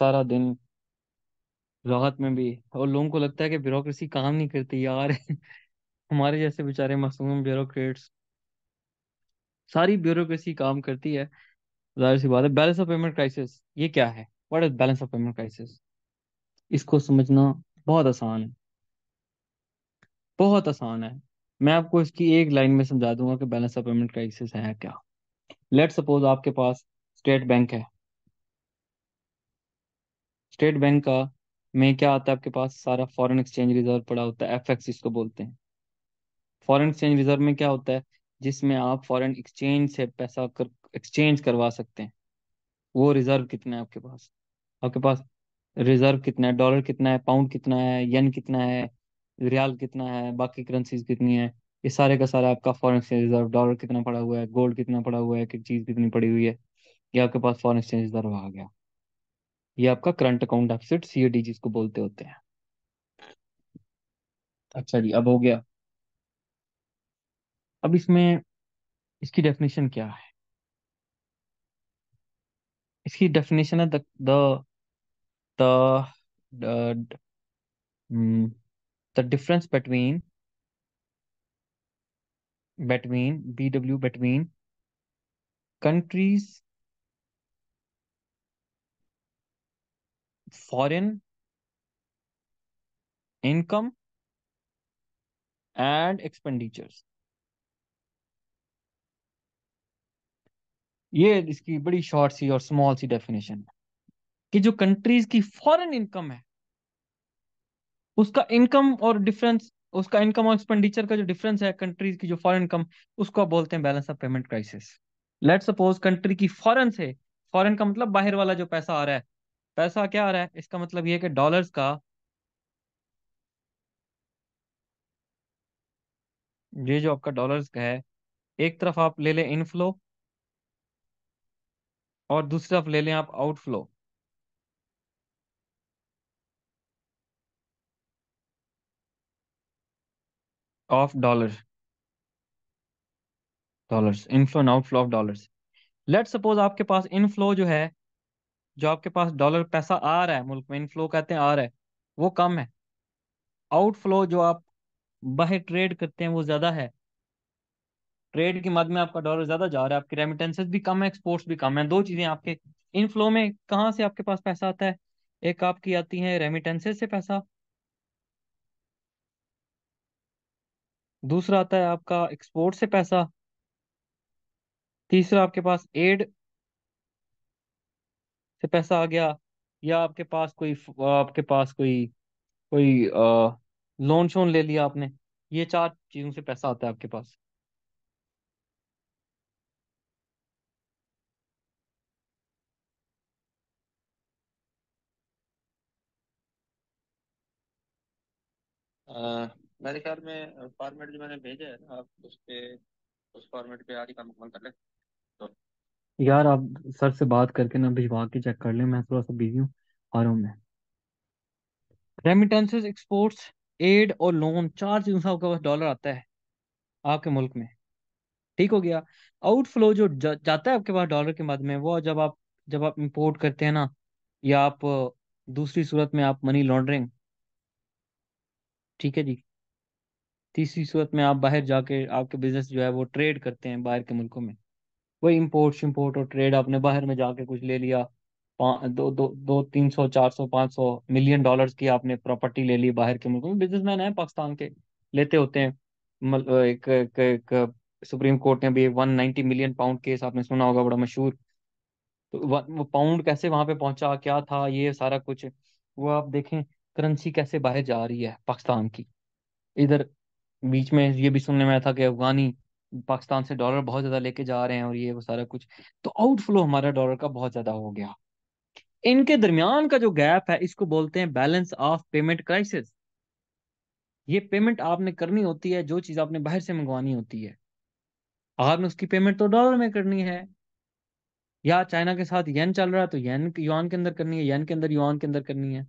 सारा दिन राहत में भी और लोगों को लगता है कि ब्यूरोक्रेसी काम नहीं करती यार [LAUGHS] हमारे जैसे बेचारे मासूम ब्यूरोक्रेट्स सारी ब्यूरोक्रेसी काम करती है जाहिर सी बात है बैलेंस ऑफ पेमेंट क्राइसिस ये क्या है what is balance of payment crisis इसको समझना बहुत आसान है बहुत आसान है मैं आपको इसकी एक लाइन में समझा दूंगा कि बैलेंस ऑफ पेमेंट क्राइसिस है क्या लेट सपोज आपके पास स्टेट बैंक है स्टेट बैंक का में क्या आता है आपके पास सारा फॉरेन एक्सचेंज रिजर्व पड़ा होता है एफ इसको बोलते हैं फॉरेन एक्सचेंज रिजर्व में क्या होता है जिसमें आप फॉरेन एक्सचेंज से पैसा कर एक्सचेंज करवा सकते हैं वो रिजर्व कितना है आपके पास आपके पास रिजर्व कितना है डॉलर कितना है पाउंड कितना है यन कितना है रियाल कितना है बाकी करेंसीज कितनी है ये सारे का सारा आपका फॉरेन एक्सचेंज रिजर्व डॉलर कितना पड़ा हुआ है गोल्ड कितना पड़ा हुआ है कि चीज़ कितनी पड़ी हुई है ये आपके पास फॉरेन एक्सचेंज रिजर्व आ गया ये आपका करंट अकाउंट डेफिसिट सीएडी जिसको बोलते होते हैं अच्छा जी अब हो गया अब इसमें इसकी डेफिनेशन क्या है इसकी definition the the the the mm, the difference between between bw between countries foreign income and expenditures ये इसकी बड़ी शॉर्ट सी और स्मॉल सी डेफिनेशन है कि जो कंट्रीज की फॉरेन इनकम है उसका इनकम और डिफरेंस उसका इनकम और एक्सपेंडिचर का जो डिफरेंस है कंट्रीज की जो फॉरेन इनकम उसको आप बोलते हैं balance of payment crisis let suppose country की फॉरेन से फॉरेन का मतलब बाहर वाला जो पैसा आ रहा है पैसा क्या आ रहा है इसका मतलब ये है कि डॉलर्स का ये जो आपका डॉलर्स का है एक तरफ आप ले लें इनफ्लो और दूसरी तरफ ले लें आप outflow of dollar dollars inflow and outflow of dollars let suppose आपके पास इनफ्लो जो है जो आपके पास डॉलर पैसा आ रहा है मुल्क में इनफ्लो कहते हैं आ रहा है वो कम है आउटफ्लो जो आप बाहर ट्रेड करते हैं वो ज़्यादा है ट्रेड के मद में आपका डॉलर ज्यादा जा रहा है आपके रेमिटेंसेस भी कम है एक्सपोर्ट्स भी कम है दो चीजें आपके इनफ्लो में कहाँ से आपके पास पैसा आता है एक आपकी आती है रेमिटेंसेस से पैसा दूसरा आता है आपका एक्सपोर्ट से पैसा तीसरा आपके पास एड से पैसा आ गया या आपके पास कोई आपके पास कोई कोई लोन शोन ले लिया आपने ये चार चीजों से पैसा आता है आपके पास मेरे ख्याल में फॉर्मेट जो मैंने भेजा है ना आप उस पे उस फॉर्मेट पे आज ही काम मुकम्मल कर लें तो यार आप सर से बात करके ना भिजवा के चेक कर लें मैं थोड़ा सा बिजी हूँ आ रहा हूँ मैं रेमिटेंसेस एक्सपोर्ट्स एड और लोन चार चीजों से आपके पास डॉलर आता है आपके मुल्क में ठीक हो गया आउटफ्लो जो जा, जाता है आपके पास डॉलर के मद में वो जब आप जब आप इंपोर्ट करते हैं ना या आप दूसरी सूरत में आप मनी लॉन्ड्रिंग ठीक है जी तीसरी सूरत में आप बाहर जाके आपके बिजनेस जो है वो ट्रेड करते हैं बाहर के मुल्कों में वही इम्पोर्ट शम्पोर्ट और ट्रेड आपने बाहर में जाके कुछ ले लिया दो दो दो तीन सौ चार सौ पाँच सौ मिलियन डॉलर्स की आपने प्रॉपर्टी ले ली बाहर के मुल्कों में बिजनेसमैन है पाकिस्तान के लेते होते हैं एक, एक, एक सुप्रीम कोर्ट ने भी one ninety million pound case आपने सुना होगा बड़ा मशहूर तो वो पाउंड कैसे वहां पे पहुंचा क्या था ये सारा कुछ वो आप देखें करेंसी कैसे बाहर जा रही है पाकिस्तान की इधर बीच में ये भी सुनने में आया था कि अफगानी पाकिस्तान से डॉलर बहुत ज्यादा लेके जा रहे हैं और ये वो सारा कुछ तो आउटफ्लो हमारा डॉलर का बहुत ज्यादा हो गया इनके दरमियान का जो गैप है इसको बोलते हैं बैलेंस ऑफ पेमेंट क्राइसिस ये पेमेंट आपने करनी होती है जो चीज आपने बाहर से मंगवानी होती है आपने उसकी पेमेंट तो डॉलर में करनी है या चाइना के साथ येन चल रहा है तो येन युआन के अंदर करनी है येन के अंदर युआन के अंदर करनी है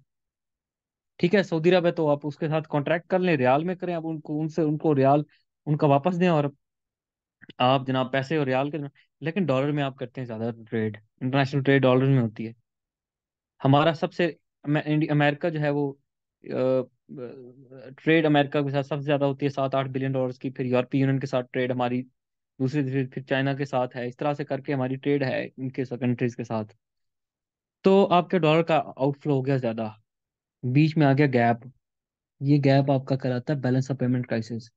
ठीक है सऊदी अरब है तो आप उसके साथ कॉन्ट्रैक्ट कर लें रियाल में करें आप उनको उनसे उनको रियाल उनका वापस दें और आप जनाब पैसे और रियाल के लेकिन डॉलर में आप करते हैं ज़्यादा ट्रेड इंटरनेशनल ट्रेड डॉलर में होती है हमारा सबसे अमेरिका जो है वो ट्रेड अमेरिका के साथ सबसे ज़्यादा होती है सात आठ बिलियन डॉलर की फिर यूरोपीय यूनियन के साथ ट्रेड हमारी दूसरी फिर चाइना के साथ है इस तरह से करके हमारी ट्रेड है इनके कंट्रीज के साथ तो आपके डॉलर का आउटफ्लो हो गया ज़्यादा बीच में आ गया गैप ये गैप आपका कहलाता है बैलेंस ऑफ पेमेंट क्राइसिस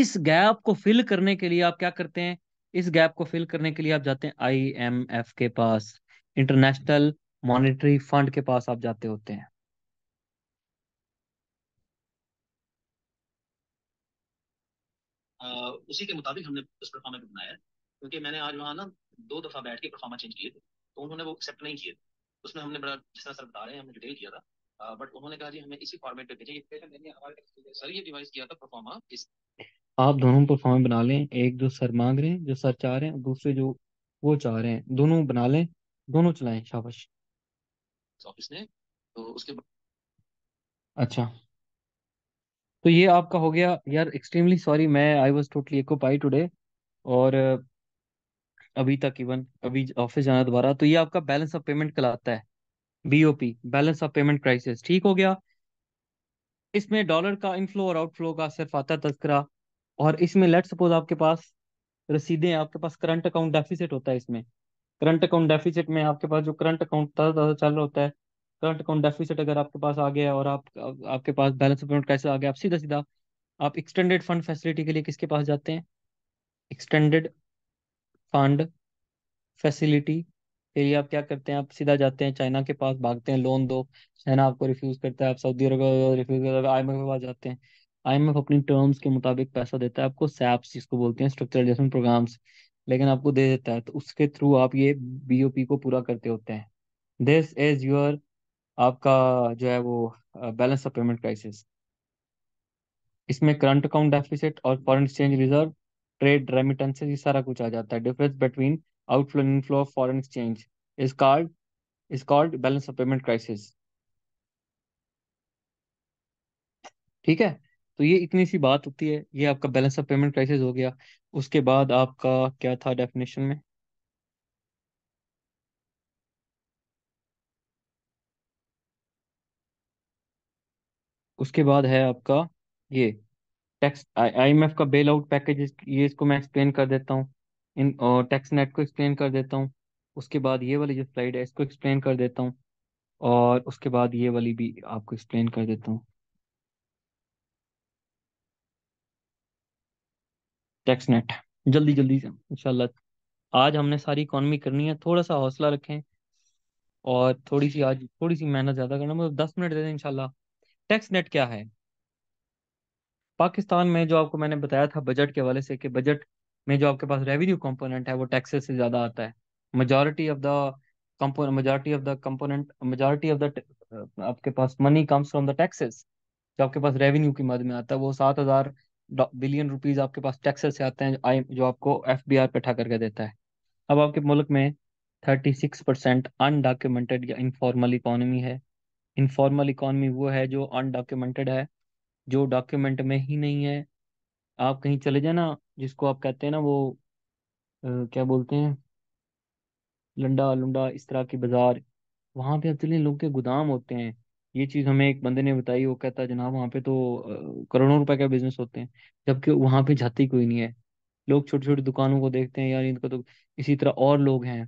इस गैप को फिल करने के लिए आप क्या करते हैं इस गैप को फिल करने के लिए आप जाते हैं आईएमएफ के पास इंटरनेशनल मॉनेटरी फंड के पास आप जाते होते हैं Uh, उसी के मुताबिक हमने उस परफॉर्मा को बनाया क्योंकि मैंने आज वहाँ ना दो दफा बैठ के परफॉर्मा चेंज किए थे तो उन्होंने वो एक्सेप्ट नहीं किए उसमें हमने बड़ा जिस तरह सर बता रहे हैं हमने डिटेल किया था बट uh, उन्होंने कहा जी हमें इसी फॉर्मेट पे पहले मैंने हमारे सर ये डिवाइस किया था परफॉर्मा इस आप दोनों परफॉर्म बना लें एक जो सर मांग रहे हैं जो सर चाह रहे हैं दूसरे जो वो चाह रहे हैं दोनों बना लें दोनों चलाएं शाबाश ऑफिस ने तो उसके अच्छा तो ये आपका हो गया यार एक्सट्रीमली सॉरी मैं I was totally occupied today और अभी तक इवन अभी ऑफिस जाना दोबारा तो ये आपका बैलेंस ऑफ पेमेंट कहलाता है BOP balance of payment crisis ठीक हो गया इसमें डॉलर का इनफ्लो और आउटफ्लो का सिर्फ आता तस्करा और इसमें लेट सपोज आपके पास रसीदें आपके पास करंट अकाउंट डेफिसिट होता है इसमें करंट अकाउंट डेफिसिट में आपके पास जो करंट अकाउंट ताज़ा ताज़ा चल रहा होता है करंट अकाउंट डेफिसिट अगर आपके पास आ गया और आप, आप आपके पास बैलेंस ऑफ पेमेंट कैसे आ गया आप सीधा सीधा आप एक्सटेंडेड फंड फैसिलिटी के लिए किसके पास जाते हैं एक्सटेंडेड फंड फैसिलिटी फिर आप क्या करते हैं आप सीधा जाते हैं चाइना के पास भागते हैं लोन दो चाइना आपको रिफ्यूज करता है आप सऊदी अरब रिफ्यूज करते हैं आई के पास जाते हैं आईएमएफ अपनी टर्म्स के मुताबिक पैसा देता है आपको सैप्स जिसको बोलते हैं स्ट्रक्चरल एडजस्टमेंट प्रोग्राम्स लेकिन आपको दे देता है तो उसके थ्रू आप ये बीओपी को पूरा करते होते हैं दिस इज योर आपका जो है वो बैलेंस ऑफ पेमेंट क्राइसिस इसमें करंट अकाउंट डेफिसिट और foreign exchange reserve trade remittances ये सारा कुछ आ जाता है difference between outflow and inflow of foreign exchange is called is called balance of payment crisis ठीक है तो ये इतनी सी बात होती है ये आपका बैलेंस ऑफ पेमेंट क्राइसिस हो गया उसके बाद आपका क्या था डेफिनेशन में उसके बाद है आपका ये टैक्स आईएमएफ का बेल आउट पैकेज ये इसको मैं एक्सप्लेन कर देता हूँ इन टैक्स नेट को एक्सप्लेन कर देता हूँ उसके बाद ये वाली जो स्लाइड है इसको एक्सप्लेन कर देता हूँ और उसके बाद ये वाली भी आपको एक्सप्लेन कर देता हूँ टैक्स नेट जल्दी जल्दी से इंशाल्लाह आज हमने सारी इकॉनमी करनी है थोड़ा सा हौसला रखें और थोड़ी सी आज थोड़ी सी मेहनत ज़्यादा करना मतलब दस मिनट दे दें इनशाला टैक्स नेट क्या है पाकिस्तान में जो आपको मैंने बताया था बजट के हवाले से कि बजट में जो आपके पास रेवेन्यू कंपोनेंट है वो टैक्सेस से ज्यादा आता है majority of the majority of the component majority of the आपके पास money comes from the taxes जो आपके पास रेवेन्यू की मद में आता है वो सात हजार बिलियन रुपीज आपके पास टैक्सेस से आते हैं जो आपको एफ बी आर पैठा करके देता है अब आपके मुल्क में थर्टी सिक्स परसेंट अनडॉक्यूमेंटेड या इनफॉर्मल इकोनॉमी है इनफॉर्मल इकोनॉमी वो है जो अनडॉक्यूमेंटेड है जो डॉक्यूमेंट में ही नहीं है आप कहीं चले जाए ना जिसको आप कहते हैं ना वो क्या बोलते हैं लंडा लुंडा इस तरह के बाजार वहां पे चले लोग के गोदाम होते हैं ये चीज हमें एक बंदे ने बताई वो कहता है जनाब वहां पे तो करोड़ों रुपए का बिजनेस होते हैं जबकि वहां पे जाती कोई नहीं है लोग छोटी छोटी दुकानों को देखते हैं यार इनका तो इसी तरह और लोग हैं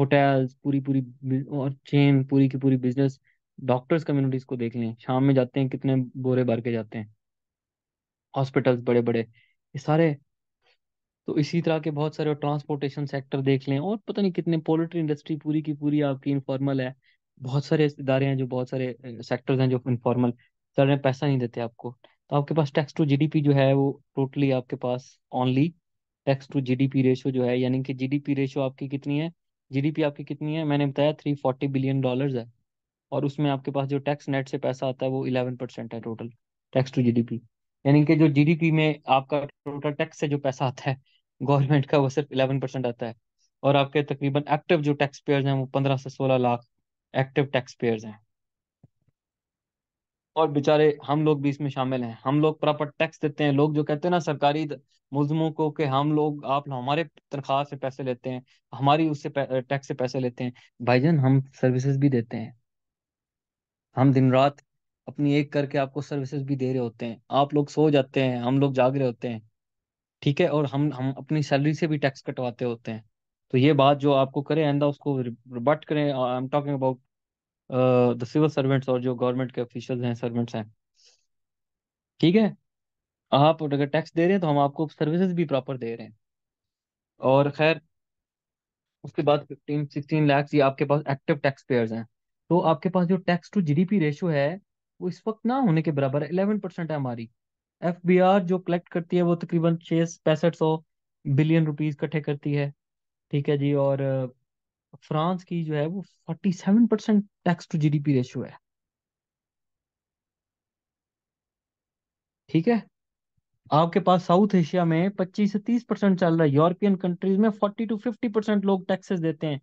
होटल्स पूरी पूरी और चेन पूरी की पूरी बिजनेस डॉक्टर्स कम्युनिटीज को देख लें शाम में जाते हैं कितने बोरे भर के जाते हैं हॉस्पिटल्स बड़े बड़े ये सारे तो इसी तरह के बहुत सारे और ट्रांसपोर्टेशन सेक्टर देख लें और पता नहीं कितने पोल्ट्री इंडस्ट्री पूरी की पूरी आपकी इनफॉर्मल है बहुत सारे इदारे हैं जो बहुत सारे सेक्टर्स हैं जो इनफॉर्मल सर पैसा नहीं देते आपको तो आपके पास टैक्स टू जीडीपी जो है वो टोटली आपके पास only tax to GDP ratio जो है यानी कि जीडीपी रेशियो आपकी कितनी है जीडीपी आपकी कितनी है मैंने बताया थ्री फोर्टी बिलियन डॉलर है और उसमें आपके पास जो टैक्स नेट से पैसा आता है वो इलेवन परसेंट है टोटल टैक्स टू जीडीपी यानी कि जो जीडीपी में आपका टोटल टैक्स से जो पैसा आता है गवर्नमेंट का वो सिर्फ इलेवन परसेंट आता है और आपके तकरीबन एक्टिव जो टैक्स पेयर्स हैं वो पंद्रह से सोलह लाख एक्टिव टैक्स पेयर्स हैं और बेचारे हम लोग भी इसमें शामिल हैं हम लोग प्रॉपर टैक्स देते हैं लोग जो कहते हैं ना सरकारी मुलमों को कि हम लोग आप हमारे तनख्वाह से पैसे लेते हैं हमारी उससे टैक्स से पैसे लेते हैं भाईजान हम सर्विसेज भी देते हैं हम दिन रात अपनी एक करके आपको सर्विसेज भी दे रहे होते हैं आप लोग सो जाते हैं हम लोग जाग रहे होते हैं ठीक है और हम हम अपनी सैलरी से भी टैक्स कटवाते होते हैं तो ये बात जो आपको करें आंदा उसको रिबट करें I am talking about the civil servants और जो गवर्नमेंट के ऑफिशियल हैं सर्वेंट्स हैं ठीक है आप अगर टैक्स दे रहे हैं तो हम आपको सर्विसेज भी प्रॉपर दे रहे हैं और खैर उसके बाद फिफ्टीन सिक्सटीन लैक्स ये आपके पास एक्टिव टैक्स पेयर्स हैं तो आपके पास जो टैक्स टू जीडीपी रेशो है वो इस वक्त ना होने के बराबर है इलेवन परसेंट है हमारी एफ बी आर जो कलेक्ट करती है वो तकरीबन छः पैंसठ सौ बिलियन रुपीज इकट्ठे करती है ठीक है जी और फ्रांस की जो है वो forty seven percent tax to GDP ratio है ठीक है आपके पास साउथ एशिया में 25 से 30 परसेंट चल रहा है यूरोपियन कंट्रीज में 40 टू 50 परसेंट लोग टैक्सेस देते हैं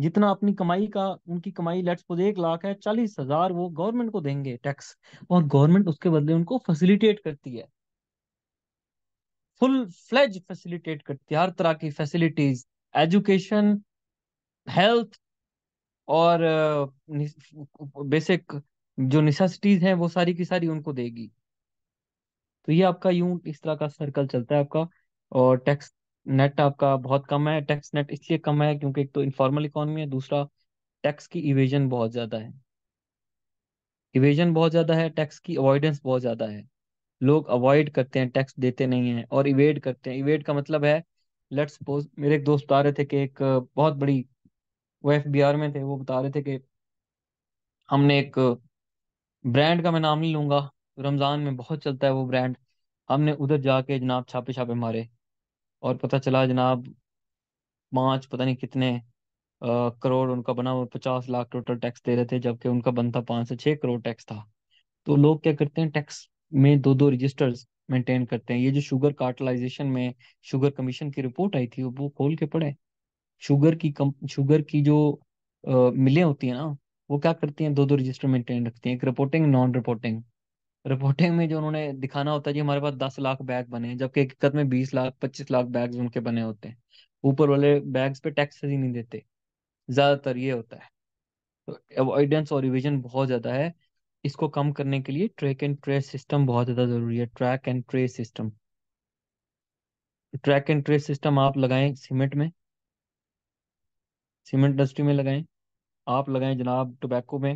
जितना अपनी कमाई का उनकी कमाई लेट्स सपोज एक लाख है चालीस हजार वो गवर्नमेंट को देंगे टैक्स और गवर्नमेंट उसके बदले उनको फैसिलिटेट करती है फुल फ्लेज फैसिलिटेट करती है हर तरह की फैसिलिटीज एजुकेशन हेल्थ और बेसिक जो नेसेसिटीज हैं वो सारी की सारी उनको देगी तो ये आपका यूं इस तरह का सर्कल चलता है आपका और टैक्स नेट आपका बहुत कम है टैक्स नेट इसलिए कम है क्योंकि एक तो इनफॉर्मल इकोनॉमी है दूसरा टैक्स की इवेजन बहुत ज़्यादा है इवेजन बहुत ज़्यादा है टैक्स की अवॉइडेंस बहुत ज़्यादा है लोग अवॉइड करते हैं टैक्स देते नहीं है और इवेड करते हैं इवेड का मतलब है लेट्स सपोज मेरे एक दोस्त बता रहे थे कि एक बहुत बड़ी वो एफ में थे वो बता रहे थे कि हमने एक ब्रांड का मैं नाम नहीं लूंगा रमज़ान में बहुत चलता है वो ब्रांड हमने उधर जाके जनाब छापे छापे मारे और पता चला जनाब पांच पता नहीं कितने करोड़ उनका बना और पचास लाख टोटल टैक्स दे रहे थे जबकि उनका बनता पाँच से छह करोड़ टैक्स था तो लोग क्या करते हैं टैक्स में दो दो रजिस्टर्स मेंटेन करते हैं ये जो शुगर कार्टलाइजेशन में शुगर कमीशन की रिपोर्ट आई थी वो खोल के पढ़े शुगर की कम शुगर की जो अ, मिलें होती है ना वो क्या करती हैं दो दो रजिस्टर मेंटेन रखती हैं एक रिपोर्टिंग नॉन रिपोर्टिंग रिपोर्टिंग में जो उन्होंने दिखाना होता है कि हमारे पास दस लाख बैग बने हैं जबकि हकीकत में बीस लाख पच्चीस लाख बैग उनके बने होते हैं ऊपर वाले बैग्स पे टैक्स ही नहीं देते ज्यादातर ये होता है तो अवॉइडेंस और रिविजन बहुत ज्यादा है इसको कम करने के लिए ट्रैक एंड ट्रेस सिस्टम बहुत ज्यादा जरूरी है track and trace system track and trace system आप लगाएं सीमेंट में सीमेंट इंडस्ट्री में लगाएं आप लगाएं जनाब टोबैको में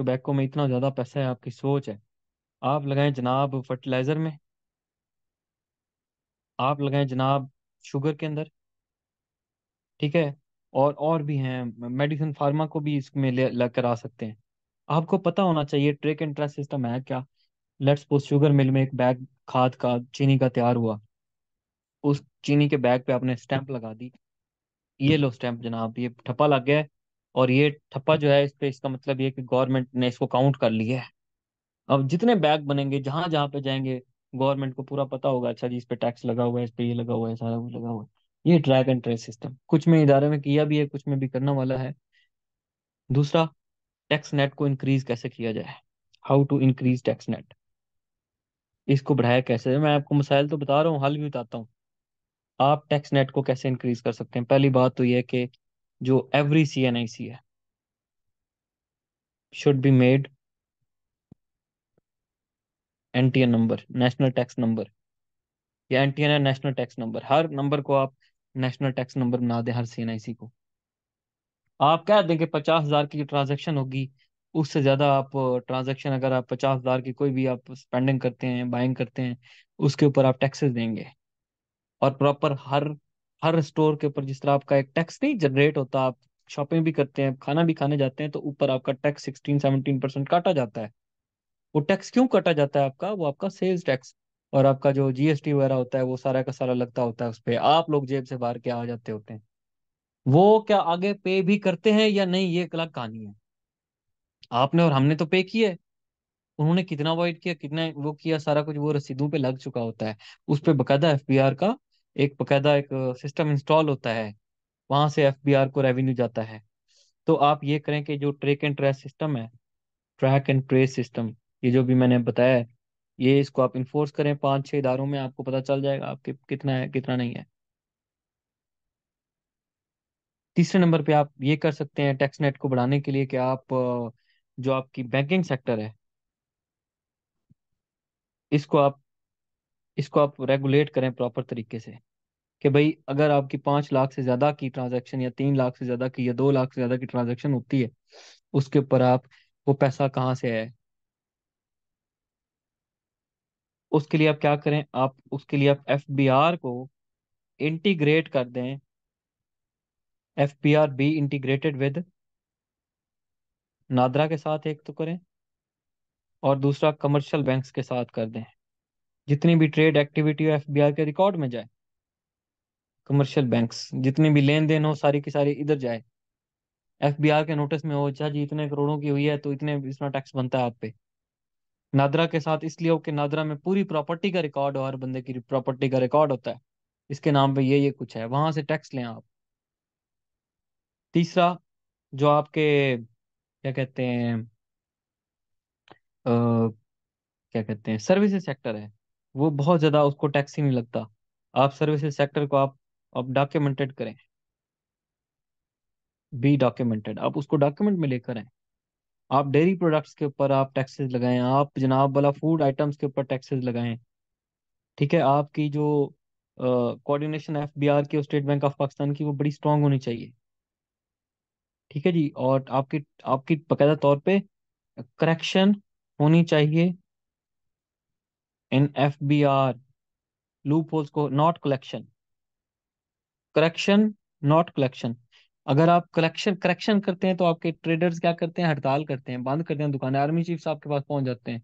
टोबैको में इतना ज़्यादा पैसा है आपकी सोच है आप लगाएं जनाब फर्टिलाइज़र में आप लगाएं जनाब शुगर के अंदर ठीक है और और भी हैं मेडिसिन फार्मा को भी इसमें लग ले करा सकते हैं आपको पता होना चाहिए ट्रेक एंड ट्रेस सिस्टम है क्या लेट्स पोस्ट शुगर मिल में एक बैग खाद का चीनी का तैयार हुआ उस चीनी के बैग पे आपने स्टैंप लगा दी ये लो स्टैंप जनाब ये ठप्पा लग गया और ये ठप्पा जो है इस पे इसका मतलब ये कि गवर्नमेंट ने इसको काउंट कर लिया है अब जितने बैग बनेंगे जहां जहां पे जाएंगे गवर्नमेंट को पूरा पता होगा अच्छा जी इस पे टैक्स लगा हुआ है इस पे ये लगा हुआ है सारा कुछ लगा हुआ है ये ट्रैक एंड ट्रेस सिस्टम कुछ में इदारे में किया भी है कुछ में भी करने वाला है दूसरा टैक्स नेट को इंक्रीज कैसे किया जाए how to increase tax net इसको बढ़ाया कैसे मैं आपको मसाइल तो बता रहा हूँ हल भी बताता हूँ आप टैक्स नेट को कैसे इंक्रीज कर सकते हैं पहली बात तो यह कि जो every C N I C है should be made N T N number national tax number या एन टी एन है नेशनल टैक्स नंबर हर नंबर को आप नेशनल टैक्स नंबर बना दें हर सी एन आई सी को आप कह दें कि पचास हजार की जो ट्रांजेक्शन होगी उससे ज्यादा आप ट्रांजेक्शन अगर आप पचास हजार की कोई भी आप स्पेंडिंग करते हैं बाइंग करते हैं उसके ऊपर आप टैक्सेस देंगे और प्रॉपर हर हर स्टोर के ऊपर जिस तरह आपका एक टैक्स नहीं जनरेट होता आप शॉपिंग भी करते हैं खाना भी खाने जाते हैं तो ऊपर आपका टैक्स सिक्सटीन सेवनटीन परसेंट काटा जाता है वो टैक्स क्यों काटा जाता है आपका वो आपका सेल्स टैक्स और आपका जो जीएसटी वगैरह होता है वो सारा का सारा लगता होता है उस पर आप लोग जेब से बाहर के आ जाते होते हैं वो क्या आगे पे भी करते हैं या नहीं ये एक अलग कहानी है आपने और हमने तो पे किए उन्होंने कितना अवॉइड किया कितना वो किया सारा कुछ वो रसीदों पे लग चुका होता है उस पर बकायदा एफ का एक बाकायदा एक सिस्टम इंस्टॉल होता है वहां से एफबीआर को रेवेन्यू जाता है तो आप ये करें कि जो ट्रैक एंड ट्रेस सिस्टम है ट्रैक एंड ट्रेस सिस्टम ये जो भी मैंने बताया है ये इसको आप इन्फोर्स करें पांच छह इदारों में आपको पता चल जाएगा आपके कितना है कितना नहीं है तीसरे नंबर पे आप ये कर सकते हैं टैक्स नेट को बढ़ाने के लिए कि आप जो आपकी बैंकिंग सेक्टर है इसको आप इसको आप रेगुलेट करें प्रॉपर तरीके से कि भाई अगर आपकी पांच लाख से ज़्यादा की ट्रांजैक्शन या तीन लाख से ज़्यादा की या दो लाख से ज़्यादा की ट्रांजैक्शन होती है उसके ऊपर आप वो पैसा कहाँ से आया उसके लिए आप क्या करें आप उसके लिए आप एफ को इंटीग्रेट कर दें F P R B integrated with NADRA के साथ एक तो करें और दूसरा कमर्शियल बैंक्स के साथ कर दें जितनी भी ट्रेड एक्टिविटी हो एफबीआर के रिकॉर्ड में जाए कमर्शियल बैंक्स जितनी भी लेन देन हो सारी की सारी इधर जाए एफबीआर के नोटिस में हो अच्छा जी इतने करोड़ों की हुई है तो इतने इतना टैक्स बनता है आप पे नादरा के साथ इसलिए हो कि नादरा में पूरी प्रॉपर्टी का रिकॉर्ड हो हर बंदे की प्रॉपर्टी का रिकॉर्ड होता है इसके नाम पे ये ये कुछ है वहां से टैक्स लें आप तीसरा जो आपके क्या कहते हैं आ, क्या कहते हैं सर्विसेज सेक्टर है वो बहुत ज्यादा उसको टैक्स ही नहीं लगता आप सर्विसेज सेक्टर को आप आप डॉक्यूमेंटेड करें बी डॉक्यूमेंटेड आप उसको डॉक्यूमेंट में लेकर आए आप डेयरी प्रोडक्ट्स के ऊपर आप टैक्सेस लगाएं आप जनाब वाला फूड आइटम्स के ऊपर टैक्सेस लगाएं ठीक है आपकी जो कोऑर्डिनेशन एफ बी आर की और स्टेट बैंक ऑफ पाकिस्तान की वो बड़ी स्ट्रांग होनी चाहिए ठीक है जी और आपकी आपकी बाकायदा तौर पे करेक्शन होनी चाहिए आर लूप होल्स को not collection correction not collection अगर आप कलेक्शन करेक्शन करते हैं तो आपके ट्रेडर्स क्या करते हैं हड़ताल करते हैं बंद करते हैं दुकानें आर्मी चीफ साहब के पास पहुंच जाते हैं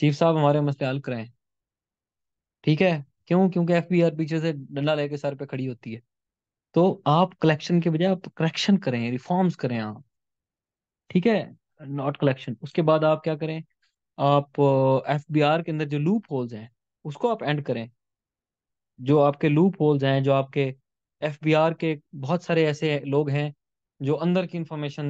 चीफ साहब हमारे मसले हल कराएं ठीक है क्यों क्योंकि एफ बी आर पीछे से डंडा लेके सर पे खड़ी होती है तो आप कलेक्शन के बजाय आप करेक्शन करें रिफॉर्म्स करें आप ठीक है नॉट कलेक्शन उसके बाद आप क्या करें आप एफ बी आर के अंदर जो लूप होल्स हैं उसको आप एंड करें जो आपके लूप होल्स हैं जो आपके एफ बी आर के बहुत सारे ऐसे लोग हैं जो अंदर की इंफॉर्मेशन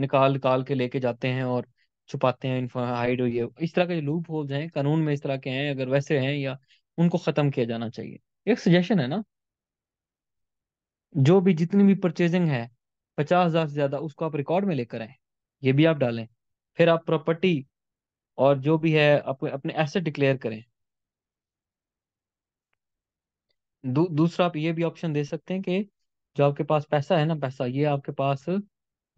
निकाल निकाल के लेके जाते हैं और छुपाते हैं हाइड ये इस तरह के लूप होल्स हैं कानून में इस तरह के हैं अगर वैसे हैं या उनको ख़त्म किया जाना चाहिए एक सजेशन है ना जो भी जितनी भी परचेजिंग है पचास हज़ार से ज़्यादा उसको आप रिकॉर्ड में लेकर आए ये भी आप डालें फिर आप प्रॉपर्टी और जो भी है अपने अपने एसेट डिक्लेयर करें दू, दूसरा आप ये भी ऑप्शन दे सकते हैं कि जो आपके पास पैसा है ना पैसा ये आपके पास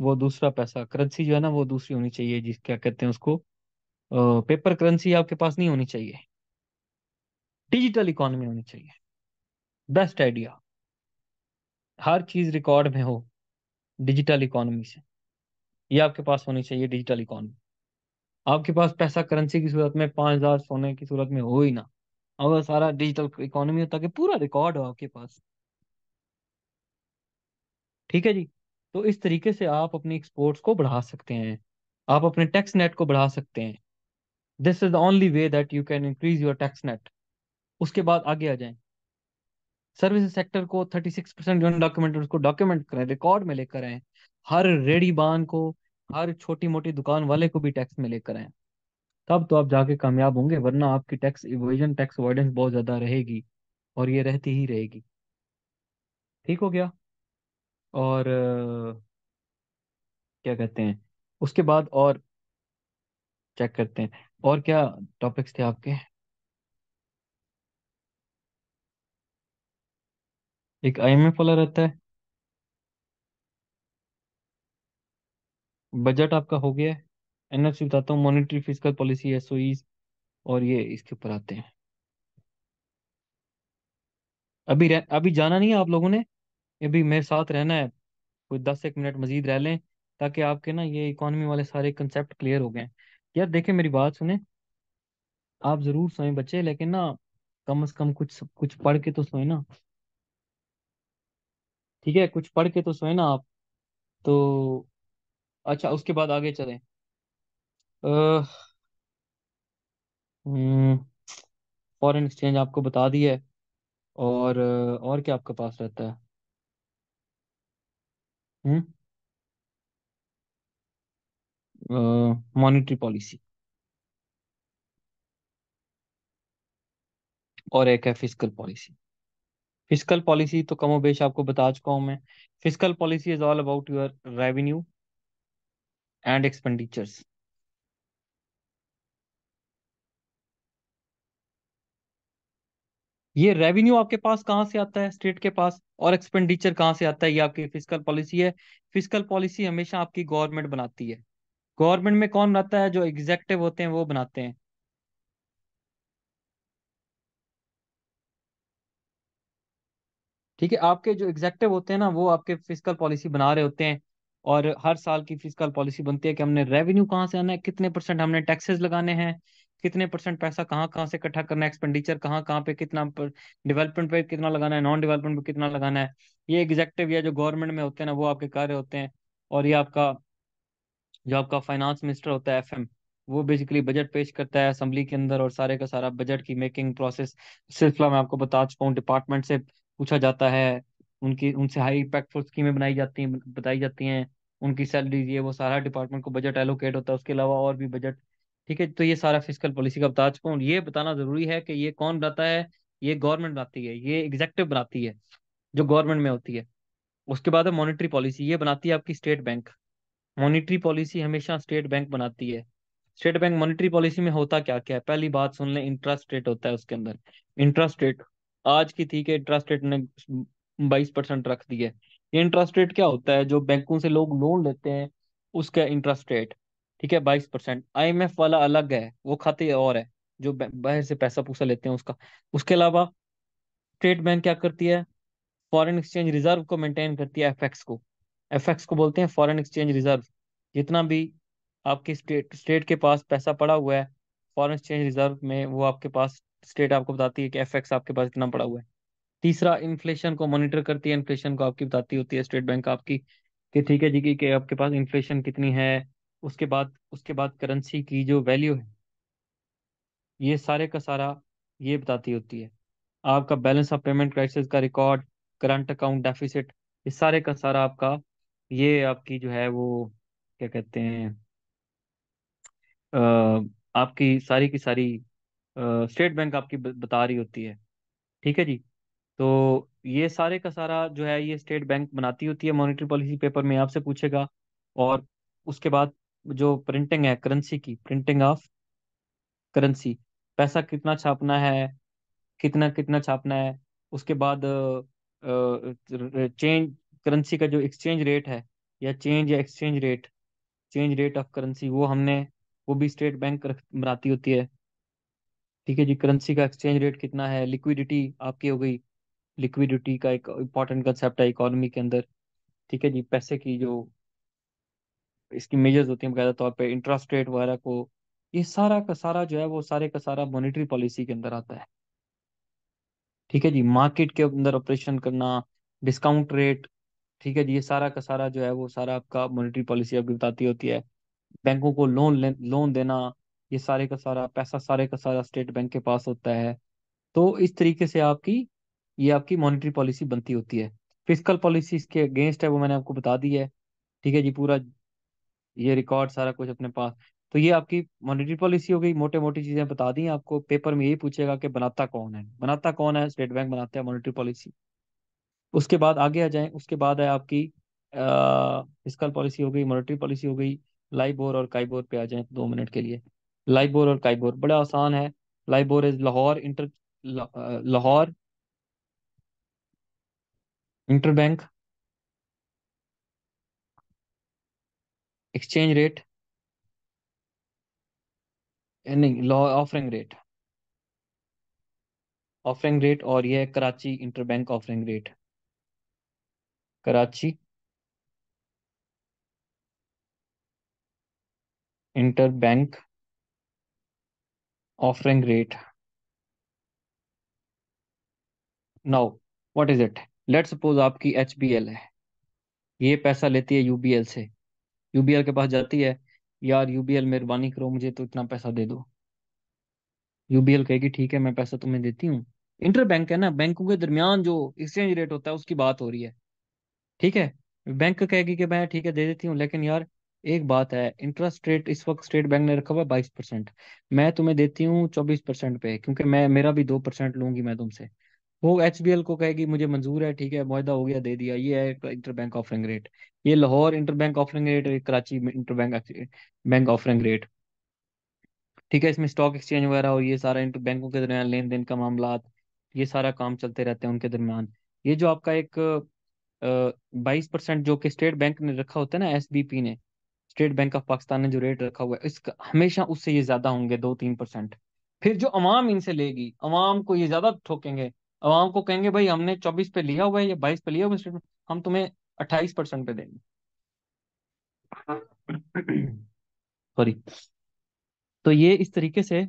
वो दूसरा पैसा करेंसी जो है ना वो दूसरी होनी चाहिए जिस क्या कहते हैं उसको आ, पेपर करेंसी आपके पास नहीं होनी चाहिए डिजिटल इकोनॉमी होनी चाहिए बेस्ट आइडिया हर चीज रिकॉर्ड में हो डिजिटल इकोनॉमी से ये आपके पास होनी चाहिए डिजिटल इकोनॉमी आपके पास पैसा करेंसी की सूरत में पांच हजार सोने की सूरत में हो ही ना अगर सारा डिजिटल इकोनॉमी होता कि पूरा रिकॉर्ड हो आपके पास ठीक है जी तो इस तरीके से आप अपनी एक्सपोर्ट्स को बढ़ा सकते हैं आप अपने टैक्स नेट को बढ़ा सकते हैं this is the only way that you can increase your tax net उसके बाद आगे आ जाए सर्विस सेक्टर को thirty six percent document undocumented उसको डॉक्यूमेंट करें रिकॉर्ड में लेकर आए हर रेडी बान को हर छोटी मोटी दुकान वाले को भी टैक्स में लेकर आए तब तो आप जाके कामयाब होंगे वरना आपकी टैक्स इवोजन टैक्स अवॉइडेंस बहुत ज़्यादा रहेगी और ये रहती ही रहेगी ठीक हो गया और क्या कहते हैं उसके बाद और चेक करते हैं और क्या टॉपिक्स थे आपके एक आईएमएफ वाला रहता है बजट आपका हो गया है एनएफसी बताता हूँ मॉनिटरी फिजिकल पॉलिसी एसओईज और ये इसके ऊपर आते हैं अभी रह, अभी जाना नहीं है आप लोगों ने अभी मेरे साथ रहना है कोई दस एक मिनट मजीद रह लें ताकि आपके ना ये इकोनॉमी वाले सारे कंसेप्ट क्लियर हो गए यार देखें मेरी बात सुने आप जरूर सोए बच्चे लेकिन ना कम से कम कुछ कुछ पढ़ के तो सोए ना ठीक है कुछ पढ़ के तो सोए ना आप तो अच्छा उसके बाद आगे चलें अ, फॉरेन एक्सचेंज आपको बता दिया है और और क्या आपके पास रहता है हम्म मॉनेटरी पॉलिसी और एक है फिस्कल पॉलिसी फिस्कल पॉलिसी तो कमोबेश आपको बता चुका हूं मैं fiscal policy is all about your revenue and expenditures. ये रेवेन्यू आपके पास कहां से आता है स्टेट के पास और एक्सपेंडिचर कहां से आता है ये आपकी फिजिकल पॉलिसी है फिजिकल पॉलिसी हमेशा आपकी गवर्नमेंट बनाती है गवर्नमेंट में कौन बनाता है जो एग्जेक्टिव होते हैं वो बनाते हैं ठीक है आपके जो एग्जेक्टिव होते हैं ना वो आपके फिजिकल पॉलिसी बना रहे होते हैं और हर साल की फिजिकल पॉलिसी बनती है कि हमने रेवेन्यू कहाँ से आना है कितने परसेंट हमने टैक्सेस लगाने हैं कितने परसेंट पैसा कहाँ कहाँ से इकट्ठा करना है एक्सपेंडिचर कहाँ कहाँ पे कितना डेवलपमेंट पे कितना लगाना है नॉन डेवलपमेंट पे कितना लगाना है ये एग्जेक्टिव या जो गवर्नमेंट में होते हैं ना वो आपके कार्य होते हैं और ये आपका जो आपका फाइनेंस मिनिस्टर होता है एफ वो बेसिकली बजट पेश करता है असेंबली के अंदर और सारे का सारा बजट की मेकिंग प्रोसेस सिलसिला मैं आपको बता चुका हूँ डिपार्टमेंट से पूछा जाता है उनकी उनसे हाई इम्पैक्टफुल स्कीमें बनाई जाती हैं बताई जाती हैं उनकी सैलरी ये वो सारा डिपार्टमेंट को बजट एलोकेट होता है उसके अलावा और भी बजट ठीक है तो ये सारा फिजिकल पॉलिसी का बता चुका हूँ ये बताना जरूरी है कि ये कौन बनाता है ये गवर्नमेंट बनाती है ये एग्जेक्टिव बनाती है जो गवर्नमेंट में होती है उसके बाद है मॉनिटरी पॉलिसी ये बनाती है आपकी स्टेट बैंक मॉनिटरी पॉलिसी हमेशा स्टेट बैंक बनाती है स्टेट बैंक मॉनिटरी पॉलिसी में होता क्या क्या है पहली बात सुन लें इंटरेस्ट रेट होता है उसके अंदर इंटरेस्ट रेट आज की थी कि इंटरेस्ट रेट ने बाईस परसेंट रख दिए ये इंटरेस्ट रेट क्या होता है जो बैंकों से लोग लोन लेते हैं उसका इंटरेस्ट रेट ठीक है बाईस परसेंट आई वाला अलग है वो खाते और है जो बाहर से पैसा पूसा लेते हैं उसका उसके अलावा स्टेट बैंक क्या करती है फॉरेन एक्सचेंज रिजर्व को मेंटेन करती है एफएक्स को एफएक्स को बोलते हैं फॉरेन एक्सचेंज रिजर्व जितना भी आपके स्टेट स्टेट के पास पैसा पड़ा हुआ है फॉरेन एक्सचेंज रिजर्व में वो आपके पास स्टेट आपको बताती है कि एफएक्स आपके पास इतना पड़ा हुआ है तीसरा इन्फ्लेशन को मॉनिटर करती है इन्फ्लेशन को आपकी बताती होती है स्टेट बैंक आपकी कि ठीक है जी कि, आपके पास इन्फ्लेशन कितनी है उसके बाद उसके बाद करेंसी की जो वैल्यू है ये सारे का सारा ये बताती होती है आपका बैलेंस ऑफ पेमेंट क्राइसिस का रिकॉर्ड करंट अकाउंट डेफिसिट ये सारे का सारा आपका ये आपकी जो है वो क्या कहते हैं आपकी सारी की सारी स्टेट बैंक आपकी बता रही होती है ठीक है जी तो ये सारे का सारा जो है ये स्टेट बैंक बनाती होती है मॉनेटरी पॉलिसी पेपर में आपसे पूछेगा और उसके बाद जो प्रिंटिंग है करेंसी की प्रिंटिंग ऑफ करेंसी पैसा कितना छापना है कितना कितना छापना है उसके बाद चेंज करेंसी का जो एक्सचेंज रेट है या चेंज या exchange rate change rate of currency वो हमने वो भी स्टेट बैंक बनाती होती है ठीक है जी करेंसी का एक्सचेंज रेट कितना है लिक्विडिटी आपकी हो गई लिक्विडिटी का एक इम्पॉर्टेंट कंसेप्ट है इकोनॉमी के अंदर ठीक है जी पैसे की जो इसकी मेजर्स होती हैं बकायदा तौर पर इंटरेस्ट रेट वगैरह को ये सारा का सारा जो है वो सारे का सारा मॉनेटरी पॉलिसी के अंदर आता है ठीक है जी मार्केट के अंदर ऑपरेशन करना डिस्काउंट रेट ठीक है जी ये सारा का सारा जो है वो सारा आपका मॉनेटरी पॉलिसी आपकी बताती होती है बैंकों को लोन लोन देना ये सारे का सारा पैसा सारे का सारा स्टेट बैंक के पास होता है तो इस तरीके से आपकी ये आपकी मॉनिटरी पॉलिसी बनती होती है फिजिकल पॉलिसी इसके अगेंस्ट है वो मैंने आपको बता दी है ठीक है जी पूरा ये रिकॉर्ड सारा कुछ अपने पास तो ये आपकी मॉनिटरी पॉलिसी हो गई मोटे मोटी चीजें बता दी आपको पेपर में यही पूछेगा कि बनाता कौन है बनाता कौन है स्टेट बैंक बनाता है मॉनिटरी पॉलिसी उसके बाद आगे आ जाए उसके बाद है आपकी फिजिकल पॉलिसी हो गई मॉनिटरी पॉलिसी हो गई लाइबोर और काइबोर पे आ जाए दो मिनट के लिए लाइबोर और काइबोर बड़ा आसान है LIBOR is Lahore inter Lahore interbank exchange rate नहीं लॉ ऑफरिंग रेट ऑफरिंग रेट और यह Karachi interbank offering rate Karachi interbank offering rate now what is it let suppose आपकी एच है ये पैसा लेती है यूबीएल से यूबीएल के पास जाती है यार यूबीएल मेहरबानी करो मुझे तो इतना पैसा दे दो यूबीएल कहेगी ठीक है मैं पैसा तुम्हें देती हूँ इंटर बैंक है ना बैंकों के दरमियान जो एक्सचेंज रेट होता है उसकी बात हो रही है ठीक है बैंक कहेगी कि मैं ठीक है दे देती हूँ लेकिन यार एक बात है इंटरेस्ट रेट इस वक्त स्टेट बैंक ने रखा हुआ है बाईस परसेंट मैं तुम्हें देती हूँ चौबीस परसेंट पे क्योंकि मैं मेरा भी दो परसेंट लूंगी मैं तुमसे वो एच को कहेगी मुझे मंजूर है ठीक है मुहिदा हो गया दे दिया ये है इंटर बैंक ऑफरिंग रेट ये Lahore inter bank offering rate Karachi interbank bank offering rate ठीक है इसमें स्टॉक एक्सचेंज वगैरह और ये सारा इंटर बैंकों के दरमियान लेन देन का मामला ये सारा काम चलते रहते हैं उनके दरमियान ये जो आपका एक बाईस परसेंट जो कि स्टेट बैंक ने रखा होता है ना एस ने स्टेट बैंक ऑफ पाकिस्तान ने जो रेट रखा हुआ है इसका हमेशा उससे ये ज्यादा होंगे दो तीन परसेंट फिर जो अवाम इनसे लेगी अवाम को ये ज्यादा ठोकेंगे आवाम को कहेंगे भाई हमने चौबीस पे लिया हुआ है या बाईस पे लिया हुआ है हम तुम्हें अट्ठाईस परसेंट पे देंगे सॉरी तो ये इस तरीके से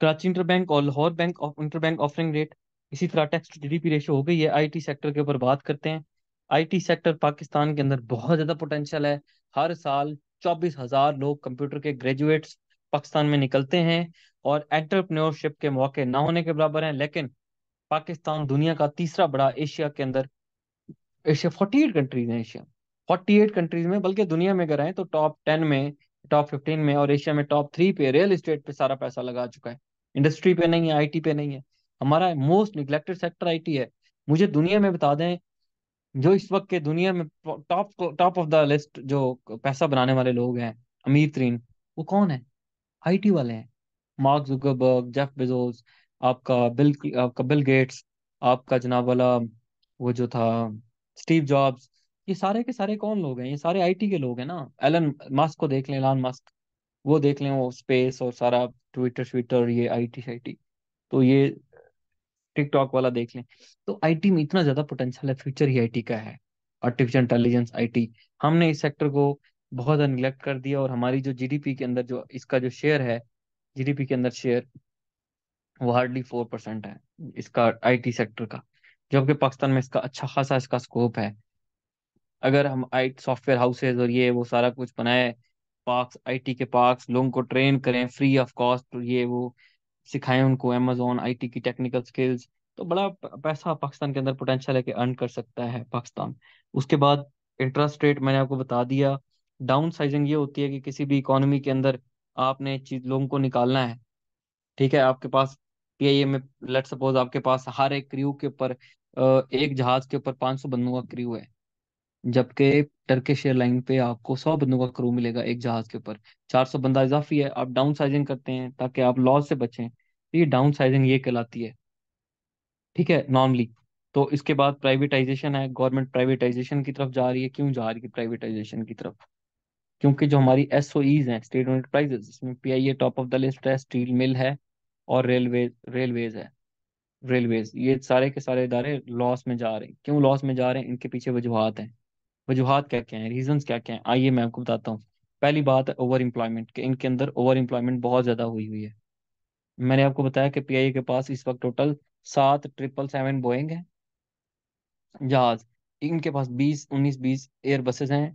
कराची इंटरबैंक और Lahore bank of interbank offering rate इसी तरह टैक्स टू जीडीपी रेशियो हो गई है आईटी सेक्टर के ऊपर बात करते हैं आईटी सेक्टर पाकिस्तान के अंदर बहुत ज्यादा पोटेंशियल है हर साल चौबीस हजार लोग कंप्यूटर के ग्रेजुएट्स पाकिस्तान में निकलते हैं और एंटरप्रेन्योरशिप के मौके ना होने के बराबर हैं लेकिन पाकिस्तान दुनिया का तीसरा बड़ा एशिया के अंदर एशिया फोर्टी एट कंट्रीज है एशिया फोर्टी एट कंट्रीज में बल्कि दुनिया में अगर आए तो टॉप टेन में टॉप फिफ्टीन में और एशिया में टॉप थ्री पे रियल इस्टेट पे सारा पैसा लगा चुका है इंडस्ट्री पे नहीं है आईटी पे नहीं है हमारा मोस्ट निगलेक्टेड सेक्टर आईटी है मुझे दुनिया में बता दें जो इस वक्त के दुनिया में top top of the list जो पैसा बनाने वाले लोग हैं अमीर तरीन वो कौन है आईटी वाले हैं मार्क जुकरबर्ग जेफ बेजोस आपका बिल आपका बिल गेट्स आपका जनाब वाला वो जो था स्टीव जॉब्स ये सारे के सारे कौन लोग हैं ये सारे आईटी के लोग हैं ना एलन मास्क को देख लें एलन मास्क वो देख लें वो स्पेस और सारा ट्विटर श्विटर ये आईटी आईटी तो ये टिकटॉक वाला देख लें तो आईटी में इतना ज्यादा पोटेंशियल है फ्यूचर ही आईटी का है आर्टिफिशियल इंटेलिजेंस आईटी हमने इस सेक्टर को बहुत निगलेक्ट कर दिया और हमारी जो जीडीपी के अंदर जो इसका जो शेयर है जीडीपी के अंदर शेयर वो हार्डली फोर परसेंट है इसका आईटी सेक्टर का जबकि पाकिस्तान में इसका अच्छा खासा इसका स्कोप है अगर हम आई सॉफ्टवेयर हाउसेज और ये वो सारा कुछ बनाए पार्क्स आईटी के पार्क्स लोगों को ट्रेन करें फ्री ऑफ कॉस्ट ये वो सिखाएं उनको अमेजोन आईटी की टेक्निकल स्किल्स तो बड़ा पैसा पाकिस्तान के अंदर पोटेंशियल है कि अर्न कर सकता है पाकिस्तान उसके बाद इंटरेस्ट रेट मैंने आपको बता दिया डाउन साइजिंग ये होती है कि किसी भी इकोनॉमी के अंदर आपने चीज लोगों को निकालना है ठीक है आपके पास ये में लेट सपोज आपके पास हर एक क्रू के ऊपर एक जहाज के ऊपर 500 बंदों का क्रू है जबकि टर्किश एयरलाइन पे आपको सौ बंदों का क्रू मिलेगा एक जहाज के ऊपर चार सौ बंदा इजाफी है आप डाउन साइजिंग करते हैं ताकि आप लॉस से बचें तो ये डाउन साइजिंग ये कहलाती है ठीक है नॉर्मली तो इसके बाद प्राइवेटाइजेशन है गवर्नमेंट प्राइवेटाइजेशन की तरफ जा रही है क्यों जा रही है प्राइवेटाइजेशन की तरफ क्योंकि जो हमारी एस हैं स्टेट एंटरप्राइजेस इसमें P I A top of the list है स्टील मिल है और रेलवे रेलवेज है रेलवेज ये सारे के सारे इदारे लॉस में जा रहे हैं क्यों लॉस में जा रहे हैं इनके पीछे वजूहत हैं वजूहत क्या क्या हैं रीजन क्या क्या हैं आइए मैं आपको बताता हूँ पहली बात है ओवर एम्प्लॉयमेंट के इनके अंदर ओवर एम्प्लॉयमेंट बहुत ज़्यादा हुई हुई है मैंने आपको बताया कि पी के पास इस वक्त टोटल सात ट्रिपल सेवन बोइंग है जहाज इनके पास बीस उन्नीस बीस एयर बसेज हैं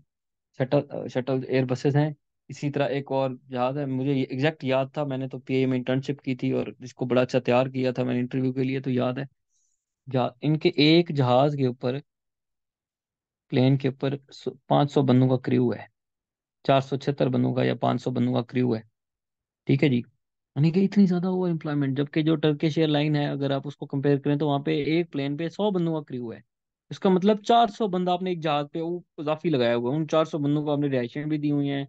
शटल शटल एयर बसेज हैं इसी तरह एक और याद है मुझे एग्जैक्ट याद था मैंने तो पी में इंटर्नशिप की थी और इसको बड़ा अच्छा तैयार किया था मैंने इंटरव्यू के लिए तो याद है इनके एक जहाज के ऊपर प्लेन के ऊपर पाँच सौ बंदों का क्रू है चार सौ छिहत्तर बंदों का या पाँच सौ बंदों का क्रू है ठीक है जी यानी कि इतनी ज़्यादा ओवर एम्प्लॉयमेंट जबकि जो टर्किश एयरलाइन है अगर आप उसको कंपेयर करें तो वहाँ पे एक प्लेन पे सौ बंदों का क्रू है इसका मतलब चार सौ बंदा आपने एक जहाज पे वो इजाफी लगाया हुआ है उन चार सौ बंदों को आपने रिहायशें भी दी हुई हैं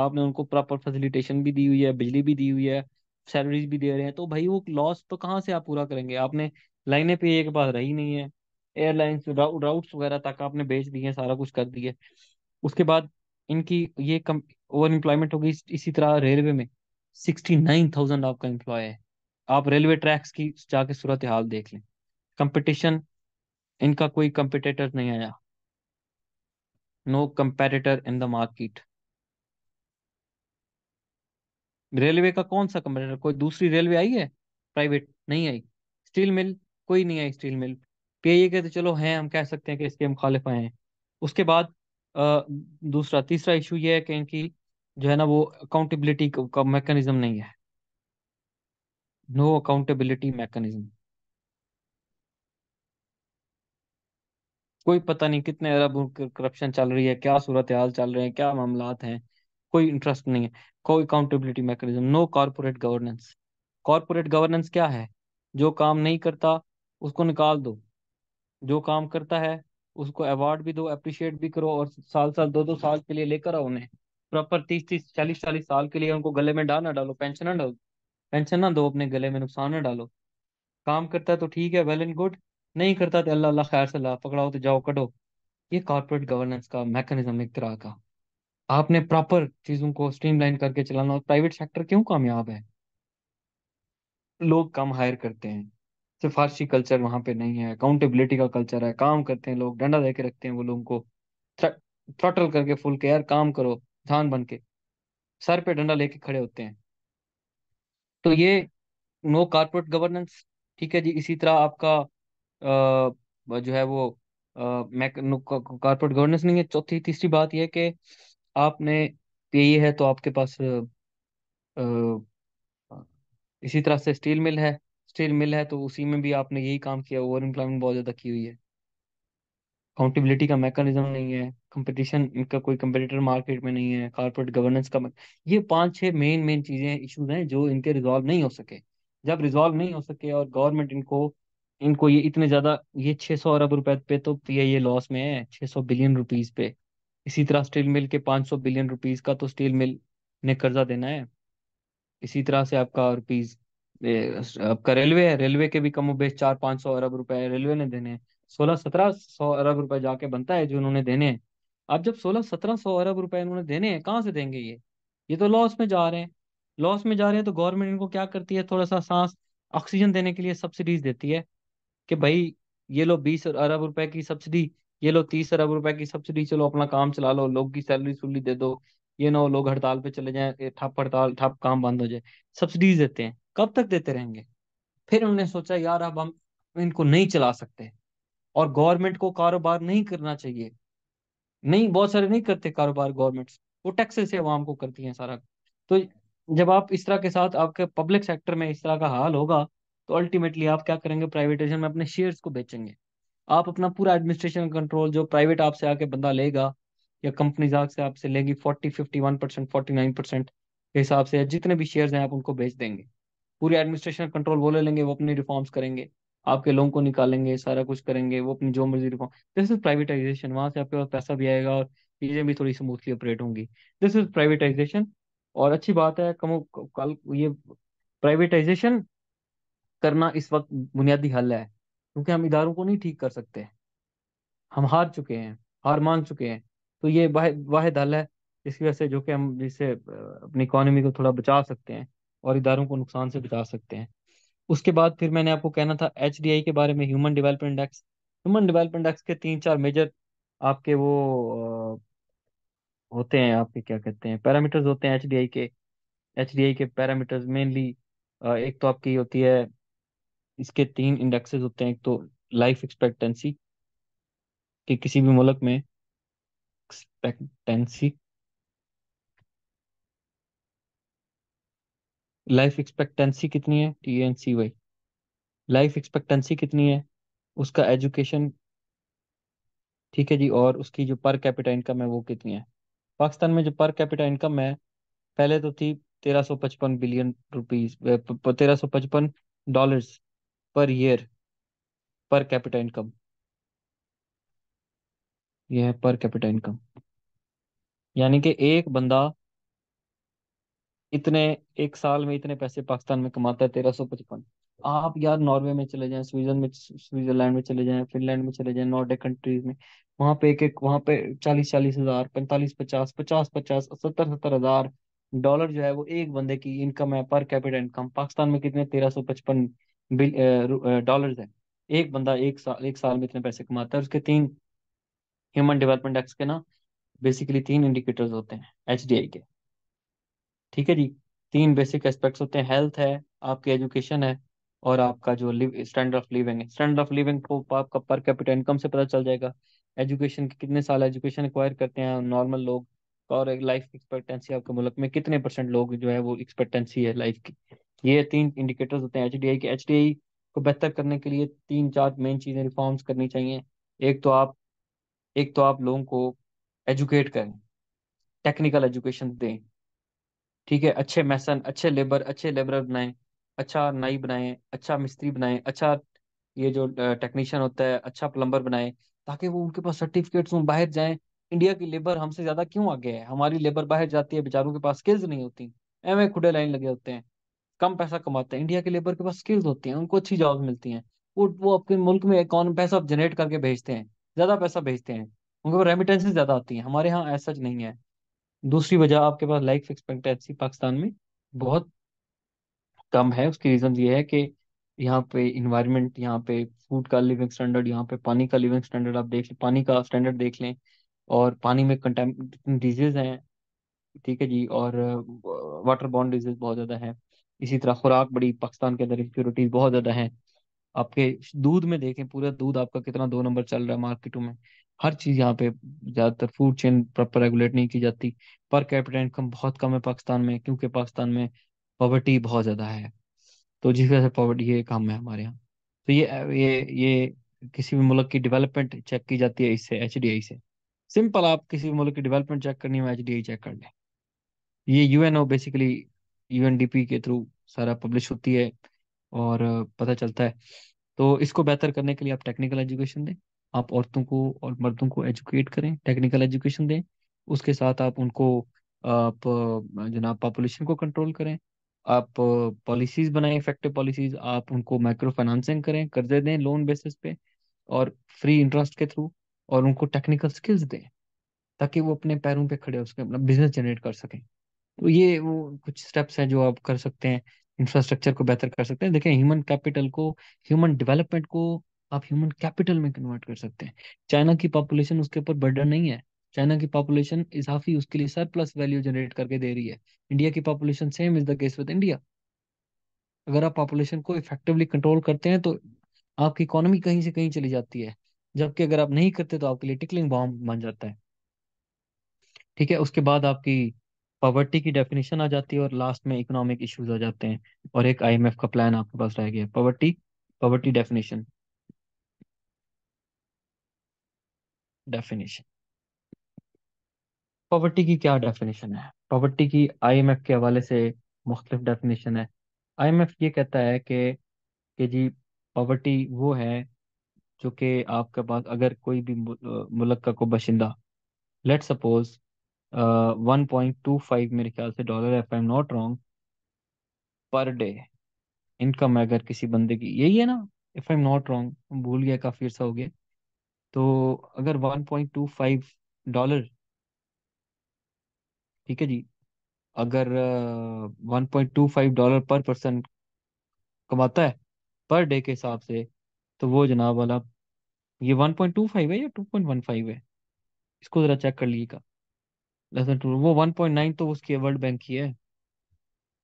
आपने उनको प्रॉपर फैसिलिटेशन भी दी हुई है बिजली भी दी हुई है सैलरीज भी दे रहे हैं तो भाई वो लॉस तो कहाँ से आप पूरा करेंगे आपने लाइने पे एक बात रही नहीं है एयरलाइंस राउट्स वगैरह तक आपने बेच दिए हैं सारा कुछ कर दिए उसके बाद इनकी ये कम ओवर एम्प्लॉयमेंट होगी इसी तरह रेलवे में सिक्सटी नाइन थाउजेंड आपका एम्प्लॉय है आप रेलवे ट्रैक्स की जाके सूरत हाल देख लें कंपटीशन इनका कोई कंपिटेटर नहीं आया no competitor in the market railway का कौन सा कंपटीटर कोई दूसरी रेलवे आई है प्राइवेट नहीं आई स्टील मिल कोई नहीं आई स्टील मिल पीआईए के तो चलो हैं हम कह सकते हैं कि इसके मुखालिफ आए हैं उसके बाद दूसरा तीसरा इशू ये है कि इनकी जो है ना वो अकाउंटेबिलिटी का मैकेनिज्म नहीं है नो अकाउंटेबिलिटी मैकेनिज्म कोई पता नहीं कितने अरब करप्शन चल रही है क्या सूरत हाल चल रहे हैं क्या मामला हैं कोई इंटरेस्ट नहीं है कोई accountability mechanism no corporate governance corporate governance क्या है जो काम नहीं करता उसको निकाल दो जो काम करता है उसको अवार्ड भी दो अप्रिशिएट भी करो और साल साल दो दो साल के लिए लेकर आओ उन्हें प्रॉपर तीस तीस चालीस चालीस साल के लिए उनको गले में डाल ना डालो पेंशन ना डालो पेंशन ना दो अपने गले में नुकसान ना डालो काम करता है तो ठीक है वेल एंड गुड नहीं करता तो अल्लाह अल्लाह खैर सलाह पकड़ाओ तो जाओ कटो ये कॉर्पोरेट गवर्नेंस का मैकेनिज्म एक तरह का आपने प्रॉपर चीजों को स्ट्रीमलाइन करके चलाना और प्राइवेट सेक्टर क्यों कामयाब है लोग कम हायर करते हैं सिफारशी कल्चर वहां पे नहीं है अकाउंटेबिलिटी का कल्चर है काम करते हैं लोग डंडा देके रखते हैं वो लोगों को थ्रॉटल करके फुल के यार काम करो धान बन के सर पे डंडा लेके खड़े होते हैं तो ये नो कारपोरेट गवर्नेंस ठीक है जी इसी तरह आपका आ, जो है वो कारपोरेट गवर्नेंस नहीं है चौथी तीसरी बात यह कि आपने यही है तो आपके पास आ, इसी तरह से स्टील मिल है स्टील मिल है तो उसी में भी आपने यही काम किया ओवर एम्प्लॉयमेंट बहुत ज़्यादा की हुई है अकाउंटेबिलिटी का मैकेनिज्म नहीं है कंपटीशन इनका कोई कंपटीटर मार्केट में नहीं है कॉर्पोरेट गवर्नेंस का मतलब, ये पांच छह मेन मेन चीज़ें इश्यूज हैं जो इनके रिजॉल्व नहीं हो सके जब रिजॉल्व नहीं हो सके और गवर्नमेंट इनको इनको ये इतने ज़्यादा ये सौ अरब रुपए पे तो पी लॉस में है सौ बिलियन रुपीज पे इसी तरह स्टील मिल के 500 बिलियन रुपीस का तो स्टील मिल ने कर्जा देना है इसी तरह से आपका रुपीस आपका रेलवे है रेलवे के भी कम बेश चार पांच सौ अरब रुपए रेलवे ने देने हैं सोलह सत्रह सौ अरब रुपए जाके बनता है जो उन्होंने देने हैं अब जब सोलह सत्रह सौ अरब रुपए इन्होंने देने हैं कहाँ से देंगे ये ये तो लॉस में जा रहे हैं लॉस में जा रहे हैं तो गवर्नमेंट इनको क्या करती है थोड़ा सा सांस ऑक्सीजन देने के लिए सब्सिडीज देती है कि भाई ये लो बीस अरब रुपए की सब्सिडी ये लो तीस अरब रुपए की सब्सिडी चलो अपना काम चला लो लोग की सैलरी सुलरी दे दो ये ना लोग हड़ताल पे चले जाए ठप हड़ताल ठप काम बंद हो जाए सब्सिडीज देते हैं कब तक देते रहेंगे फिर उन्होंने सोचा यार अब हम इनको नहीं चला सकते और गवर्नमेंट को कारोबार नहीं करना चाहिए नहीं बहुत सारे नहीं करते कारोबार गवर्नमेंट वो टैक्सेस से आवाम को करती है सारा तो जब आप इस तरह के साथ आपके पब्लिक सेक्टर में इस तरह का हाल होगा तो अल्टीमेटली आप क्या करेंगे प्राइवेटाइजेशन में अपने शेयर्स को बेचेंगे आप अपना पूरा एडमिनिस्ट्रेशन कंट्रोल जो प्राइवेट आपसे आके बंदा लेगा या कंपनीज आपसे आपसे लेगी forty fifty one percent forty nine percent के हिसाब से जितने भी शेयर्स हैं आप उनको बेच देंगे पूरी एडमिनिस्ट्रेशन कंट्रोल वो ले लेंगे वो अपनी रिफॉर्म्स करेंगे आपके लोन को निकालेंगे सारा कुछ करेंगे वो अपनी जो मर्जी रिफॉर्म दिस इज प्राइवेटाइजेशन वहां से आपके पास पैसा भी आएगा और चीजें भी थोड़ी स्मूथली ऑपरेट होंगी दिस इज प्राइवेटाइजेशन और अच्छी बात है कम कल ये प्राइवेटाइजेशन करना इस वक्त बुनियादी हल है क्योंकि हम इदारों को नहीं ठीक कर सकते हम हार चुके हैं हार मान चुके हैं तो ये वाहिद हल है इसकी वजह से जो कि हम जिससे अपनी इकोनॉमी को थोड़ा बचा सकते हैं और इदारों को नुकसान से बचा सकते हैं उसके बाद फिर मैंने आपको कहना था एच के बारे में human development index human development index के तीन चार मेजर आपके वो होते हैं आपके क्या कहते हैं पैरामीटर्स होते हैं एच के एच के पैरामीटर्स मेनली एक तो आपकी होती है इसके तीन इंडेक्सेस होते हैं एक तो लाइफ एक्सपेक्टेंसी कि किसी भी मुल्क में एक्सपेक्टेंसी लाइफ एक्सपेक्टेंसी कितनी है T N C Y life expectancy कितनी है उसका एजुकेशन ठीक है जी और उसकी जो पर कैपिटा इनकम है वो कितनी है पाकिस्तान में जो पर कैपिटा इनकम है पहले तो थी तेरह सौ पचपन बिलियन रुपीज तेरह सौ पचपन dollars per year per capita income यह है पर कैपिटा इनकम यानी कि एक बंदा इतने एक साल में इतने पैसे पाकिस्तान में कमाता है तेरह सौ पचपन आप यार नॉर्वे में चले जाएं स्वीडन में स्विट्जरलैंड में चले जाएं फिनलैंड में चले जाएं नॉर्डिक कंट्रीज में वहां पे एक एक वहां पे चालीस चालीस हजार पैंतालीस पचास पचास पचास सत्तर सत्तर हजार डॉलर जो है वो एक बंदे की इनकम है पर कैपिटल इनकम पाकिस्तान में कितने तेरह सौ पचपन डॉलर्स है एक बंदा एक साल एक साल में इतने पैसे कमाता है उसके तीन ह्यूमन डेवलपमेंट एक्स के ना बेसिकली तीन इंडिकेटर्स होते हैं एच के ठीक है जी तीन बेसिक एस्पेक्ट्स होते हैं हेल्थ है आपकी एजुकेशन है और आपका जो लिव स्टैंडर्ड ऑफ लिविंग है स्टैंडर्ड ऑफ लिविंग को आपका पर कैपिटल इनकम से पता चल जाएगा एजुकेशन के कितने साल एजुकेशन एक्वायर करते हैं नॉर्मल लोग और लाइफ एक्सपेक्टेंसी आपके मुल्क में कितने परसेंट लोग जो है वो एक्सपेक्टेंसी है लाइफ की ये तीन इंडिकेटर्स होते हैं एच के एच को बेहतर करने के लिए तीन चार मेन चीज़ें रिफॉर्म्स करनी चाहिए एक तो आप एक तो आप लोगों को एजुकेट करें टेक्निकल एजुकेशन दें ठीक है अच्छे मैसन अच्छे लेबर अच्छे लेबर बनाएं अच्छा नाई बनाएं अच्छा मिस्त्री बनाएं अच्छा ये जो टेक्नीशियन होता है अच्छा प्लम्बर बनाएं ताकि वो उनके पास सर्टिफिकेट्स हों बाहर जाएं इंडिया की लेबर हमसे ज़्यादा क्यों आगे है हमारी लेबर बाहर जाती है बेचारों के पास स्किल्स नहीं होती एम ए खुडे लाइन लगे होते हैं कम पैसा कमाते हैं इंडिया के लेबर के पास स्किल्स होती हैं उनको अच्छी जॉब मिलती हैं वो वो अपने मुल्क में कौन पैसा जनरेट करके भेजते हैं ज़्यादा पैसा भेजते हैं उनके पास रेमिटेंसेज ज़्यादा आती हैं हमारे यहाँ ऐसा नहीं है दूसरी वजह आपके पास लाइफ एक्सपेक्टेंसी पाकिस्तान में बहुत कम है उसकी रीज़न ये है कि यहाँ पे इन्वायरमेंट यहाँ पे फूड का लिविंग स्टैंडर्ड यहाँ पे पानी का लिविंग स्टैंडर्ड आप देख लें पानी का स्टैंडर्ड देख लें और पानी में कंटेम डिजीज हैं ठीक है जी और वाटर बॉन्ड डिजीज बहुत ज़्यादा है इसी तरह खुराक बड़ी पाकिस्तान के अंदर इम्प्योरिटीज बहुत ज्यादा है आपके दूध में देखें पूरा दूध आपका कितना दो नंबर चल रहा है मार्केटों में हर चीज यहाँ पे ज्यादातर फूड चेन प्रॉपर रेगुलेट नहीं की जाती पर कैपिटल इनकम बहुत कम है पाकिस्तान में क्योंकि पाकिस्तान में पॉवर्टी बहुत ज्यादा है तो जिस वजह से पॉवर्टी ये कम है हमारे यहाँ तो ये ये ये किसी भी मुल्क की डेवलपमेंट चेक की जाती है इससे एच से सिंपल आप किसी भी मुल्क की डेवलपमेंट चेक करनी हो एच चेक कर लें ये यूएनओ बेसिकली यूएनडीपी के थ्रू सारा पब्लिश होती है और पता चलता है तो इसको बेहतर करने के लिए आप टेक्निकल एजुकेशन दें आप औरतों को और मर्दों को एजुकेट करें टेक्निकल एजुकेशन दें उसके साथ आप उनको आप जनाब पॉपुलेशन को कंट्रोल करें आप पॉलिसीज बनाएं इफेक्टिव पॉलिसीज आप उनको माइक्रो फाइनेंसिंग करें कर्जे दें लोन बेसिस पे और फ्री इंटरेस्ट के थ्रू और उनको टेक्निकल स्किल्स दें ताकि वो अपने पैरों पे खड़े हो सके अपना बिजनेस जनरेट कर सकें तो ये वो कुछ स्टेप्स हैं जो आप कर सकते हैं इंफ्रास्ट्रक्चर को बेहतर कर सकते हैं देखें ह्यूमन कैपिटल को ह्यूमन डेवलपमेंट को आप ह्यूमन कैपिटल में कन्वर्ट कर सकते हैं चाइना की पॉपुलेशन उसके ऊपर बर्डन नहीं है चाइना की पॉपुलेशन इजाफी उसके लिए सरप्लस वैल्यू जनरेट करके दे रही है इंडिया की population same is the case with India अगर आप पॉपुलेशन को इफेक्टिवली कंट्रोल करते हैं तो आपकी इकोनॉमी कहीं से कहीं चली जाती है जबकि अगर आप नहीं करते तो आपके लिए टिकलिंग बॉम्ब बन जाता है ठीक है उसके बाद आपकी पॉवर्टी की डेफिनेशन आ जाती है और लास्ट में इकोनॉमिक इश्यूज आ जाते हैं और एक आईएमएफ का प्लान आपके पास रह गया poverty poverty definition definition poverty की क्या डेफिनेशन है पॉवर्टी की आईएमएफ के हवाले से मुख्तलिफ डेफिनेशन है आईएमएफ ये कहता है कि कि जी पॉवर्टी वो है जो कि आपके पास अगर कोई भी मुल्क का कोई बाशिंदा let suppose one point two five मेरे ख्याल से dollar if I am not wrong per day income है अगर किसी बंदे की यही है ना if I am not wrong भूल गया काफी अर्सा हो गया तो अगर one point two five dollar ठीक है जी अगर one point two five dollar per person कमाता है पर डे के हिसाब से तो वो जनाब वाला ये वन पॉइंट टू फाइव है या टू पॉइंट वन फाइव है इसको ज़रा चेक कर लीजिएगा लेस देन टू वो 1.9 तो उसकी वर्ल्ड बैंक की है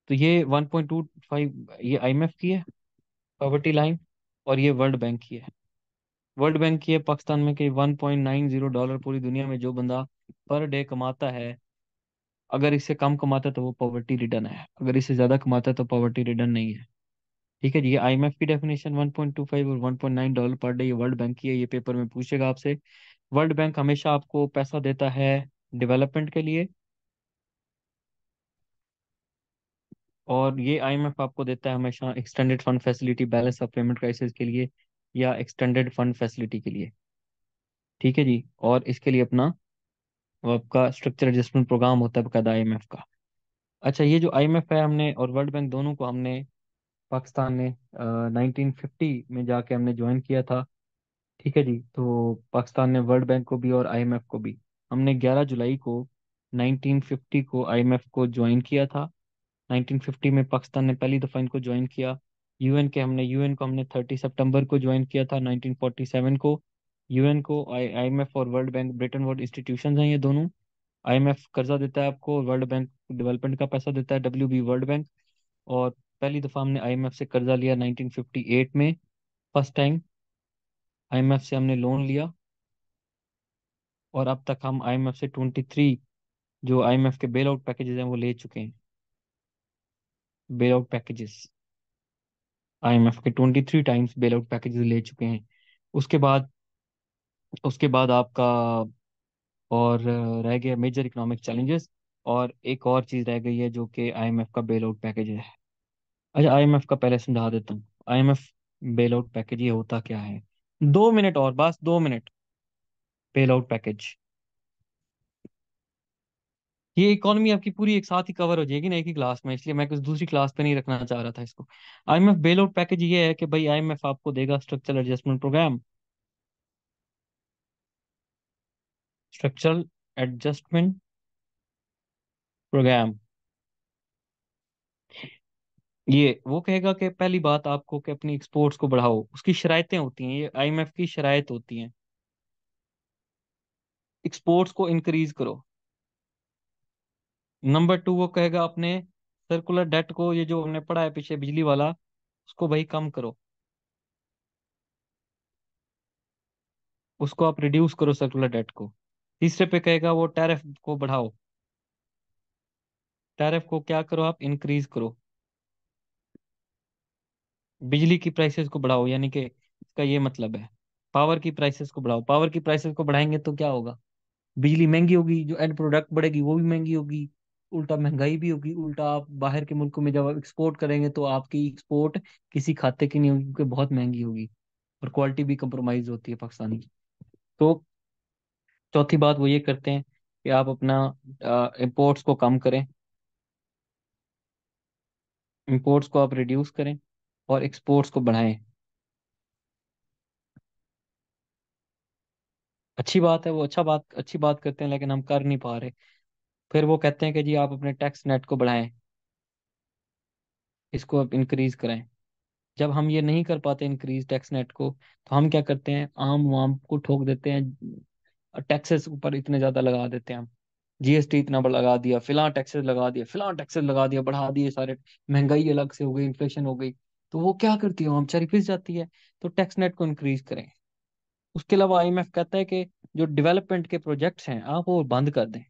तो ये वन पॉइंट टू फाइव ये आईएमएफ की है पॉवर्टी लाइन और ये वर्ल्ड बैंक की है वर्ल्ड बैंक की है पाकिस्तान में कि one point nine zero dollar पूरी दुनिया में जो बंदा पर डे कमाता है अगर इससे कम कमाता है तो वो पॉवर्टी रिटर्न है अगर इससे ज़्यादा कमाता है तो पॉवर्टी रिटर्न नहीं है ठीक है जी ये आई की डेफिनेशन 1.25 और 1.9 डॉलर पर डे ये वर्ल्ड बैंक की है ये पेपर में पूछेगा आपसे वर्ल्ड बैंक हमेशा आपको पैसा देता है डेवलपमेंट के लिए और ये आईएमएफ आपको देता है हमेशा extended fund facility balance of payment crisis के लिए या एक्सटेंडेड फंड फैसिलिटी के लिए ठीक है जी और इसके लिए अपना आपका स्ट्रक्चर एडजस्टमेंट प्रोग्राम होता है बकायदा आई का अच्छा ये जो आई है हमने और वर्ल्ड बैंक दोनों को हमने पाकिस्तान ने नाइनटीन फिफ्टी में जाके हमने ज्वाइन किया था ठीक है जी तो पाकिस्तान ने वर्ल्ड बैंक को भी और आई को भी हमने 11 जुलाई को 1950 को आईएमएफ को ज्वाइन किया था 1950 में पाकिस्तान ने पहली दफ़ा इनको ज्वाइन किया यूएन के हमने यूएन को हमने 30 सितंबर को ज्वाइन किया था 1947 को यूएन को आईएमएफ और world bank Bretton world institution हैं ये दोनों आईएमएफ कर्जा देता है आपको वर्ल्ड बैंक डेवलपमेंट का पैसा देता है डब्ल्यू वर्ल्ड बैंक और पहली दफ़ा हमने आई से कर्जा लिया नाइनटीन में फर्स्ट टाइम आई से हमने लोन लिया और अब तक हम आई से ट्वेंटी थ्री जो आई के बेल आउट पैकेजेस हैं वो ले चुके हैं बेल आउट पैकेजेस आई के twenty three times bail out packages ले चुके हैं उसके बाद उसके बाद आपका और रह गया मेजर इकोनॉमिक चैलेंजेस और एक और चीज़ रह गई है जो कि आईएमएफ का बेल आउट पैकेज है अच्छा आईएमएफ का पहले समझा देता हूँ आईएमएफ बेल आउट पैकेज ये होता क्या है दो मिनट और बस दो मिनट आउट पैकेज ये इकोनॉमी आपकी पूरी एक साथ ही कवर हो जाएगी ना एक ही क्लास में इसलिए मैं कुछ दूसरी क्लास पे नहीं रखना चाह रहा था इसको आईएमएफ आउट पैकेज ये है कि भाई आईएमएफ आपको देगा structural adjustment programme structural adjustment programme ये वो कहेगा कि पहली बात आपको कि अपनी एक्सपोर्ट्स को बढ़ाओ उसकी शरायतें होती हैं ये आईएमएफ की शरायत होती हैं एक्सपोर्ट्स को इंक्रीज करो नंबर टू वो कहेगा अपने सर्कुलर डेट को ये जो हमने पढ़ा है पीछे बिजली वाला उसको भाई कम करो उसको आप रिड्यूस करो सर्कुलर डेट को तीसरे पे कहेगा वो टैरिफ को बढ़ाओ टैरिफ को क्या करो आप इंक्रीज करो बिजली की प्राइसेस को बढ़ाओ यानी कि इसका ये मतलब है पावर की प्राइसेस को बढ़ाओ पावर की प्राइसेस को बढ़ाएंगे तो क्या होगा बिजली महंगी होगी जो एंड प्रोडक्ट बढ़ेगी वो भी महंगी होगी उल्टा महंगाई भी होगी उल्टा आप बाहर के मुल्कों में जब आप एक्सपोर्ट करेंगे तो आपकी एक्सपोर्ट किसी खाते की नहीं होगी क्योंकि बहुत महंगी होगी और क्वालिटी भी कंप्रोमाइज होती है पाकिस्तानी की तो चौथी बात वो ये करते हैं कि आप अपना इम्पोर्ट्स को कम करें इम्पोर्ट्स को आप रिड्यूस करें और एक्सपोर्ट्स को बढ़ाएं अच्छी बात है वो अच्छा बात अच्छी बात करते हैं लेकिन हम कर नहीं पा रहे फिर वो कहते हैं कि जी आप अपने टैक्स नेट को बढ़ाएं इसको आप इंक्रीज कराएं जब हम ये नहीं कर पाते इंक्रीज टैक्स नेट को तो हम क्या करते हैं आम वाम को ठोक देते हैं टैक्सेस ऊपर इतने ज़्यादा लगा देते हैं हम जीएसटी इतना बड़ा लगा दिया फिलहाल टैक्सेस लगा दिया फिलहाल टैक्सेस लगा दिया बढ़ा दिए सारे महंगाई अलग से हो गई इन्फ्लेशन हो गई तो वो क्या करती है वो बेचारी फिस जाती है तो टैक्स नेट को इंक्रीज करें उसके अलावा आईएमएफ कहता है कि जो डेवलपमेंट के प्रोजेक्ट्स हैं आप वो बंद कर दें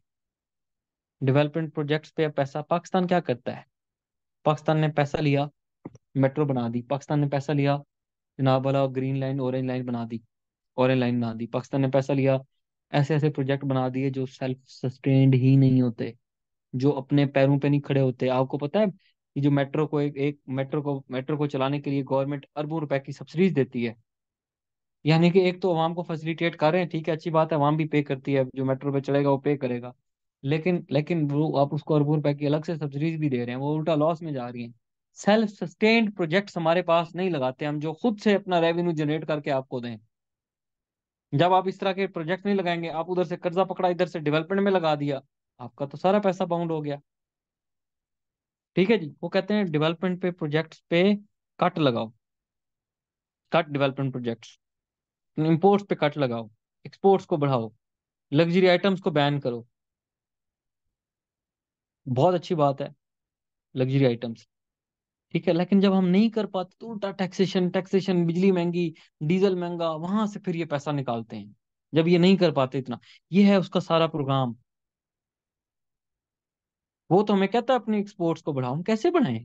डेवलपमेंट प्रोजेक्ट्स पे पैसा पाकिस्तान क्या करता है पाकिस्तान ने पैसा लिया मेट्रो बना दी पाकिस्तान ने पैसा लिया जनाब वाला ग्रीन लाइन ऑरेंज लाइन बना दी ऑरेंज लाइन बना दी पाकिस्तान ने पैसा लिया ऐसे ऐसे प्रोजेक्ट बना दिए जो सेल्फ सस्टेन्ड ही नहीं होते जो अपने पैरों पे नहीं खड़े होते आपको पता है कि जो मेट्रो को एक एक मेट्रो को मेट्रो को चलाने के लिए गवर्नमेंट अरबों रुपए की सब्सिडीज देती है यानी कि एक तो अवाम को फैसिलिटेट कर रहे हैं ठीक है अच्छी बात है अवाम भी पे करती है जो मेट्रो पे चलेगा वो पे करेगा लेकिन लेकिन वो आप उसको अरबों रुपए की अलग से सब्सिडीज भी दे रहे हैं वो उल्टा लॉस में जा रही है सेल्फ सस्टेन्ड प्रोजेक्ट हमारे पास नहीं लगाते हम जो खुद से अपना रेवेन्यू जनरेट करके आपको दें जब आप इस तरह के प्रोजेक्ट नहीं लगाएंगे आप उधर से कर्जा पकड़ा इधर से डेवलपमेंट में लगा दिया आपका तो सारा पैसा बाउंड हो गया ठीक है जी वो कहते हैं डेवलपमेंट पे प्रोजेक्ट्स पे कट लगाओ कट डेवलपमेंट प्रोजेक्ट्स इम्पोर्ट्स पे कट लगाओ एक्सपोर्ट्स को बढ़ाओ लग्जरी आइटम्स को बैन करो बहुत अच्छी बात है लग्जरी आइटम्स ठीक है लेकिन जब हम नहीं कर पाते तो उल्टा टैक्सेशन टैक्सेशन बिजली महंगी डीजल महंगा वहां से फिर ये पैसा निकालते हैं जब ये नहीं कर पाते इतना ये है उसका सारा प्रोग्राम वो तो हमें कहता है अपने एक्सपोर्ट्स को बढ़ाओ हम कैसे बढ़ाएं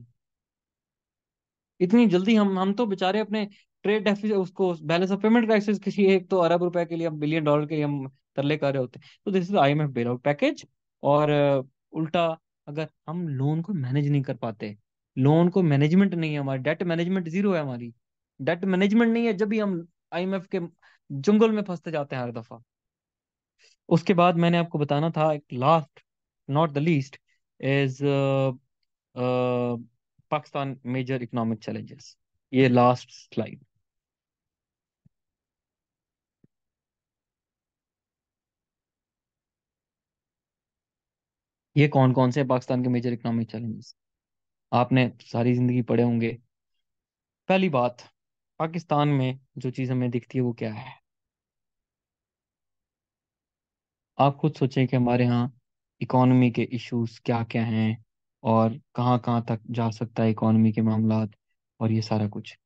इतनी जल्दी हम हम तो बेचारे अपने ट्रेड डेफिसिट उसको बैलेंस ऑफ पेमेंट क्राइसिस किसी एक तो अरब रुपए के लिए हम बिलियन डॉलर के लिए हम तरले कर रहे होते हैं तो this is I M F bail out package और उल्टा अगर हम लोन को मैनेज नहीं कर पाते लोन को मैनेजमेंट नहीं है हमारी डेट मैनेजमेंट जीरो है हमारी डेट मैनेजमेंट नहीं है जब भी हम आई के जंगल में फंसते जाते हैं हर दफा उसके बाद मैंने आपको बताना था एक last not the least is Pakistan major economic challenges ये लास्ट स्लाइड ये कौन कौन से पाकिस्तान के मेजर इकोनॉमिक चैलेंजेस आपने सारी जिंदगी पढ़े होंगे पहली बात पाकिस्तान में जो चीज हमें दिखती है वो क्या है आप खुद सोचें कि हमारे यहाँ इकोनॉमी के इश्यूज क्या क्या हैं और कहाँ कहाँ तक जा सकता है इकोनॉमी के मामला और ये सारा कुछ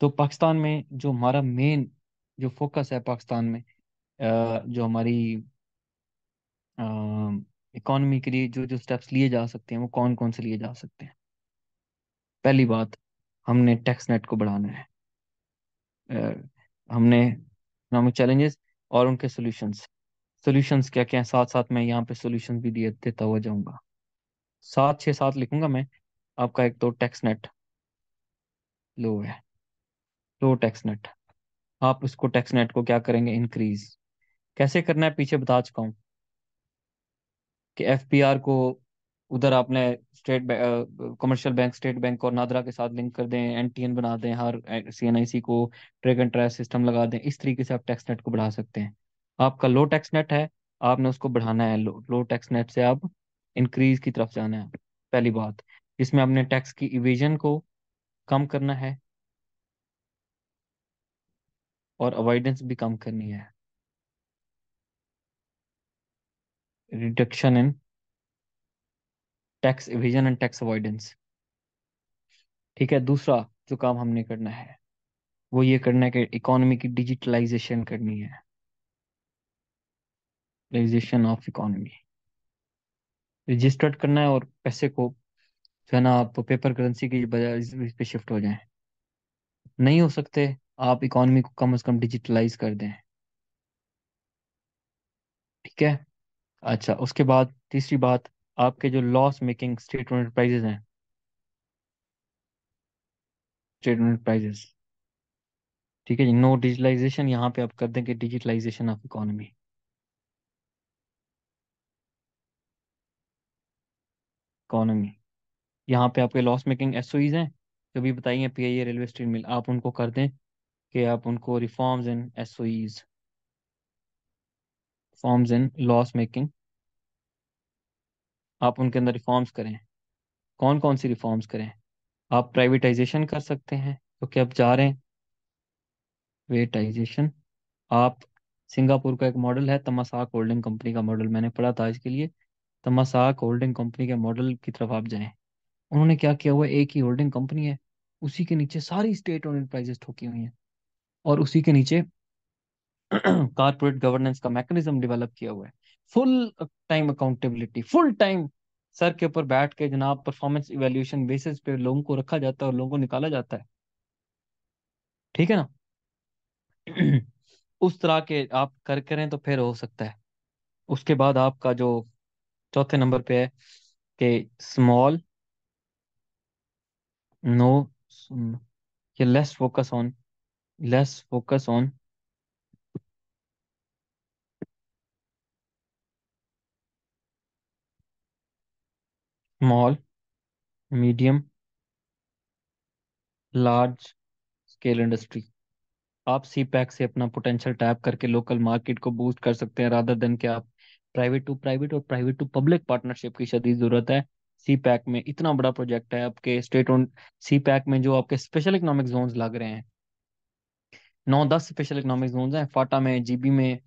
तो पाकिस्तान में जो हमारा मेन जो फोकस है पाकिस्तान में जो हमारी इकोनॉमी के लिए जो जो स्टेप्स लिए जा सकते हैं वो कौन कौन से लिए जा सकते हैं पहली बात हमने टैक्स नेट को बढ़ाना है आ, हमने इकोनॉमिक चैलेंजेस और उनके सॉल्यूशंस सॉल्यूशंस क्या क्या हैं साथ साथ मैं यहाँ पे सॉल्यूशंस भी दिए देता हुआ जाऊँगा सात छः सात लिखूंगा मैं आपका एक तो टैक्स नेट लो है लो टैक्स नेट आप उसको टैक्स नेट को क्या करेंगे इंक्रीज कैसे करना है पीछे बता चुका हूँ कि एफपीआर को उधर आपने state commercial bank state bank और नादरा के साथ लिंक कर दें एनटीएन बना दें हर सीएनआईसी को ट्रेक एंड ट्रेस सिस्टम लगा दें इस तरीके से आप टैक्स नेट को बढ़ा सकते हैं आपका लो टैक्स नेट है आपने उसको बढ़ाना है लो, लो टैक्स नेट से आप इंक्रीज की तरफ जाना है पहली बात इसमें आपने टैक्स की इवेजन को कम करना है और अवॉइडेंस भी कम करनी है reduction in tax evasion and tax avoidance ठीक है दूसरा जो काम हमने करना है वो ये करना है कि इकोनॉमी की डिजिटलाइजेशन करनी है डिजिटलाइजेशन ऑफ इकोनॉमी रजिस्टर्ड करना है और पैसे को जो है ना आप पेपर करेंसी की बजाय इस पे शिफ्ट हो जाए नहीं हो सकते आप इकोनॉमी को कम से कम डिजिटलाइज कर दें ठीक है अच्छा उसके बाद तीसरी बात आपके जो लॉस मेकिंग स्टेट ओन हैं स्टेट ओन ठीक है जी नो डिजिटलाइजेशन यहाँ पे आप कर देंगे डिजिटलाइजेशन ऑफ इकोनॉमी इकोनॉमी यहाँ पे आपके लॉस मेकिंग एस हैं जो भी बताइए P I railway steel mill आप उनको कर दें कि आप उनको reforms and S forms in loss making आप उनके अंदर रिफॉर्म्स करें कौन कौन सी रिफॉर्म्स करें आप प्राइवेटाइजेशन कर सकते हैं क्योंकि आप जा रहे हैं वेटाइजेशन आप सिंगापुर का एक मॉडल है तमासाक होल्डिंग कंपनी का मॉडल मैंने पढ़ा था आज के लिए तमासाक होल्डिंग कंपनी के मॉडल की तरफ आप जाएं उन्होंने क्या किया हुआ एक ही होल्डिंग कंपनी है उसी के नीचे सारी स्टेट ओन एंटरप्राइजेस ठोकी हुई हैं और उसी के नीचे कारपोरेट [CLEARS THROAT] गवर्नेंस का मैकेनिज्म डेवलप किया हुआ है full time accountability full time sir के ऊपर बैठ के जनाब परफॉर्मेंस इवेल्यूशन बेसिस पे लोगों को रखा जाता है और लोगों को निकाला जाता है ठीक है ना [CLEARS THROAT] उस तरह के आप कर करें तो फिर हो सकता है उसके बाद आपका जो चौथे नंबर पे है कि स्मॉल नो ये less focus on less focus on small, medium, large scale industry आप सी पैक से अपना पोटेंशियल टैप करके लोकल मार्केट को बूस्ट कर सकते हैं रादर देन के आप प्राइवेट टू प्राइवेट और प्राइवेट टू पब्लिक पार्टनरशिप की शदी जरूरत है सी पैक में इतना बड़ा प्रोजेक्ट है आपके स्टेट ऑन सी पैक में जो आपके स्पेशल इकोनॉमिक जोन लग रहे हैं नौ दस स्पेशल इकोनॉमिक जोन हैं फाटा में जीबी में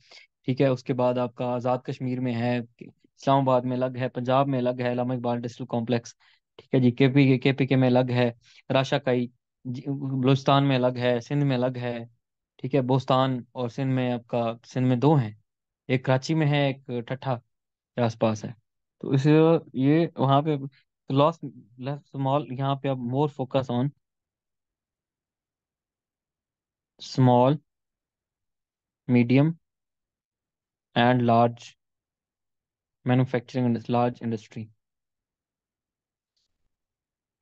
ठीक है उसके बाद आपका आज़ाद कश्मीर में है इस्लामाबाद में अलग है पंजाब में अलग है इलामा इकबाल इंडस्ट्रियल कॉम्प्लेक्स ठीक है जी के पी के पी के में अलग है राशाकई बलोचिस्तान में अलग है सिंध में अलग है ठीक है बोस्तान और सिंध में आपका सिंध में दो हैं एक कराची में है एक ठट्ठा के आसपास है तो इस ये वहाँ पे लॉस लेस स्मॉल यहाँ पे अब more focus on small medium and large manufacturing ind, large industry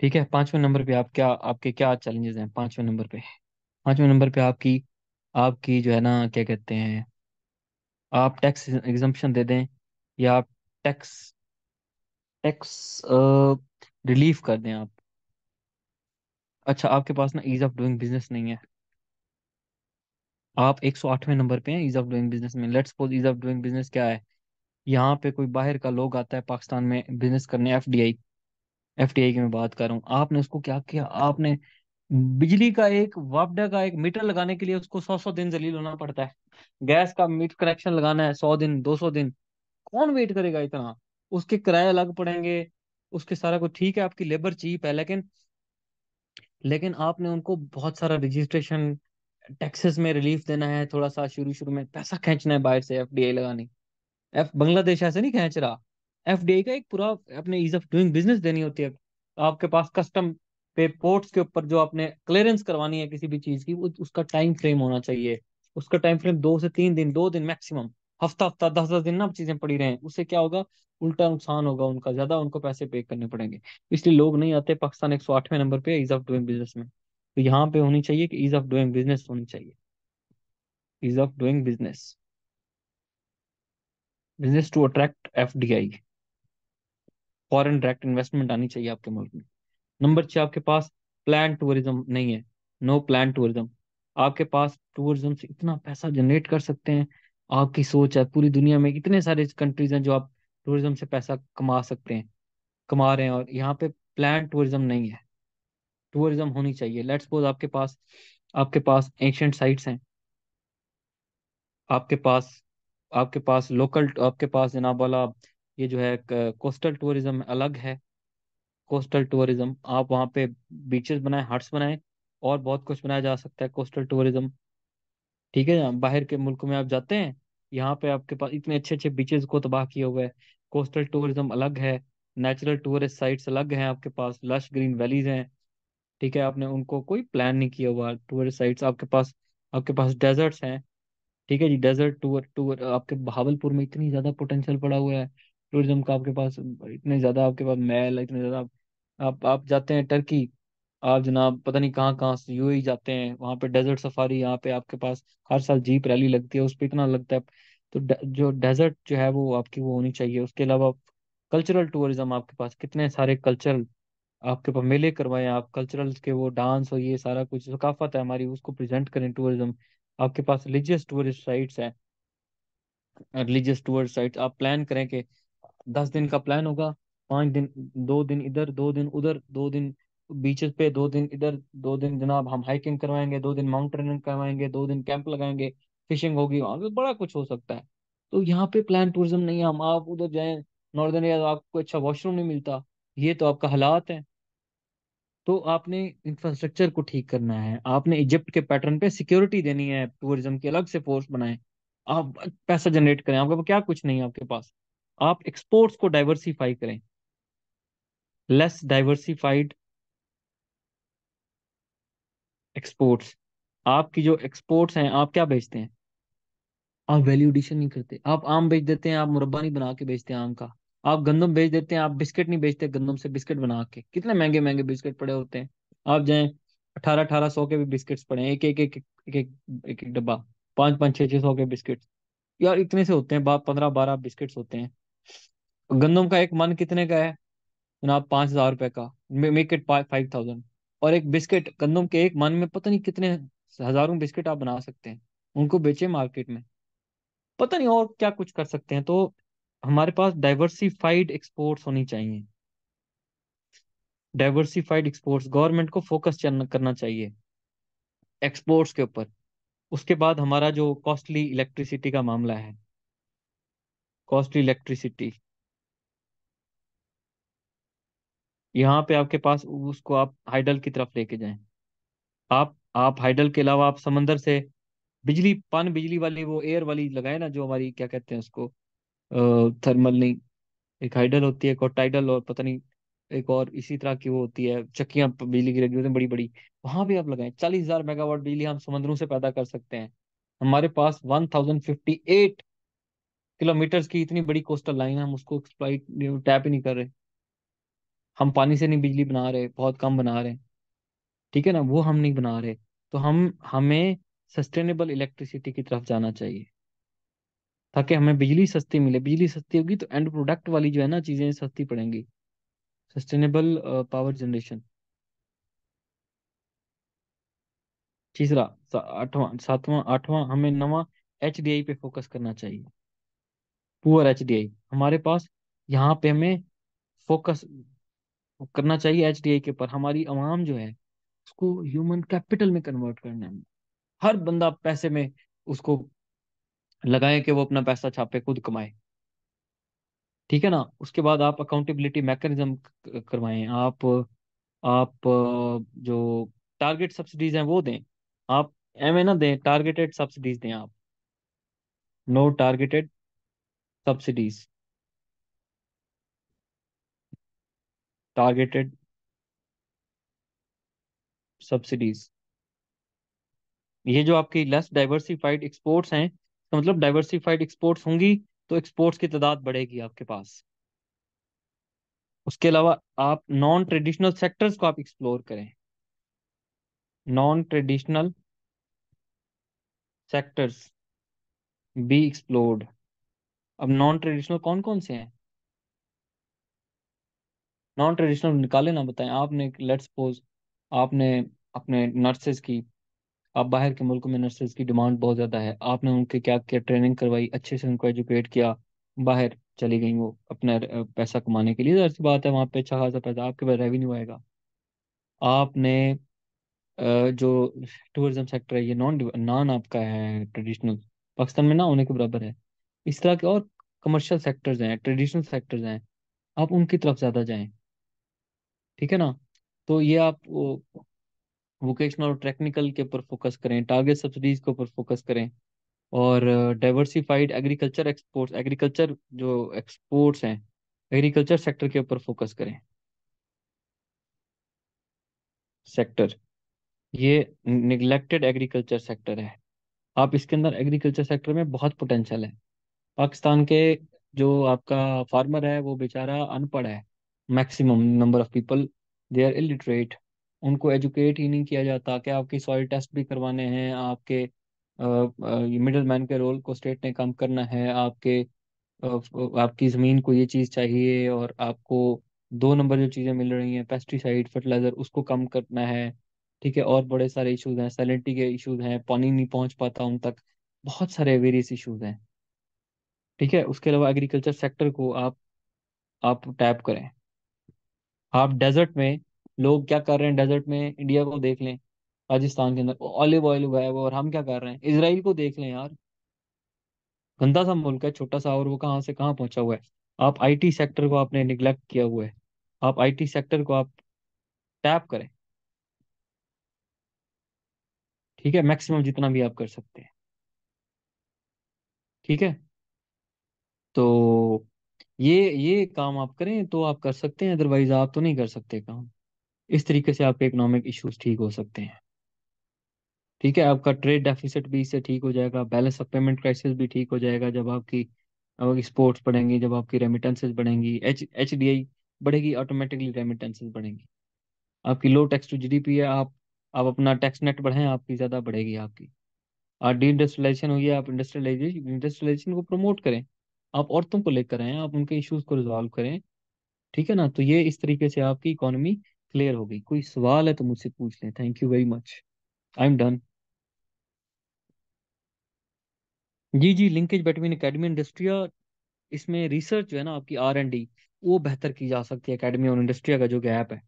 ठीक है पांचवें नंबर पे आप क्या आपके क्या चैलेंजेस हैं पांचवें नंबर पे पांचवें नंबर पे आपकी आपकी जो है ना क्या कहते हैं आप टैक्स एग्जम्पन दे दें या आप टैक्स टैक्स रिलीफ कर दें आप अच्छा आपके पास ना ईज ऑफ डूइंग बिजनेस नहीं है आप एक सौ आठवें नंबर पे हैं ईज ऑफ डूइंग बिजनेस में let's suppose ease of doing business क्या है यहाँ पे कोई बाहर का लोग आता है पाकिस्तान में बिजनेस करने F F D I D I की मैं बात कर रहा हूँ आपने उसको क्या किया आपने बिजली का एक वापडा का एक मीटर लगाने के लिए उसको सौ सौ दिन जलील होना पड़ता है गैस का मीटर कनेक्शन लगाना है सौ दिन दो सौ दिन कौन वेट करेगा इतना उसके किराए अलग पड़ेंगे उसके सारा कुछ ठीक है आपकी लेबर चीप है लेकिन लेकिन आपने उनको बहुत सारा रजिस्ट्रेशन टैक्सेस में रिलीफ देना है थोड़ा सा शुरू शुरू में पैसा खींचना है बाहर से एफ लगानी एफ बांग्लादेश ऐसे नहीं खेच रहा एफ का एक पूरा अपने ईज ऑफ डूइंग बिजनेस देनी होती है आपके पास कस्टम पे पोर्ट्स के ऊपर जो आपने क्लियरेंस करवानी है किसी भी चीज की उसका टाइम फ्रेम होना चाहिए उसका टाइम फ्रेम दो से तीन दिन दो दिन मैक्सिमम हफ्ता हफ्ता दस दस दिन ना चीजें पड़ी रहे उससे क्या होगा उल्टा नुकसान होगा उनका ज्यादा उनको पैसे पे करने पड़ेंगे इसलिए लोग नहीं आते पाकिस्तान एक सौ आठवें नंबर पे ईज ऑफ डूइंग बिजनेस में तो यहाँ पे होनी चाहिए कि ईज ऑफ डूइंग बिजनेस होनी चाहिए ease of doing business business to attract F D I foreign direct investment आनी चाहिए आपके मुल्क में नंबर छः आपके पास प्लान टूरिज्म नहीं है नो प्लान टूरिज्म आपके पास टूरिज्म से इतना पैसा जनरेट कर सकते हैं आपकी सोच है पूरी दुनिया में इतने सारे कंट्रीज हैं जो आप टूरिज्म से पैसा कमा सकते हैं कमा रहे हैं और यहाँ पे प्लान टूरिज्म नहीं है टूरिज्म होनी चाहिए लेट सपोज आपके पास आपके पास एंशंट साइट्स हैं आपके पास आपके पास लोकल आपके पास जनाब वाला ये जो है कोस्टल टूरिज्म अलग है कोस्टल टूरिज्म आप वहाँ पे बीचेस बनाए हट्स बनाए और बहुत कुछ बनाया जा सकता है कोस्टल टूरिज्म ठीक है बाहर के मुल्कों में आप जाते हैं यहाँ पे आपके पास इतने अच्छे अच्छे बीचेस को तबाह किए हुए हैं कोस्टल टूरिज्म अलग है नेचुरल टूरिस्ट साइट्स अलग हैं आपके पास लश ग्रीन वैलीज हैं ठीक है आपने उनको कोई प्लान नहीं किया हुआ टूरिस्ट साइट्स आपके पास आपके पास डेजर्ट्स हैं ठीक है जी डेजर्ट टूर टूर आपके बहावलपुर में इतनी ज्यादा पोटेंशियल पड़ा हुआ है टूरिज्म का आपके पास इतने ज्यादा आपके पास महल इतने ज्यादा आप, आप आप जाते हैं टर्की आप जनाब पता नहीं कहाँ कहाँ से यूएई जाते हैं वहां पे डेजर्ट सफारी यहाँ पे आपके पास हर साल जीप रैली लगती है उस पर इतना लगता है तो ड, जो डेजर्ट जो है वो आपकी वो होनी चाहिए उसके अलावा कल्चरल टूरिज्म आपके पास कितने सारे कल्चरल आपके पास मेले करवाएं आप कल्चरल के वो डांस और ये सारा कुछ सकाफत है हमारी उसको प्रेजेंट करें टूरिज्म आपके पास रिलीजियस टूरिस्ट साइट्स हैं रिलीजियस टूरिस्ट साइट्स आप प्लान करें कि दस दिन का प्लान होगा पाँच दिन दो दिन इधर दो दिन उधर दो दिन बीचेस पे दो दिन इधर दो दिन जनाब हम हाइकिंग करवाएंगे दो दिन माउंटेनिंग करवाएंगे दो दिन कैंप लगाएंगे फिशिंग होगी वहाँ पे बड़ा कुछ हो सकता है तो यहाँ पे प्लान टूरिज्म नहीं है हम आप उधर जाए नॉर्दर्न एरिया आपको अच्छा वॉशरूम नहीं मिलता ये तो आपका हालात है तो आपने इंफ्रास्ट्रक्चर को ठीक करना है आपने इजिप्ट के पैटर्न पे सिक्योरिटी देनी है टूरिज्म के अलग से फोर्स बनाए आप पैसा जनरेट करें आपके पास क्या कुछ नहीं है आपके पास आप एक्सपोर्ट्स को डाइवर्सिफाई करें लेस डाइवर्सिफाइड एक्सपोर्ट्स आपकी जो एक्सपोर्ट्स हैं आप क्या बेचते हैं आप वैल्यू एडिशन नहीं करते आप आम बेच देते हैं आप मुरब्बा नहीं बना के बेचते हैं आम का आप गंदम बेच देते हैं आप बिस्किट नहीं बेचते गंदम से बिस्किट बना के कितने महंगे महंगे बिस्किट पड़े होते हैं आप जाए अठारह अठारह सौ के भी बिस्किट पड़े हैं एक एक एक एक एक एक एक डब्बा पांच पांच छह छह सौ के बिस्किट यार इतने से होते हैं बाप पंद्रह बारह बिस्किट होते हैं गंदम का एक मन कितने का है जनाब पांच हज़ार रुपए का मेक इट फाइव थाउजेंड और एक बिस्किट गंदम के एक मन में पता नहीं कितने हज़ारों बिस्किट आप बना सकते हैं उनको बेचे मार्केट में पता नहीं और क्या कुछ कर सकते हैं तो हमारे पास डाइवर्सिफाइड एक्सपोर्ट्स होनी चाहिए डाइवर्सिफाइड एक्सपोर्ट्स गवर्नमेंट को फोकस करना चाहिए एक्सपोर्ट्स के ऊपर उसके बाद हमारा जो कॉस्टली इलेक्ट्रिसिटी का मामला है कॉस्टली इलेक्ट्रिसिटी यहाँ पे आपके पास उसको आप हाइडल की तरफ लेके जाएं आप आप हाइडल के अलावा आप समंदर से बिजली पन बिजली वाली वो एयर वाली लगाए ना जो हमारी क्या कहते हैं उसको थर्मल नहीं एक हाइडल होती है एक और टाइडल और पता नहीं एक और इसी तरह की वो होती है चक्कियां बिजली की लगी होती है बड़ी बड़ी वहां भी आप लगाएं चालीस हजार मेगावाट बिजली हम समुद्रों से पैदा कर सकते हैं हमारे पास one thousand fifty eight kilometres की इतनी बड़ी कोस्टल लाइन है हम उसको एक्सप्लाइट टैप ही नहीं कर रहे हम पानी से नहीं बिजली बना रहे बहुत कम बना रहे ठीक है ना वो हम नहीं बना रहे तो हम हमें सस्टेनेबल इलेक्ट्रिसिटी की तरफ जाना चाहिए ताकि हमें बिजली सस्ती मिले बिजली सस्ती होगी तो एंड प्रोडक्ट वाली जो है ना चीजें सस्ती पड़ेंगी सस्टेनेबल पावर जनरेशन तीसरा आठवां सातवां आठवां हमें नवा एच डी आई पे फोकस करना चाहिए पुअर एच डी आई हमारे पास यहाँ पे हमें फोकस करना चाहिए एच डी आई के ऊपर हमारी आवाम जो है उसको ह्यूमन कैपिटल में कन्वर्ट करना है हर बंदा पैसे में उसको लगाएं कि वो अपना पैसा छापे खुद कमाए ठीक है ना उसके बाद आप अकाउंटेबिलिटी मैकेनिज्म करवाएं आप आप जो टारगेट सब्सिडीज हैं वो दें आप एम ना दें टारगेटेड सब्सिडीज दें आप no targeted subsidies targeted subsidies ये जो आपकी लेस डाइवर्सिफाइड एक्सपोर्ट्स हैं तो मतलब डाइवर्सिफाइड एक्सपोर्ट्स होंगी तो एक्सपोर्ट्स की तादाद बढ़ेगी आपके पास उसके अलावा आप नॉन ट्रेडिशनल सेक्टर्स को आप एक्सप्लोर करें non traditional sectors be explored अब नॉन ट्रेडिशनल कौन कौन से हैं नॉन ट्रेडिशनल निकाले ना बताएं आपने लेट्स सपोज आपने अपने नर्सेज की अब बाहर के मुल्क में नर्सेज की डिमांड बहुत ज़्यादा है आपने उनके क्या क्या ट्रेनिंग करवाई अच्छे से उनको एजुकेट किया बाहर चली गई वो अपना पैसा कमाने के लिए सी बात है वहाँ पे अच्छा खासा पैसा आपके पास रेवेन्यू आएगा आपने जो टूरिज्म सेक्टर है ये नॉन नॉन आपका है ट्रेडिशनल पाकिस्तान में ना होने के बराबर है इस तरह के और कमर्शियल सेक्टर्स हैं ट्रेडिशनल सेक्टर्स हैं आप उनकी तरफ ज़्यादा जाएं ठीक है ना तो ये आप वोकेशनल और टेक्निकल के ऊपर फोकस करें टारगेट सब्सिडीज के ऊपर फोकस करें और डाइवर्सिफाइड एग्रीकल्चर एक्सपोर्ट्स एग्रीकल्चर जो एक्सपोर्ट्स हैं एग्रीकल्चर सेक्टर के ऊपर फोकस करें सेक्टर ये निगलेक्टेड एग्रीकल्चर सेक्टर है आप इसके अंदर एग्रीकल्चर सेक्टर में बहुत पोटेंशियल है पाकिस्तान के जो आपका फार्मर है वो बेचारा अनपढ़ है maximum number of people they are illiterate उनको एजुकेट ही नहीं किया जाता कि आपके सॉइल टेस्ट भी करवाने हैं आपके मिडल मैन के रोल को स्टेट ने कम करना है आपके आ, आपकी ज़मीन को ये चीज़ चाहिए और आपको दो नंबर जो चीज़ें मिल रही हैं पेस्टिसाइड फर्टिलाइज़र उसको कम करना है ठीक है और बड़े सारे इश्यूज हैं सैलिनिटी के इश्यूज हैं पानी नहीं पहुंच पाता उन तक बहुत सारे वेरियस इश्यूज हैं ठीक है उसके अलावा एग्रीकल्चर सेक्टर को आप आप टैप करें आप डेजर्ट में लोग क्या कर रहे हैं डेजर्ट में इंडिया को देख लें राजस्थान के अंदर ऑलिव ऑयल उगाया हुआ और हम क्या कर रहे हैं इसराइल को देख लें यार गंदा सा मुल्क है छोटा सा और वो कहाँ से कहाँ पहुंचा हुआ है आप आईटी सेक्टर को आपने निग्लेक्ट किया हुआ है आप आईटी सेक्टर को आप टैप करें ठीक है मैक्सिमम जितना भी आप कर सकते हैं ठीक है तो ये ये काम आप करें तो आप कर सकते हैं अदरवाइज आप तो नहीं कर सकते काम इस तरीके से आपके इकोनॉमिक इश्यूज ठीक हो सकते हैं ठीक है आपका ट्रेड डेफिसिट भी इससे ठीक हो जाएगा बैलेंस ऑफ पेमेंट क्राइसिस भी ठीक हो जाएगा जब आपकी एक्सपोर्ट्स बढ़ेंगी जब आपकी रेमिटेंसेज बढ़ेंगी एच एच डी आई बढ़ेगी ऑटोमेटिकली रेमिटेंसेज बढ़ेंगी आपकी लो टैक्स टू जीडीपी है आप आप अपना टैक्स नेट बढ़ाएं आपकी ज़्यादा बढ़ेगी आपकी और डी इंडस्ट्रियलाइजेशन होगी आप इंडस्ट्रियलाइजेशन इंडस्ट्रियलाइजेशन को प्रमोट करें आप औरतों को लेकर आएँ आप उनके इश्यूज़ को रिजॉल्व करें ठीक है ना तो ये इस तरीके से आपकी इकोनॉमी क्लियर हो गई कोई सवाल है तो मुझसे पूछ लें thank you very much I am done जी जी लिंकेज बिटवीन अकेडमी इंडस्ट्रिया इसमें रिसर्च जो है ना आपकी आर एंड डी वो बेहतर की जा सकती है अकेडमी और इंडस्ट्रिया का जो गैप है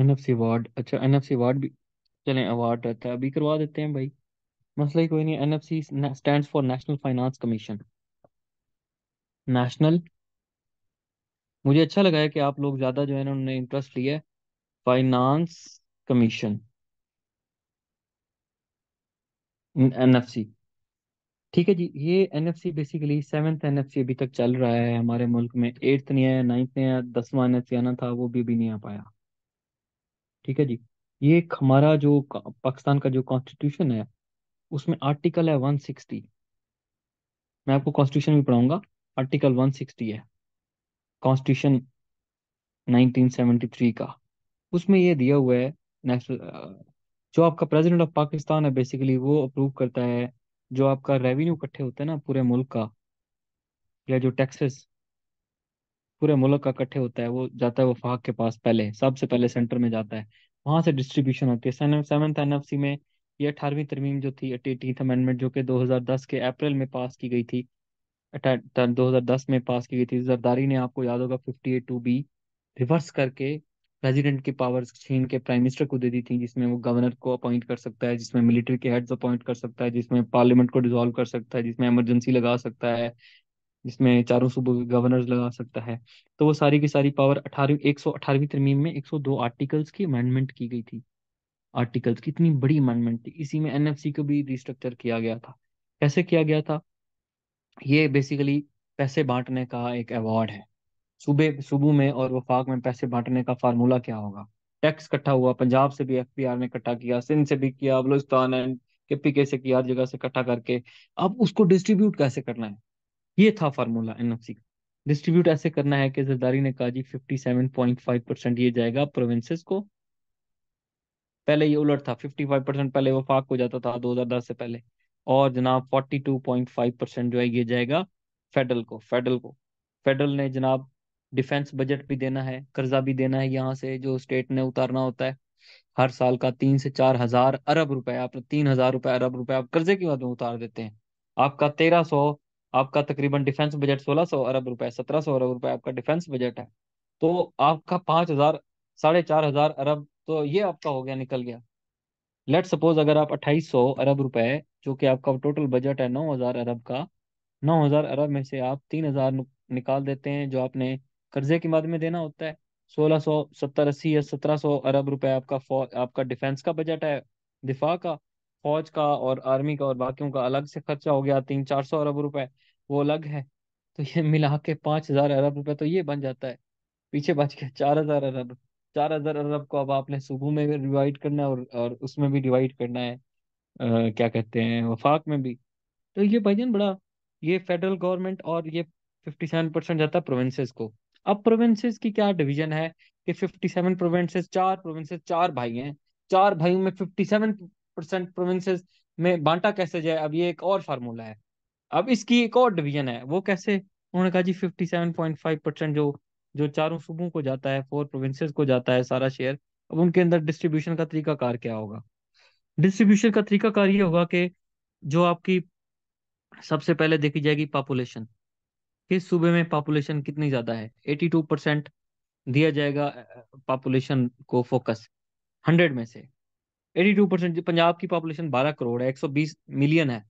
एनएफसी अवार्ड अच्छा एनएफसी अवार्ड भी चलें अवार्ड रहता है अभी करवा देते हैं भाई मसला ही कोई नहीं NFC stands for national finance commission national मुझे अच्छा लगा है कि आप लोग ज़्यादा जो है ना उन्होंने इंटरेस्ट लिया है फाइनेंस कमीशन एनएफसी ठीक है जी ये एनएफसी बेसिकली एफ एनएफसी अभी तक चल रहा है हमारे मुल्क में एट्थ नहीं आया नाइन्थ नहीं आया दसवां एनएफसी आना था वो भी भी नहीं आ पाया ठीक है जी ये हमारा जो पाकिस्तान का जो कॉन्स्टिट्यूशन है उसमें आर्टिकल है वन सिक्सटी मैं आपको कॉन्स्टिट्यूशन भी पढ़ाऊंगा आर्टिकल 160 है कॉन्स्टिट्यूशन 1973 का उसमें यह दिया हुआ है नेशनल जो आपका प्रेसिडेंट ऑफ पाकिस्तान है बेसिकली वो अप्रूव करता है जो आपका रेवेन्यू इकट्ठे होता है ना पूरे मुल्क का या जो टैक्सेस पूरे मुल्क का इकट्ठे होता है वो जाता है वफाक के पास पहले सबसे पहले सेंटर में जाता है वहाँ से डिस्ट्रीब्यूशन होती है सेवन एन में ये अठारहवीं तरमीम जो थी एटीन अमेंडमेंट जो कि 2010 के अप्रैल में पास की गई थी 2010 में पास की गई थी जरदारी ने आपको याद होगा fifty eight two B reverse करके प्रेसिडेंट की पावर्स चीन के प्राइम मिनिस्टर को दे दी थी जिसमें वो गवर्नर को अपॉइंट कर सकता है जिसमें मिलिट्री के हेड्स अपॉइंट कर सकता है जिसमें पार्लियामेंट को डिसॉल्व कर सकता है जिसमें इमरजेंसी लगा सकता है जिसमें चारों सूबों के गवर्नर लगा सकता है तो वो सारी की सारी पावर अठारह एक सौ अठारहवीं तरमीम में एक सौ दो आर्टिकल्स की अमेंडमेंट की गई थी आर्टिकल्स की इतनी बड़ी अमेंडमेंट थी इसी में एन को भी रिस्ट्रक्चर किया गया था कैसे किया गया था ये बेसिकली पैसे बांटने का एक अवार्ड है सुबह सुबह में और वफाक में पैसे बांटने का फार्मूला क्या होगा टैक्स इकट्ठा हुआ पंजाब से भी आर ने इकट्ठा किया सिंध से भी किया बलोचिस्तान एंड के के से किया जगह से इकट्ठा करके अब उसको डिस्ट्रीब्यूट कैसे करना है ये था फार्मूला एन एफ सी का डिस्ट्रीब्यूट ऐसे करना है कि जरदारी ने कहा जी fifty seven point five percent ये जाएगा प्रोविंसेस को पहले ये उलट था फिफ्टी फाइव परसेंट पहले वफाक को जाता था दो हजार दस से पहले और जनाब 42.5 परसेंट जो है ये जाएगा फेडरल को फेडरल को फेडरल ने जनाब डिफेंस बजट भी देना है कर्जा भी देना है यहाँ से जो स्टेट ने उतारना होता है हर साल का तीन से चार हजार अरब रुपए आप तीन हजार रुपए अरब रुपए आप कर्जे की बात में उतार देते हैं आपका तेरह सौ आपका तकरीबन डिफेंस बजट सोलह सौ अरब रुपए सत्रह सौ अरब रुपए आपका डिफेंस बजट है तो आपका पांच हजार साढ़े चार हजार अरब तो ये आपका हो गया निकल गया लेट सपोज अगर आप 2800 अरब रुपए जो कि आपका टोटल बजट है 9000 अरब का 9000 अरब में से आप 3000 हजार निकाल देते हैं जो आपने कर्जे के बाद में देना होता है सोलह सौ सत्तर अस्सी या सत्रह सौ अरब रुपए आपका आपका डिफेंस का बजट है दिफा का फौज का और आर्मी का और बाकियों का अलग से खर्चा हो गया तीन चार सौ अरब रुपए वो अलग है तो ये मिला के पाँच हजार अरब रुपए तो ये बन जाता है पीछे बच गया चार हजार अरब चार हजार अरब को अब आपने सुबह में भी डिवाइड करना है और और उसमें भी डिवाइड करना है आ, क्या कहते हैं वफाक में भी तो ये भाईजान बड़ा ये फेडरल गवर्नमेंट और ये फिफ्टी सेवन परसेंट जाता है प्रोविंसेस को अब प्रोविंसेस की क्या डिवीजन है कि फिफ्टी सेवन प्रोविंसेस चार प्रोविंसेस चार भाई हैं चार भाइयों में फिफ्टी सेवन परसेंट प्रोविंसेस में बांटा कैसे जाए अब ये एक और फार्मूला है अब इसकी एक और डिवीजन है वो कैसे उन्होंने कहा जी fifty seven point five percent जो जो चारों सूबों को जाता है फोर प्रोविंसेस को जाता है सारा शेयर अब उनके अंदर डिस्ट्रीब्यूशन का तरीका कार क्या होगा डिस्ट्रीब्यूशन का तरीका कार ये होगा कि जो आपकी सबसे पहले देखी जाएगी पॉपुलेशन किस सूबे में पॉपुलेशन कितनी ज्यादा है 82 परसेंट दिया जाएगा पॉपुलेशन को फोकस 100 में से 82 परसेंट पंजाब की पॉपुलेशन 12 करोड़ है 120 मिलियन है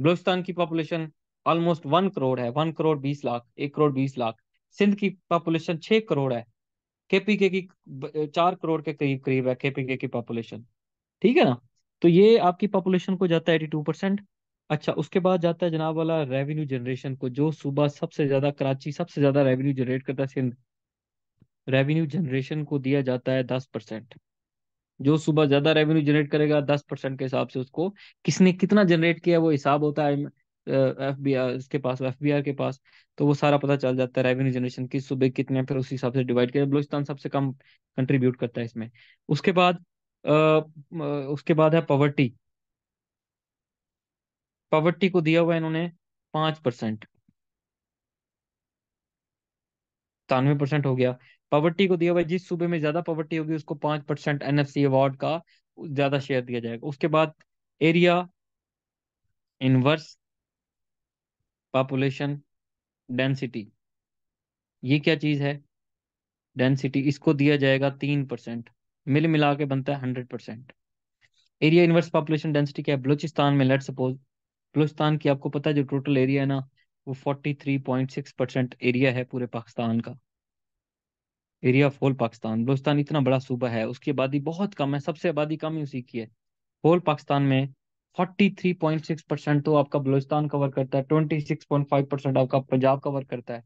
बलोचिस्तान की पॉपुलेशन ऑलमोस्ट 1 करोड़ है 1 करोड़ 20 लाख 1 करोड़ 20 लाख सिंध की पॉपुलेशन छह करोड़ है केपीके की चार करोड़ के करीब करीब है केपीके की पॉपुलेशन ठीक है ना तो ये आपकी पॉपुलेशन को जाता है एटी टू परसेंट अच्छा उसके बाद जाता है जनाब वाला रेवेन्यू जनरेशन को जो सूबा सबसे ज्यादा कराची सबसे ज्यादा रेवेन्यू जनरेट करता है सिंध रेवेन्यू जनरेशन को दिया जाता है दस परसेंट जो सुबह ज्यादा रेवेन्यू जनरेट करेगा दस परसेंट के हिसाब से उसको किसने कितना जनरेट किया वो हिसाब होता है एफ बी आर इसके पास एफ बी आर के पास तो वो सारा पता चल जाता है रेवेन्यू जनरेशन की सुबह कितने फिर उस हिसाब से डिवाइड किया बलोचिस्तान सबसे कम कंट्रीब्यूट करता है इसमें उसके बाद आ, उसके बाद है पॉवर्टी पॉवर्टी को दिया हुआ इन्होंने पांच परसेंट सतानवे परसेंट हो गया पॉवर्टी को दिया हुआ जिस सूबे में ज्यादा पॉवर्टी होगी उसको पांच percent N F C award का ज्यादा शेयर दिया जाएगा उसके बाद एरिया इनवर्स पॉपुलेशन डेंसिटी ये क्या चीज है डेंसिटी इसको दिया जाएगा तीन परसेंट मिल मिला के बनता है hundred percent area inverse population density क्या है बलूचिस्तान में लेट सपोज बलूचिस्तान की आपको पता है जो टोटल एरिया है ना वो forty three point six percent area है पूरे पाकिस्तान का area of whole Pakistan Balochistan इतना बड़ा सूबा है उसकी आबादी बहुत कम है सबसे आबादी कम ही उसी की है होल पाकिस्तान में 43.6 परसेंट तो आपका बलोचिस्तान कवर करता है 26.5 परसेंट आपका पंजाब कवर करता है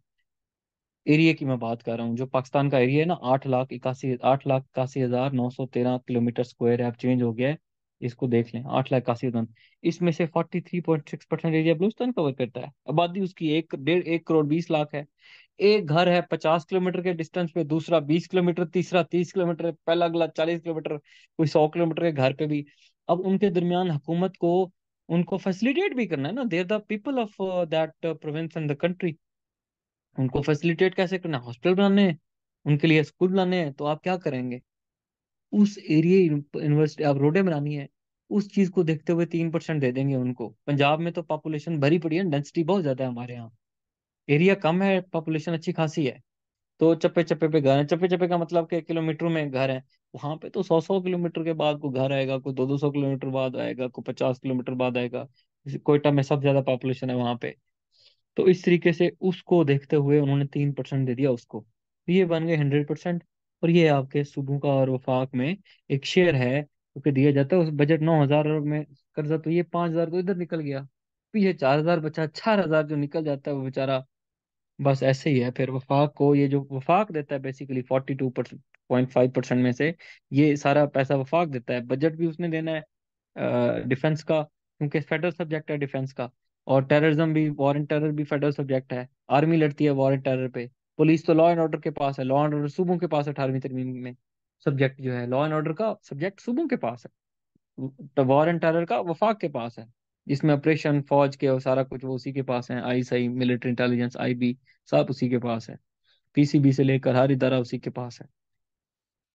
एरिया की मैं बात कर रहा हूँ जो पाकिस्तान का एरिया है ना आठ लाख इक्यासी आठ लाख इक्यासी हजार नौ सौ तेरह किलोमीटर स्क्वायर है अब चेंज हो गया है इसको देख लें आठ लाख इक्यासी हजार इसमें से forty three point six percent area Balochistan cover करता है आबादी उसकी एक डेढ़ एक करोड़ बीस लाख है एक घर है पचास किलोमीटर के डिस्टेंस पे दूसरा बीस किलोमीटर तीसरा तीस किलोमीटर पहला अगला चालीस किलोमीटर कोई सौ किलोमीटर के घर पे भी अब उनके दरमियान हुकूमत को उनको फैसिलिटेट भी करना है ना there the people of that province and the country उनको फैसिलिटेट कैसे करना हॉस्पिटल बनाने हैं उनके लिए स्कूल बनाने हैं तो आप क्या करेंगे उस एरिया यूनिवर्सिटी आप रोडें बनानी है उस चीज को देखते हुए तीन परसेंट दे देंगे उनको पंजाब में तो पॉपुलेशन भरी पड़ी है डेंसिटी बहुत ज्यादा है हमारे यहाँ एरिया कम है पॉपुलेशन अच्छी खासी है तो चप्पे चप्पे पे घर है चप्पे चप्पे का मतलब कि किलोमीटर में घर है वहां पे तो सौ सौ किलोमीटर के बाद को घर आएगा कोई दो दो सौ किलोमीटर बाद आएगा कोई पचास किलोमीटर बाद आएगा कोयटा में सबसे ज्यादा पॉपुलेशन है वहां पे तो इस तरीके से उसको देखते हुए उन्होंने तीन परसेंट दे दिया उसको तो ये बन गए हंड्रेड परसेंट और ये आपके सुबह का और वफाक में एक शेयर है क्योंकि दिया जाता है उस बजट नौ हजार में कर्जा तो ये पांच हजार तो इधर निकल गया ये चार हजार बचा चार हजार जो निकल जाता है वो बेचारा बस ऐसे ही है फिर वफाक को ये जो वफाक देता है basically forty two point five percent में से ये सारा पैसा वफाक देता है बजट भी उसने देना है डिफेंस का क्योंकि फेडरल सब्जेक्ट है डिफेंस का और टेररिज्म भी वॉर एंड टेरर भी फेडरल सब्जेक्ट है आर्मी लड़ती है वॉर एंड टेरर पे पुलिस तो लॉ एंड ऑर्डर के पास है लॉ एंड ऑर्डर सूबों के पास है अठारहवीं तरमीम में सब्जेक्ट जो है लॉ एंड ऑर्डर का सब्जेक्ट सूबों के पास है तो वॉर एंड टेरर का वफाक के पास है जिसमें ऑपरेशन फौज के और सारा कुछ वो उसी के पास है आई सही मिलिट्री इंटेलिजेंस आई बी सब उसी के पास है पीसीबी से लेकर हर इदारा उसी के पास है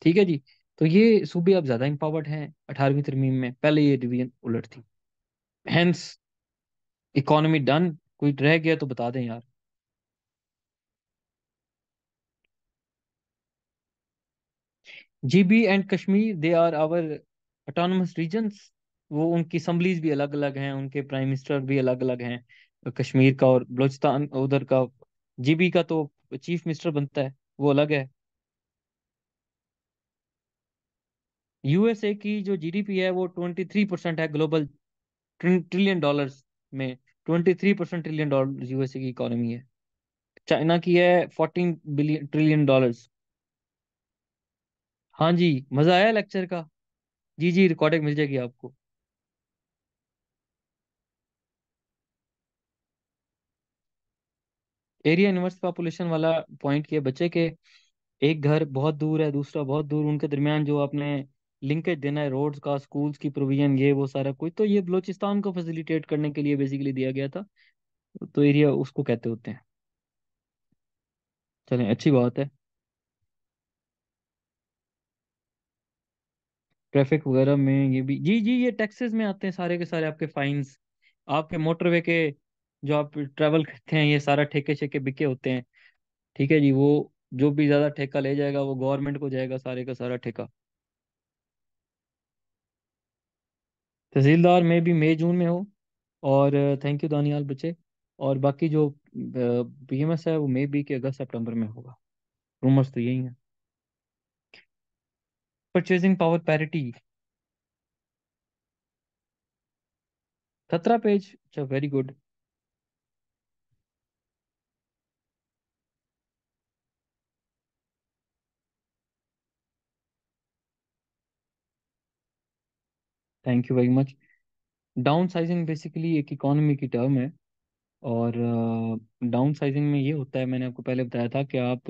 ठीक है जी तो ये सूबे अब ज्यादा इम्पावर्ड हैं अठारहवीं तरमीम में पहले ये डिवीजन उलट थी हेंस इकोनॉमी डन कोई रह गया तो बता दें यार GB and Kashmir they are our autonomous regions वो उनकी असम्बलीज भी अलग अलग हैं उनके प्राइम मिनिस्टर भी अलग अलग हैं कश्मीर का और बलोचिस्तान उधर का जीबी का तो चीफ मिनिस्टर बनता है वो अलग है यूएसए की जो जीडीपी है वो ट्वेंटी थ्री परसेंट है ग्लोबल ट्रिलियन डॉलर्स में twenty three percent trillion dollar USA की इकोनॉमी है चाइना की है फोर्टीन बिलियन ट्रिलियन डॉलर्स हाँ जी मजा आया लेक्चर का जी जी रिकॉर्डिंग मिल जाएगी आपको एरिया इनवर्स पॉपुलेशन वाला पॉइंट के बच्चे के एक घर बहुत दूर है दूसरा बहुत दूर उनके दरमियान जो आपने लिंकेज देना है रोड्स का स्कूल्स की प्रोविजन ये वो सारा कुछ तो ये बलोचिस्तान को फैसिलिटेट करने के लिए बेसिकली दिया गया था तो एरिया उसको कहते होते हैं चलें अच्छी बात है ट्रैफिक वगैरह में ये भी जी जी ये टैक्सेस में आते हैं सारे के सारे आपके फाइंस आपके मोटरवे के जो आप ट्रैवल करते हैं ये सारा ठेके शेके बिके होते हैं ठीक है जी वो जो भी ज्यादा ठेका ले जाएगा वो गवर्नमेंट को जाएगा सारे का सारा ठेका तहसीलदार में भी मई जून में हो और थैंक यू दानियाल बच्चे और बाकी जो बीएमएस है वो मे बी के अगस्त सितंबर में होगा रूमर्स तो यही है परचेजिंग पावर पैरिटी खतरा पेज अच्छा very good thank you very much downsizing basically एक इकोनॉमी की टर्म है और डाउन uh, साइजिंग में ये होता है मैंने आपको पहले बताया था कि आप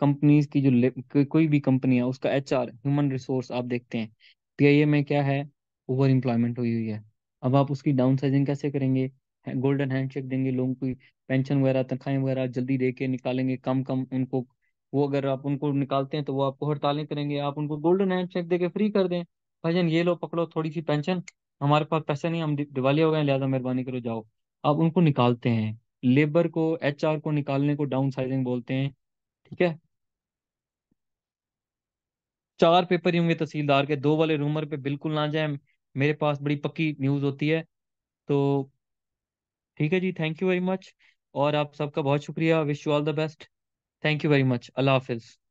कंपनीज uh, की जो कोई भी कंपनी है उसका एच आर ह्यूमन रिसोर्स आप देखते हैं पी आई ए में क्या है ओवर एम्प्लॉयमेंट हुई हुई है अब आप उसकी डाउन साइजिंग कैसे करेंगे गोल्डन हैंड चेक देंगे लोगों की पेंशन वगैरह तनख्वाहें वगैरह जल्दी दे के निकालेंगे कम कम उनको वो अगर आप उनको निकालते हैं तो वो आपको हड़तालें करेंगे आप उनको गोल्डन हैंड चेक दे के फ्री कर दें भाईजान ये लो पकड़ो थोड़ी सी पेंशन हमारे पास पैसे नहीं हम दिवाली हो गए लिहाजा मेहरबानी करो जाओ अब उनको निकालते हैं लेबर को एचआर को निकालने को डाउन साइजिंग बोलते हैं ठीक है चार पेपर ही होंगे तहसीलदार के दो वाले रूमर पे बिल्कुल ना जाए मेरे पास बड़ी पक्की न्यूज़ होती है तो ठीक है जी थैंक यू वेरी मच और आप सबका बहुत शुक्रिया wish you all the best thank you very much Allah हाफिज़